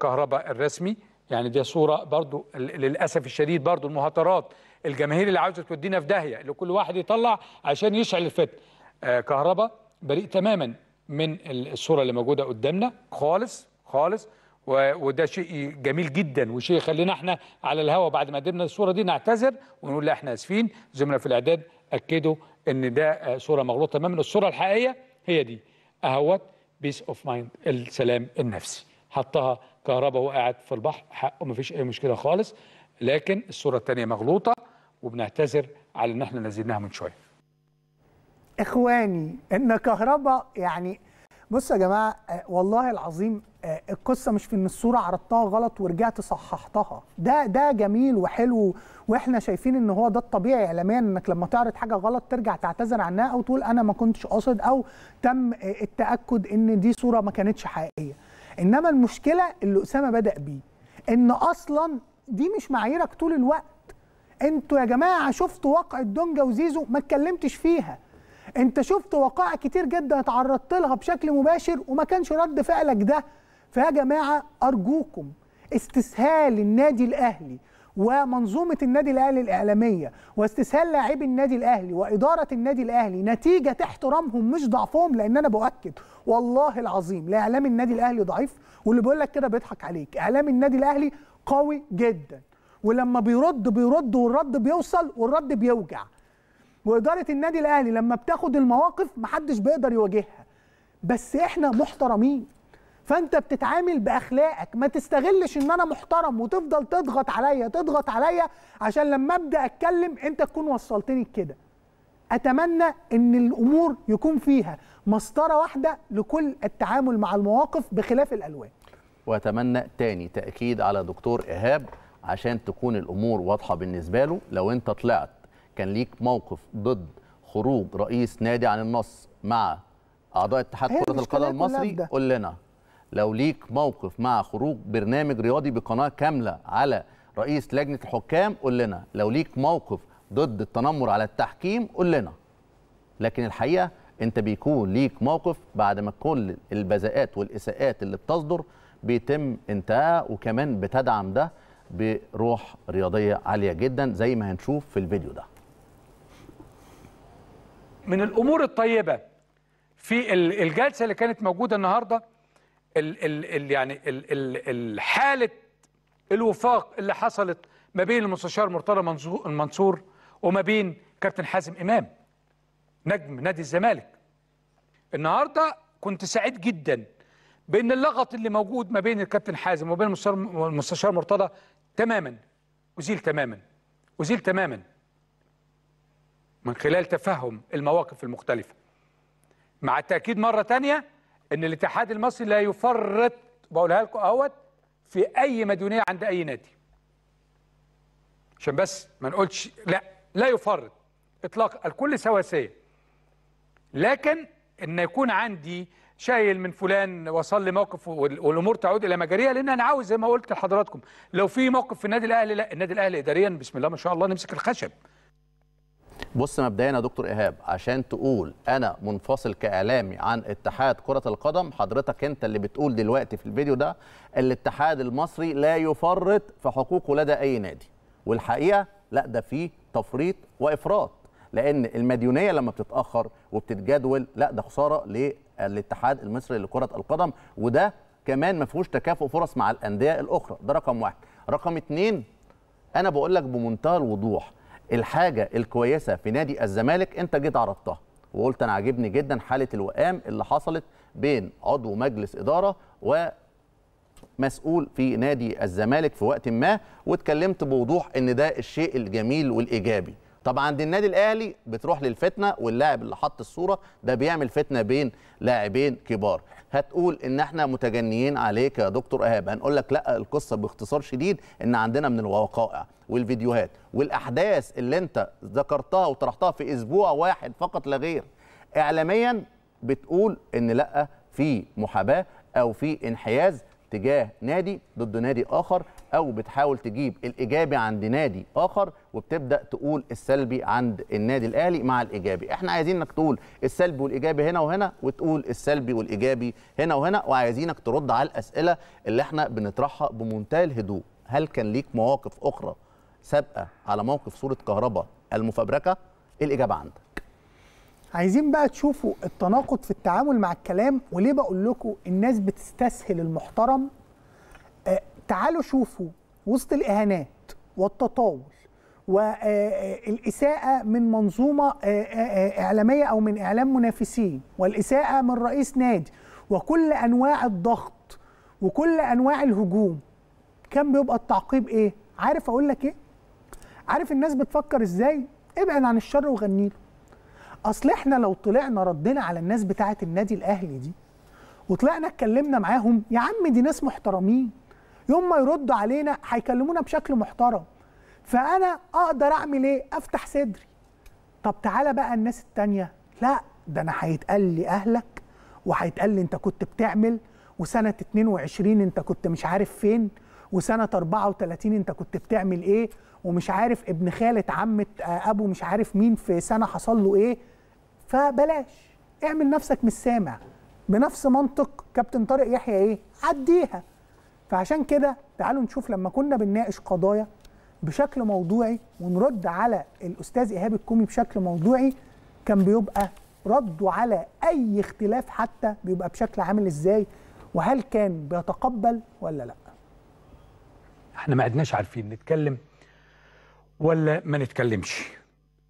G: كهربا الرسمي يعني دي صوره برضو للاسف الشديد برضو المهاترات الجماهير اللي عاوزه تودينا في داهيه اللي كل واحد يطلع عشان يشعل الفتن آه كهربا بريء تماما من الصوره اللي موجوده قدامنا خالص خالص وده شيء جميل جدا وشيء يخلينا احنا على الهواء بعد ما قدمنا الصوره دي نعتذر ونقول لا احنا اسفين زملاء في الاعداد اكدوا ان ده آه، صوره مغلوطه تماما الصوره الحقيقيه هي دي اهوت بيس اوف مايند السلام النفسي حطها كهرباء وقعت في البحر حقه ما فيش اي مشكله خالص لكن الصوره الثانيه مغلوطه وبنعتذر على ان احنا نزلناها من شويه
B: اخواني ان كهرباء يعني بصوا يا جماعه آه، والله العظيم آه، القصه مش في ان الصوره عرضتها غلط ورجعت صححتها ده ده جميل وحلو واحنا شايفين ان هو ده الطبيعي اعلاميا انك لما تعرض حاجه غلط ترجع تعتذر عنها او تقول انا ما كنتش قاصد او تم آه، التاكد ان دي صوره ما كانتش حقيقيه انما المشكله اللي اسامه بدا بيه ان اصلا دي مش معاييرك طول الوقت انتوا يا جماعه شفتوا واقعه دونجا وزيزو ما اتكلمتش فيها انت شفت وقائع كتير جدا اتعرضت لها بشكل مباشر وما كانش رد فعلك ده فيا جماعه ارجوكم استسهال النادي الاهلي ومنظومه النادي الاهلي الاعلاميه واستسهال لاعبي النادي الاهلي واداره النادي الاهلي نتيجه احترامهم مش ضعفهم لان انا باكد والله العظيم لاعلام النادي الاهلي ضعيف واللي بيقول لك كده بيضحك عليك اعلام النادي الاهلي قوي جدا ولما بيرد بيرد والرد بيوصل والرد بيوجع واداره النادي الاهلي لما بتاخد المواقف محدش بيقدر يواجهها بس احنا محترمين فانت بتتعامل باخلاقك ما تستغلش ان انا محترم وتفضل تضغط عليا تضغط عليا عشان لما ابدا اتكلم انت تكون وصلتني كده اتمنى ان الامور يكون فيها مسطره واحده لكل التعامل مع المواقف بخلاف الالوان
A: واتمنى تاني تاكيد على دكتور ايهاب عشان تكون الامور واضحه بالنسبه له لو انت طلعت كان ليك موقف ضد خروج رئيس نادي عن النص مع اعضاء اتحاد كره القدم المصري قول لنا لو ليك موقف مع خروج برنامج رياضي بقناه كامله على رئيس لجنه الحكام قول لنا لو ليك موقف ضد التنمر على التحكيم قول لنا لكن الحقيقه انت بيكون ليك موقف بعد ما كل البذاءات والاساءات اللي بتصدر بيتم انتهاء وكمان بتدعم ده بروح رياضيه عاليه جدا زي ما هنشوف في الفيديو ده
G: من الامور الطيبه في الجلسه اللي كانت موجوده النهارده الـ ال الـ يعني حاله الوفاق اللي حصلت ما بين المستشار مرتضى المنصور وما بين كابتن حازم امام نجم نادي الزمالك النهارده كنت سعيد جدا بان اللغط اللي موجود ما بين الكابتن حازم وبين المستشار مرتضى تماما ازيل تماما ازيل تماما من خلال تفهم المواقف المختلفه مع التاكيد مره ثانيه ان الاتحاد المصري لا يفرط بقولها لكم اهوت في اي مديونيه عند اي نادي عشان بس ما نقولش لا لا يفرط اطلاق الكل سواسيه لكن ان يكون عندي شايل من فلان وصل لي موقف والامور تعود الى مجاريها لان انا عاوز زي ما قلت لحضراتكم لو في موقف في النادي الاهلي لا النادي الاهلي اداريا بسم الله ما شاء الله نمسك الخشب
A: بص مبدئيا يا دكتور ايهاب عشان تقول انا منفصل كاعلامي عن اتحاد كره القدم حضرتك انت اللي بتقول دلوقتي في الفيديو ده الاتحاد المصري لا يفرط في حقوقه لدى اي نادي والحقيقه لا ده فيه تفريط وافراط لان المديونيه لما بتتاخر وبتتجدول لا ده خساره الاتحاد المصري لكره القدم وده كمان ما فيهوش تكافؤ فرص مع الانديه الاخرى ده رقم واحد رقم اتنين انا بقول لك بمنتهى الوضوح الحاجه الكويسه في نادي الزمالك انت جيت عرضتها وقلت انا عاجبني جدا حاله الوئام اللي حصلت بين عضو مجلس اداره و مسؤول في نادي الزمالك في وقت ما واتكلمت بوضوح ان ده الشيء الجميل والايجابي طب عند النادي الاهلي بتروح للفتنه واللاعب اللي حط الصوره ده بيعمل فتنه بين لاعبين كبار هتقول ان احنا متجنيين عليك يا دكتور ايهاب هنقول لك لا القصه باختصار شديد ان عندنا من الوقائع والفيديوهات والاحداث اللي انت ذكرتها وطرحتها في اسبوع واحد فقط لا غير اعلاميا بتقول ان لا في محاباه او في انحياز تجاه نادي ضد نادي اخر او بتحاول تجيب الايجابي عند نادي اخر وبتبدا تقول السلبي عند النادي الاهلي مع الايجابي احنا عايزينك تقول السلبي والايجابي هنا وهنا وتقول السلبي والايجابي هنا وهنا وعايزينك ترد على الاسئله اللي احنا بنطرحها بمنتهى الهدوء هل كان ليك مواقف اخرى سابقه على موقف صوره كهرباء المفبركه الاجابه عندك
B: عايزين بقى تشوفوا التناقض في التعامل مع الكلام وليه بقول لكم الناس بتستسهل المحترم آه، تعالوا شوفوا وسط الإهانات والتطاول والإساءة آه، آه، من منظومة آه، إعلامية أو من إعلام منافسين والإساءة من رئيس نادي وكل أنواع الضغط وكل أنواع الهجوم كان بيبقى التعقيب إيه؟ عارف أقول لك إيه؟ عارف الناس بتفكر إزاي؟ ابعد عن الشر وغني له. أصل إحنا لو طلعنا ردنا على الناس بتاعة النادي الأهلي دي وطلعنا اتكلمنا معاهم يا عم دي ناس محترمين يوم ما يردوا علينا هيكلمونا بشكل محترم فانا اقدر اعمل ايه افتح صدري طب تعالى بقى الناس التانية لا ده انا هيتقال لي اهلك وهيتقال لي انت كنت بتعمل وسنه 22 انت كنت مش عارف فين وسنه 34 انت كنت بتعمل ايه ومش عارف ابن خاله عمه آه، ابو مش عارف مين في سنه حصل له ايه فبلاش اعمل نفسك مش سامع بنفس منطق كابتن طارق يحيى ايه عديها فعشان كده تعالوا نشوف لما كنا بنناقش قضايا بشكل موضوعي ونرد على الاستاذ ايهاب الكومي بشكل موضوعي كان بيبقى رده على اي اختلاف حتى بيبقى بشكل عامل ازاي وهل كان بيتقبل ولا لا
G: احنا ما عدناش عارفين نتكلم ولا ما نتكلمش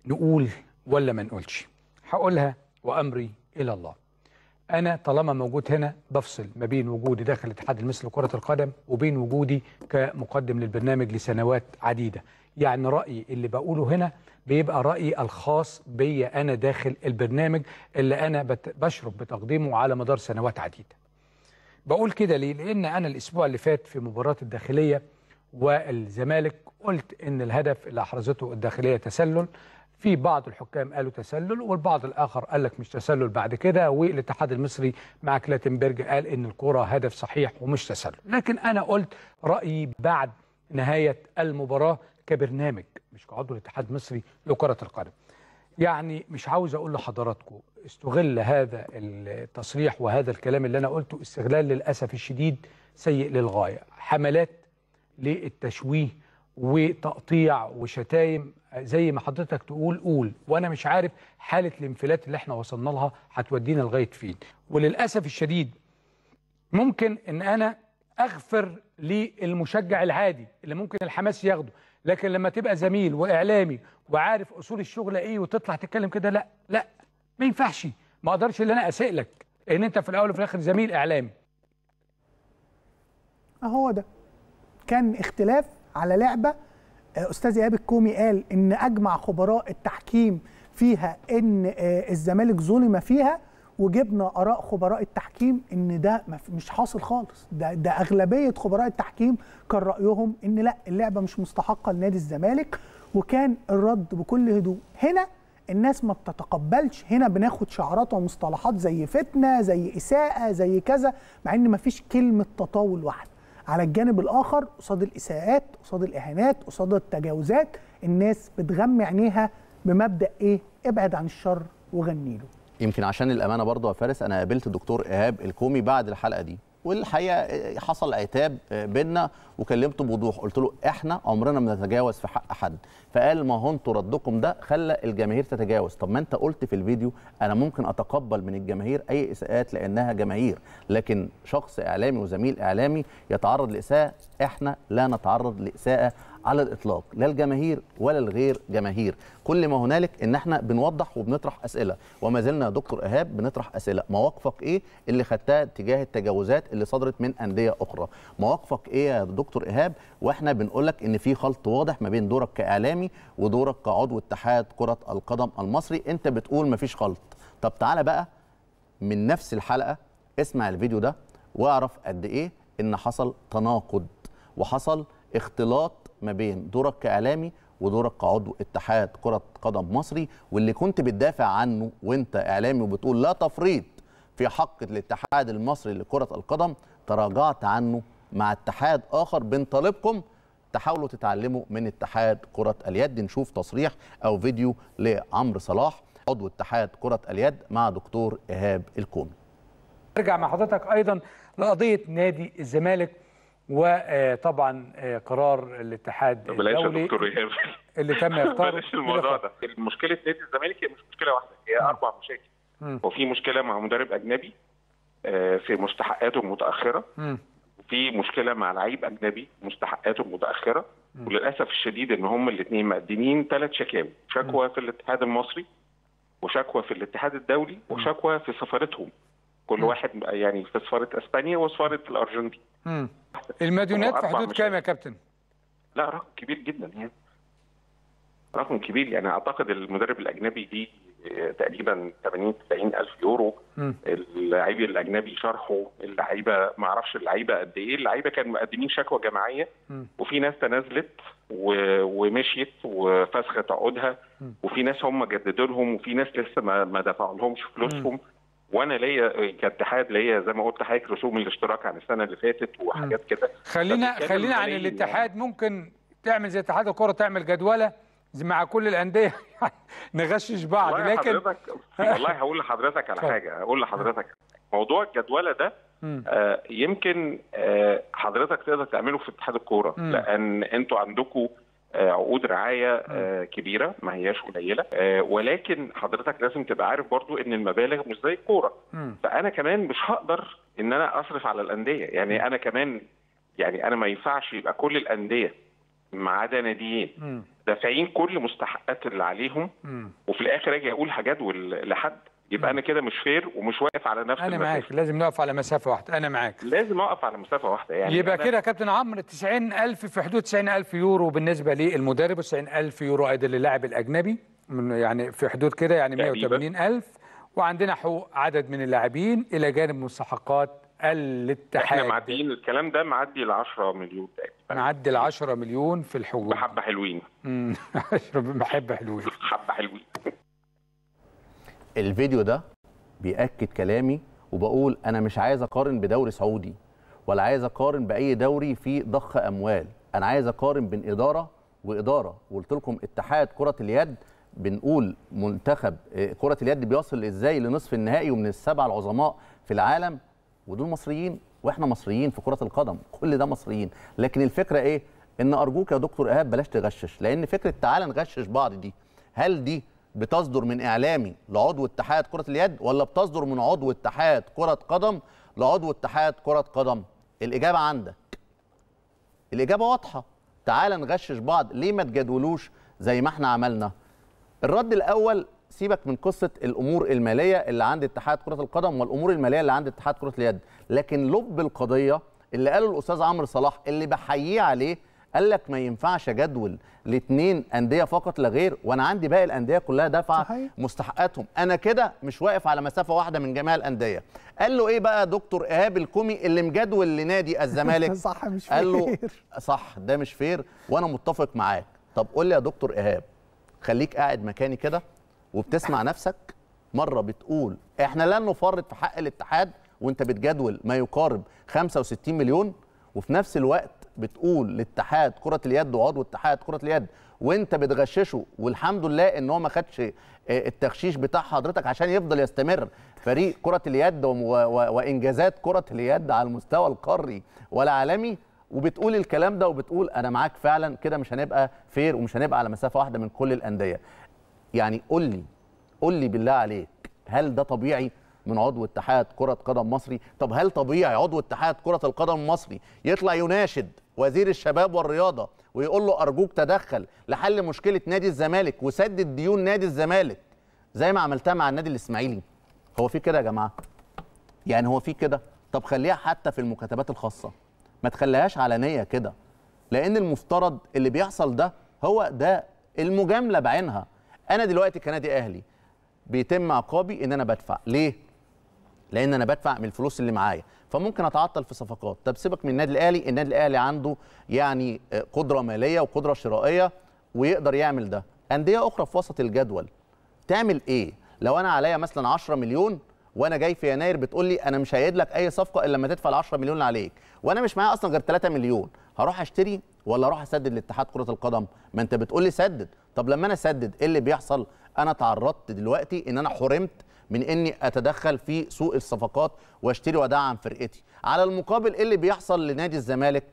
G: نقول ولا ما نقولش هقولها وامري الى الله انا طالما موجود هنا بفصل ما بين وجودي داخل الاتحاد المصري لكره القدم وبين وجودي كمقدم للبرنامج لسنوات عديده يعني رايي اللي بقوله هنا بيبقى رايي الخاص بيا انا داخل البرنامج اللي انا بشرف بتقديمه على مدار سنوات عديده بقول كده ليه لان انا الاسبوع اللي فات في مباراه الداخليه والزمالك قلت ان الهدف اللي احرزته الداخليه تسلل في بعض الحكام قالوا تسلل والبعض الاخر قال لك مش تسلل بعد كده والاتحاد المصري مع كلاتنبرج قال ان الكره هدف صحيح ومش تسلل لكن انا قلت رايي بعد نهايه المباراه كبرنامج مش كعضو الاتحاد المصري لكره القدم يعني مش عاوز اقول لحضراتكم استغل هذا التصريح وهذا الكلام اللي انا قلته استغلال للاسف الشديد سيء للغايه حملات للتشويه وتقطيع وشتايم زي ما حضرتك تقول قول وانا مش عارف حاله الانفلات اللي احنا وصلنا لها هتودينا لغايه فين وللاسف الشديد ممكن ان انا اغفر للمشجع العادي اللي ممكن الحماس ياخده لكن لما تبقى زميل واعلامي وعارف اصول الشغل ايه وتطلع تتكلم كده لا لا ما ينفعش ما اقدرش ان انا اسالك ان انت في الاول وفي الاخر زميل اعلامي
B: هو ده كان اختلاف على لعبه آه، استاذ ايهاب الكومي قال ان اجمع خبراء التحكيم فيها ان آه، الزمالك ظلم فيها وجبنا اراء خبراء التحكيم ان ده مش حاصل خالص ده ده اغلبيه خبراء التحكيم كان رايهم ان لا اللعبه مش مستحقه لنادي الزمالك وكان الرد بكل هدوء هنا الناس ما بتتقبلش هنا بناخد شعارات ومصطلحات زي فتنه زي اساءه زي كذا مع ان ما فيش كلمه تطاول واحده على الجانب الاخر قصاد الاساءات قصاد الاهانات قصاد التجاوزات الناس بتغمي عينيها بمبدا ايه ابعد عن الشر وغني له
A: يمكن عشان الامانه برضه يا فارس انا قابلت الدكتور ايهاب الكومي بعد الحلقه دي والحقيقه آه، حصل عتاب آه، بينا وكلمته بوضوح قلت له احنا عمرنا ما نتجاوز في حق حد فقال ما هو انتوا ردكم ده خلى الجماهير تتجاوز طب ما انت قلت في الفيديو انا ممكن اتقبل من الجماهير اي اساءات لانها جماهير لكن شخص اعلامي وزميل اعلامي يتعرض لاساءه احنا لا نتعرض لاساءه على الاطلاق لا الجماهير ولا الغير جماهير كل ما هنالك ان احنا بنوضح وبنطرح اسئله وما زلنا يا دكتور ايهاب بنطرح اسئله مواقفك ايه اللي خدتها تجاه التجاوزات اللي صدرت من انديه اخرى مواقفك ايه يا دكتور ايهاب واحنا بنقول لك ان في خلط واضح ما بين دورك كاعلامي ودورك كعضو اتحاد كره القدم المصري انت بتقول مفيش خلط طب تعالى بقى من نفس الحلقه اسمع الفيديو ده واعرف قد ايه ان حصل تناقض وحصل اختلاط ما بين دورك كاعلامي ودورك كعضو اتحاد كره قدم مصري واللي كنت بتدافع عنه وانت اعلامي وبتقول لا تفريط في حق الاتحاد المصري لكره القدم تراجعت عنه مع اتحاد اخر بنطالبكم تحاولوا تتعلموا من اتحاد كره اليد نشوف تصريح او فيديو لعمرو صلاح عضو اتحاد كره اليد مع دكتور ايهاب الكومي
G: ارجع مع حضرتك ايضا لقضيه نادي الزمالك وطبعا آه، قرار الاتحاد الدولي يا دكتور ايهاب
J: اللي تم اختاره بلاش الموضوع ده مشكله نادي الزمالك هي مش مشكله واحده
H: هي اربع مشاكل
J: وفي مشكله مع مدرب اجنبي آه، في مستحقاته متاخره وفي مشكله مع لعيب اجنبي مستحقاته متاخره وللاسف الشديد ان هم الاثنين مقدمين ثلاث شكاوي شكوى في الاتحاد المصري وشكوى في الاتحاد الدولي وشكوى في سفارتهم كل واحد يعني في سفارة اسبانيا وسفاره الارجنتين المديونات في حدود كام يا كابتن؟ لا رقم كبير جدا يعني رقم كبير يعني اعتقد المدرب الاجنبي دي آه، تقريبا 80 90 الف يورو اللعيب الاجنبي شرحه اللعيبه ما اعرفش اللعيبه قد ايه اللعيبه كانوا مقدمين شكوى جماعيه وفي ناس تنازلت ومشيت وفسخت عقودها وفي ناس هم جددوا لهم وفي ناس لسه ما, ما دفعوا لهمش فلوسهم وانا ليا كاتحاد ليا زي ما قلت حضرتك رسوم الاشتراك عن السنه اللي فاتت وحاجات كده خلينا خلينا عن يعني. الاتحاد
G: ممكن تعمل زي اتحاد الكره تعمل جدوله مع كل الانديه نغشش بعض والله لكن والله
J: هقول لحضرتك على حاجه هقول لحضرتك موضوع الجدوله ده آه، يمكن آه، حضرتك تقدر تعمله في اتحاد الكوره لان انتوا عندكم آه، عقود رعايه آه، كبيره ما هياش قليله آه، ولكن حضرتك لازم تبقى عارف برضو ان المبالغ مش زي الكوره فانا كمان مش هقدر ان انا اصرف على الانديه يعني انا كمان يعني انا ما ينفعش يبقى كل الانديه ما عدا ناديين دافعين كل مستحقات اللي عليهم وفي الاخر اجي اقول هجدول لحد يبقى انا كده مش فير ومش واقف على نفس انا معاك
G: لازم نقف على مسافه واحده
J: انا معاك لازم اقف على مسافه واحده يعني يبقى كده يا
G: كابتن عمرو 90000 في حدود 90000 يورو بالنسبه للمدرب و90000 يورو ايضا للاعب الاجنبي يعني في حدود كده يعني 180000 وعندنا حقوق عدد من اللاعبين الى جانب مستحقات الاتحاد احنا
J: معديين الكلام ده معدي ال 10 مليون تقريبا معدي ال 10 مليون في الحقوق بحبه حلوين
G: امم 10 بحبه حلوين
J: حبه حلوين
A: الفيديو ده بيأكد كلامي وبقول انا مش عايز اقارن بدوري سعودي ولا عايز اقارن باي دوري فيه ضخ اموال انا عايز اقارن بين اداره واداره وقلت لكم اتحاد كره اليد بنقول منتخب آه، كره اليد بيصل ازاي لنصف النهائي ومن السبعه العظماء في العالم ودول مصريين واحنا مصريين في كره القدم كل ده مصريين لكن الفكره ايه ان ارجوك يا دكتور ايهاب بلاش تغشش لان فكره تعالى نغشش بعض دي هل دي بتصدر من اعلامي لعضو اتحاد كره اليد ولا بتصدر من عضو اتحاد كره قدم لعضو اتحاد كره قدم الاجابه عندك الاجابه واضحه تعال نغشش بعض ليه ما تجادولوش زي ما احنا عملنا الرد الاول سيبك من قصه الامور الماليه اللي عند اتحاد كره القدم والامور الماليه اللي عند اتحاد كره اليد لكن لب القضيه اللي قاله الاستاذ عمرو صلاح اللي بحييه عليه قال لك ما ينفعش اجدول لاثنين انديه فقط لا غير وانا عندي باقي الانديه كلها دفع مستحقاتهم انا كده مش واقف على مسافه واحده من جميع الانديه قال له ايه بقى دكتور ايهاب الكومي اللي مجدول لنادي الزمالك صح مش فير قال له صح ده مش فير وانا متفق معاك طب قول لي يا دكتور ايهاب خليك قاعد مكاني كده وبتسمع نفسك مره بتقول احنا لن نفرط في حق الاتحاد وانت بتجدول ما يقارب 65 مليون وفي نفس الوقت بتقول لاتحاد كره اليد وعضو اتحاد كره اليد وانت بتغششه والحمد لله ان هو ما خدش آه، التغشيش بتاع حضرتك عشان يفضل يستمر فريق كره اليد وانجازات كره اليد على المستوى القاري والعالمي وبتقول الكلام ده وبتقول انا معاك فعلا كده مش هنبقى فير ومش هنبقى على مسافه واحده من كل الانديه يعني قول لي قول لي بالله عليك هل ده طبيعي من عضو اتحاد كرة قدم مصري طب هل طبيعي عضو اتحاد كرة القدم المصري يطلع يناشد وزير الشباب والرياضة ويقول له أرجوك تدخل لحل مشكلة نادي الزمالك وسدد ديون نادي الزمالك زي ما عملتها مع النادي الإسماعيلي هو في كده يا جماعة يعني هو في كده طب خليها حتى في المكاتبات الخاصة ما تخليهاش علنية كده لأن المفترض اللي بيحصل ده هو ده المجاملة بعينها أنا دلوقتي كنادي أهلي بيتم عقابي إن أنا بدفع ليه؟ لان انا بدفع من الفلوس اللي معايا فممكن اتعطل في صفقات طب سيبك من النادي الاهلي النادي الاهلي عنده يعني آه، قدره ماليه وقدره شرائيه ويقدر يعمل ده انديه اخرى في وسط الجدول تعمل ايه لو انا عليا مثلا 10 مليون وانا جاي في يناير بتقول لي انا مش هيد لك اي صفقه الا لما تدفع ال 10 مليون اللي عليك وانا مش معايا اصلا غير 3 مليون هروح اشتري ولا اروح اسدد لاتحاد كره القدم ما انت بتقول لي سدد طب لما انا اسدد ايه اللي بيحصل انا تعرضت دلوقتي ان انا حرمت من اني اتدخل في سوق الصفقات واشتري ودعم فرقتي على المقابل ايه اللي بيحصل لنادي الزمالك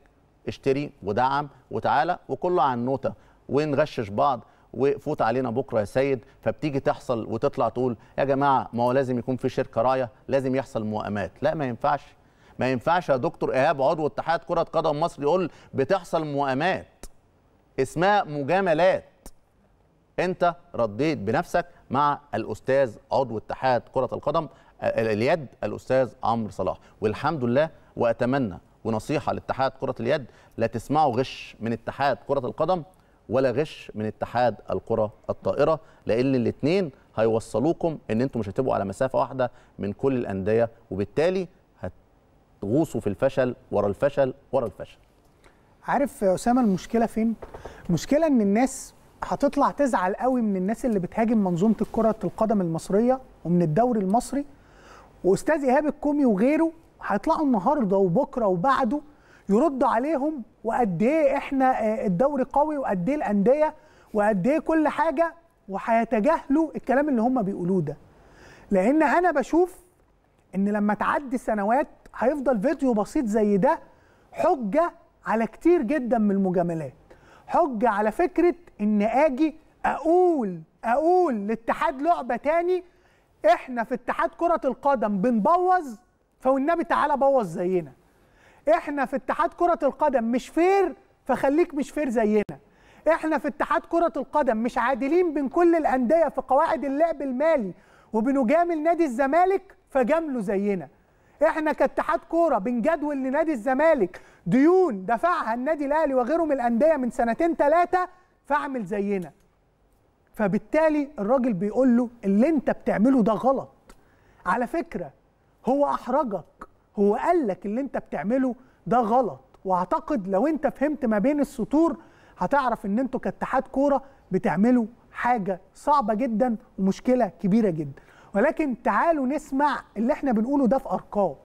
A: اشتري ودعم وتعالى وكله على النوته ونغشش بعض وفوت علينا بكره يا سيد فبتيجي تحصل وتطلع تقول يا جماعه ما هو لازم يكون في شركه رايه لازم يحصل موائمات لا ما ينفعش ما ينفعش يا دكتور ايهاب عضو اتحاد كره قدم مصر يقول بتحصل موائمات اسمها مجاملات انت رديت بنفسك مع الاستاذ عضو اتحاد كره القدم آه، اليد الاستاذ عمرو صلاح والحمد لله واتمنى ونصيحه لاتحاد كره اليد لا تسمعوا غش من اتحاد كره القدم ولا غش من اتحاد الكره الطائره لان الاثنين هيوصلوكم ان انتم مش هتبقوا على مسافه واحده من كل الانديه وبالتالي هتغوصوا في الفشل ورا الفشل ورا الفشل
B: عارف يا اسامه المشكله فين المشكله ان الناس هتطلع تزعل قوي من الناس اللي بتهاجم منظومه كره القدم المصريه ومن الدوري المصري واستاذ ايهاب الكومي وغيره هيطلعوا النهارده وبكره وبعده يردوا عليهم وقد ايه احنا آه، الدوري قوي وقد ايه الانديه وقد ايه كل حاجه وهيتجاهلوا الكلام اللي هم بيقولوه ده لان انا بشوف ان لما تعدي سنوات هيفضل فيديو بسيط زي ده حجه على كتير جدا من المجاملات حجه على فكره ان اجي اقول اقول لاتحاد لعبه تاني احنا في اتحاد كره القدم بنبوظ فوالنبي تعالى بوظ زينا احنا في اتحاد كره القدم مش فير فخليك مش فير زينا احنا في اتحاد كره القدم مش عادلين بين كل الانديه في قواعد اللعب المالي وبنجامل نادي الزمالك فجامله زينا احنا كاتحاد كوره بنجدول لنادي الزمالك ديون دفعها النادي الاهلي وغيره من الانديه من سنتين ثلاثه فاعمل زينا فبالتالي الراجل بيقول له اللي انت بتعمله ده غلط على فكره هو احرجك هو قال لك اللي انت بتعمله ده غلط واعتقد لو انت فهمت ما بين السطور هتعرف ان انتوا كاتحاد كوره بتعملوا حاجه صعبه جدا ومشكله كبيره جدا ولكن تعالوا نسمع اللي احنا بنقوله ده في ارقام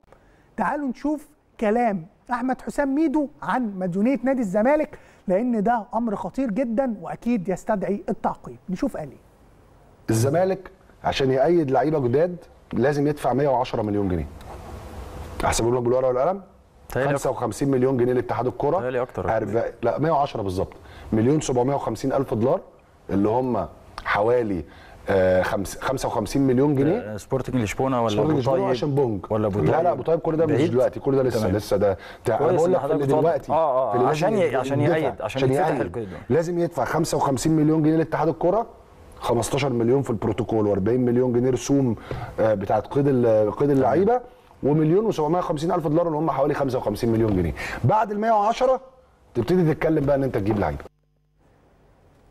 B: تعالوا نشوف كلام احمد حسام ميدو عن مديونيه نادي الزمالك لان ده امر خطير جدا واكيد يستدعي التعقيب نشوف قال ايه
I: الزمالك عشان يأيد لعيبه جداد لازم يدفع 110 مليون جنيه احسبهم لك بالورقه والقلم 55 مليون جنيه لاتحاد الكره أربع... لا 110 بالظبط مليون 750 الف دولار اللي هم حوالي 55 آه، مليون جنيه آه، سبورتنج لشبونه ولا سبورتنج لشبونه عشان
A: بونج ولا ابو طيب لا لا ابو طيب كل ده مش دلوقتي كل ده لسه تمام. لسه ده انا بقول لك دلوقتي اه
I: اه عشان ي... عشان يعيد عشان يفتح لازم يدفع 55 مليون جنيه لاتحاد الكوره 15 مليون في البروتوكول و40 مليون جنيه رسوم آه، بتاعت قيد قيد اللعيبه ومليون و750 الف دولار اللي هم حوالي 55 مليون جنيه بعد ال 110 تبتدي تتكلم بقى ان انت تجيب لعيبه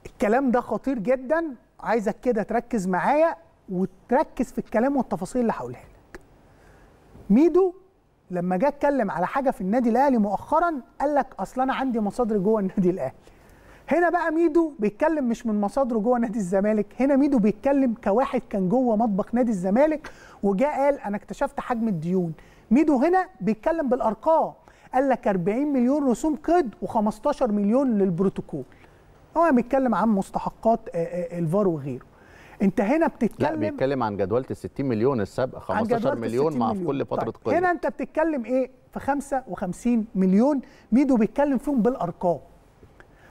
B: الكلام ده خطير جدا عايزك كده تركز معايا وتركز في الكلام والتفاصيل اللي هقولها لك ميدو لما جه اتكلم على حاجه في النادي الاهلي مؤخرا قال لك اصل انا عندي مصادر جوه النادي الاهلي هنا بقى ميدو بيتكلم مش من مصادره جوه نادي الزمالك هنا ميدو بيتكلم كواحد كان جوه مطبخ نادي الزمالك وجاء قال انا اكتشفت حجم الديون ميدو هنا بيتكلم بالارقام قال لك 40 مليون رسوم قد و15 مليون للبروتوكول هو بيتكلم عن مستحقات آه، آه، الفار وغيره انت هنا بتتكلم لا
A: بيتكلم عن جدوله ال 60 مليون السابقه 15 مليون مع في كل فتره طيب. قيد هنا
B: انت بتتكلم ايه في 55 مليون ميدو بيتكلم فيهم بالارقام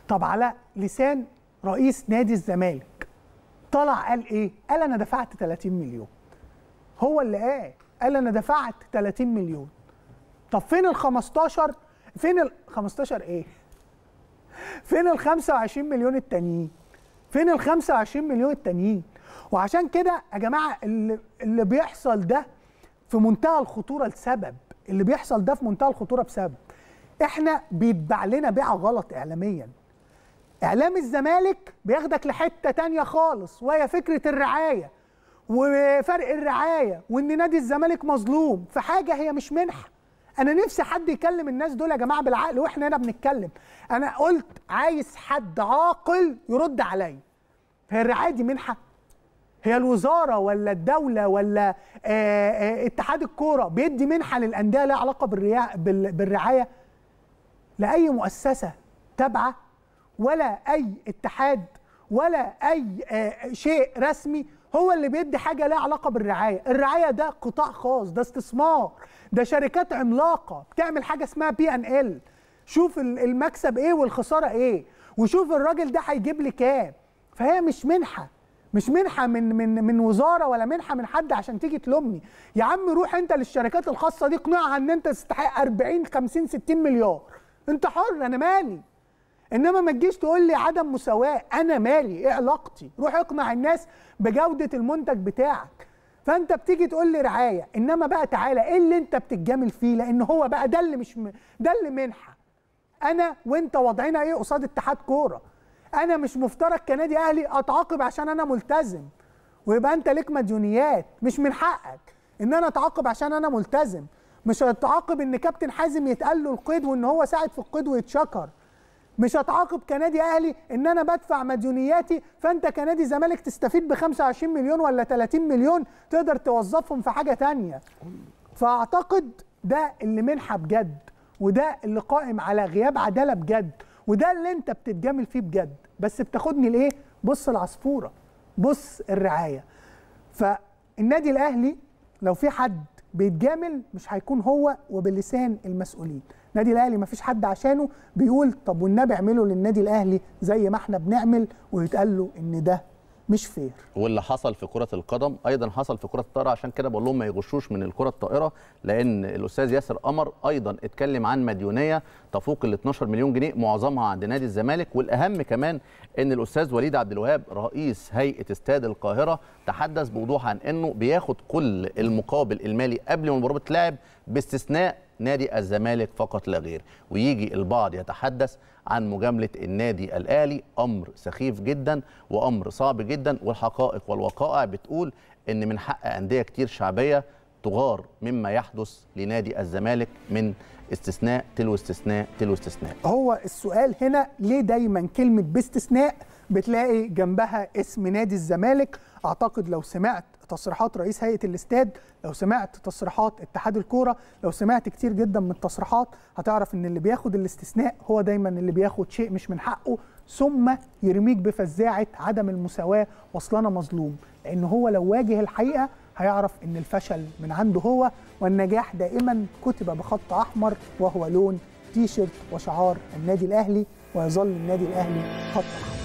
B: طب على لسان رئيس نادي الزمالك طلع قال ايه قال انا دفعت 30 مليون هو اللي قال قال انا دفعت 30 مليون طب فين ال 15 فين ال 15 ايه فين ال 25 مليون التانيين؟ فين ال 25 مليون التانيين؟ وعشان كده يا جماعه اللي, اللي بيحصل ده في منتهى الخطوره لسبب، اللي بيحصل ده في منتهى الخطوره بسبب احنا بيتباع لنا بيعه غلط اعلاميا. اعلام الزمالك بياخدك لحته تانية خالص وهي فكره الرعايه وفرق الرعايه وان نادي الزمالك مظلوم في حاجه هي مش منحه انا نفسي حد يكلم الناس دول يا جماعه بالعقل واحنا هنا بنتكلم انا قلت عايز حد عاقل يرد عليا هي الرعايه دي منحه هي الوزاره ولا الدوله ولا آآ آه، آآ آه، اتحاد الكوره بيدي منحه للانديه لها علاقه بالرعايه لاي مؤسسه تابعه ولا اي اتحاد ولا اي آه، شيء رسمي هو اللي بيدي حاجه لها علاقه بالرعايه الرعايه ده قطاع خاص ده استثمار ده شركات عملاقه بتعمل حاجه اسمها بي ان ال شوف المكسب ايه والخساره ايه وشوف الراجل ده هيجيب لي كام فهي مش منحه مش منحه من من من وزاره ولا منحه من حد عشان تيجي تلومني يا عم روح انت للشركات الخاصه دي اقنعها ان انت تستحق 40 50 60 مليار انت حر انا مالي انما ما تجيش تقول لي عدم مساواه انا مالي ايه علاقتي روح اقنع الناس بجوده المنتج بتاعك فانت بتيجي تقول لي رعايه انما بقى تعالى ايه اللي انت بتتجامل فيه لان هو بقى ده اللي مش م... ده اللي منحه انا وانت وضعنا ايه قصاد اتحاد كوره انا مش مفترض كنادي اهلي اتعاقب عشان انا ملتزم ويبقى انت ليك مديونيات مش من حقك ان انا اتعاقب عشان انا ملتزم مش هتعاقب ان كابتن حازم يتقال له القيد وان هو ساعد في القيد ويتشكر مش هتعاقب كنادي اهلي ان انا بدفع مديونياتي فانت كنادي زمالك تستفيد ب 25 مليون ولا 30 مليون تقدر توظفهم في حاجه تانية فاعتقد ده اللي منحه بجد وده اللي قائم على غياب عداله بجد وده اللي انت بتتجامل فيه بجد بس بتاخدني لايه بص العصفوره بص الرعايه فالنادي الاهلي لو في حد بيتجامل مش هيكون هو وبلسان المسؤولين النادي الاهلي ما فيش حد عشانه بيقول طب والنبي اعملوا للنادي الاهلي زي ما احنا بنعمل ويتقال له ان ده مش فير
A: واللي حصل في كره القدم ايضا حصل في كره الطائره عشان كده بقول لهم ما يغشوش من الكره الطائره لان الاستاذ ياسر قمر ايضا اتكلم عن مديونيه تفوق ال 12 مليون جنيه معظمها عند نادي الزمالك والاهم كمان ان الاستاذ وليد عبد الوهاب رئيس هيئه استاد القاهره تحدث بوضوح عن انه بياخد كل المقابل المالي قبل ما المباراه بتلعب باستثناء نادي الزمالك فقط لا غير ويجي البعض يتحدث عن مجامله النادي الاهلي امر سخيف جدا وامر صعب جدا والحقائق والوقائع بتقول ان من حق انديه كتير شعبيه تغار مما يحدث لنادي الزمالك من استثناء تلو استثناء تلو استثناء
B: هو السؤال هنا ليه دايما كلمه باستثناء بتلاقي جنبها اسم نادي الزمالك اعتقد لو سمعت تصريحات رئيس هيئه الاستاد لو سمعت تصريحات اتحاد الكوره لو سمعت كتير جدا من التصريحات هتعرف ان اللي بياخد الاستثناء هو دايما اللي بياخد شيء مش من حقه ثم يرميك بفزاعه عدم المساواه واصل انا مظلوم لان هو لو واجه الحقيقه هيعرف ان الفشل من عنده هو والنجاح دائما كتب بخط احمر وهو لون تيشرت وشعار النادي الاهلي ويظل النادي الاهلي خط احمر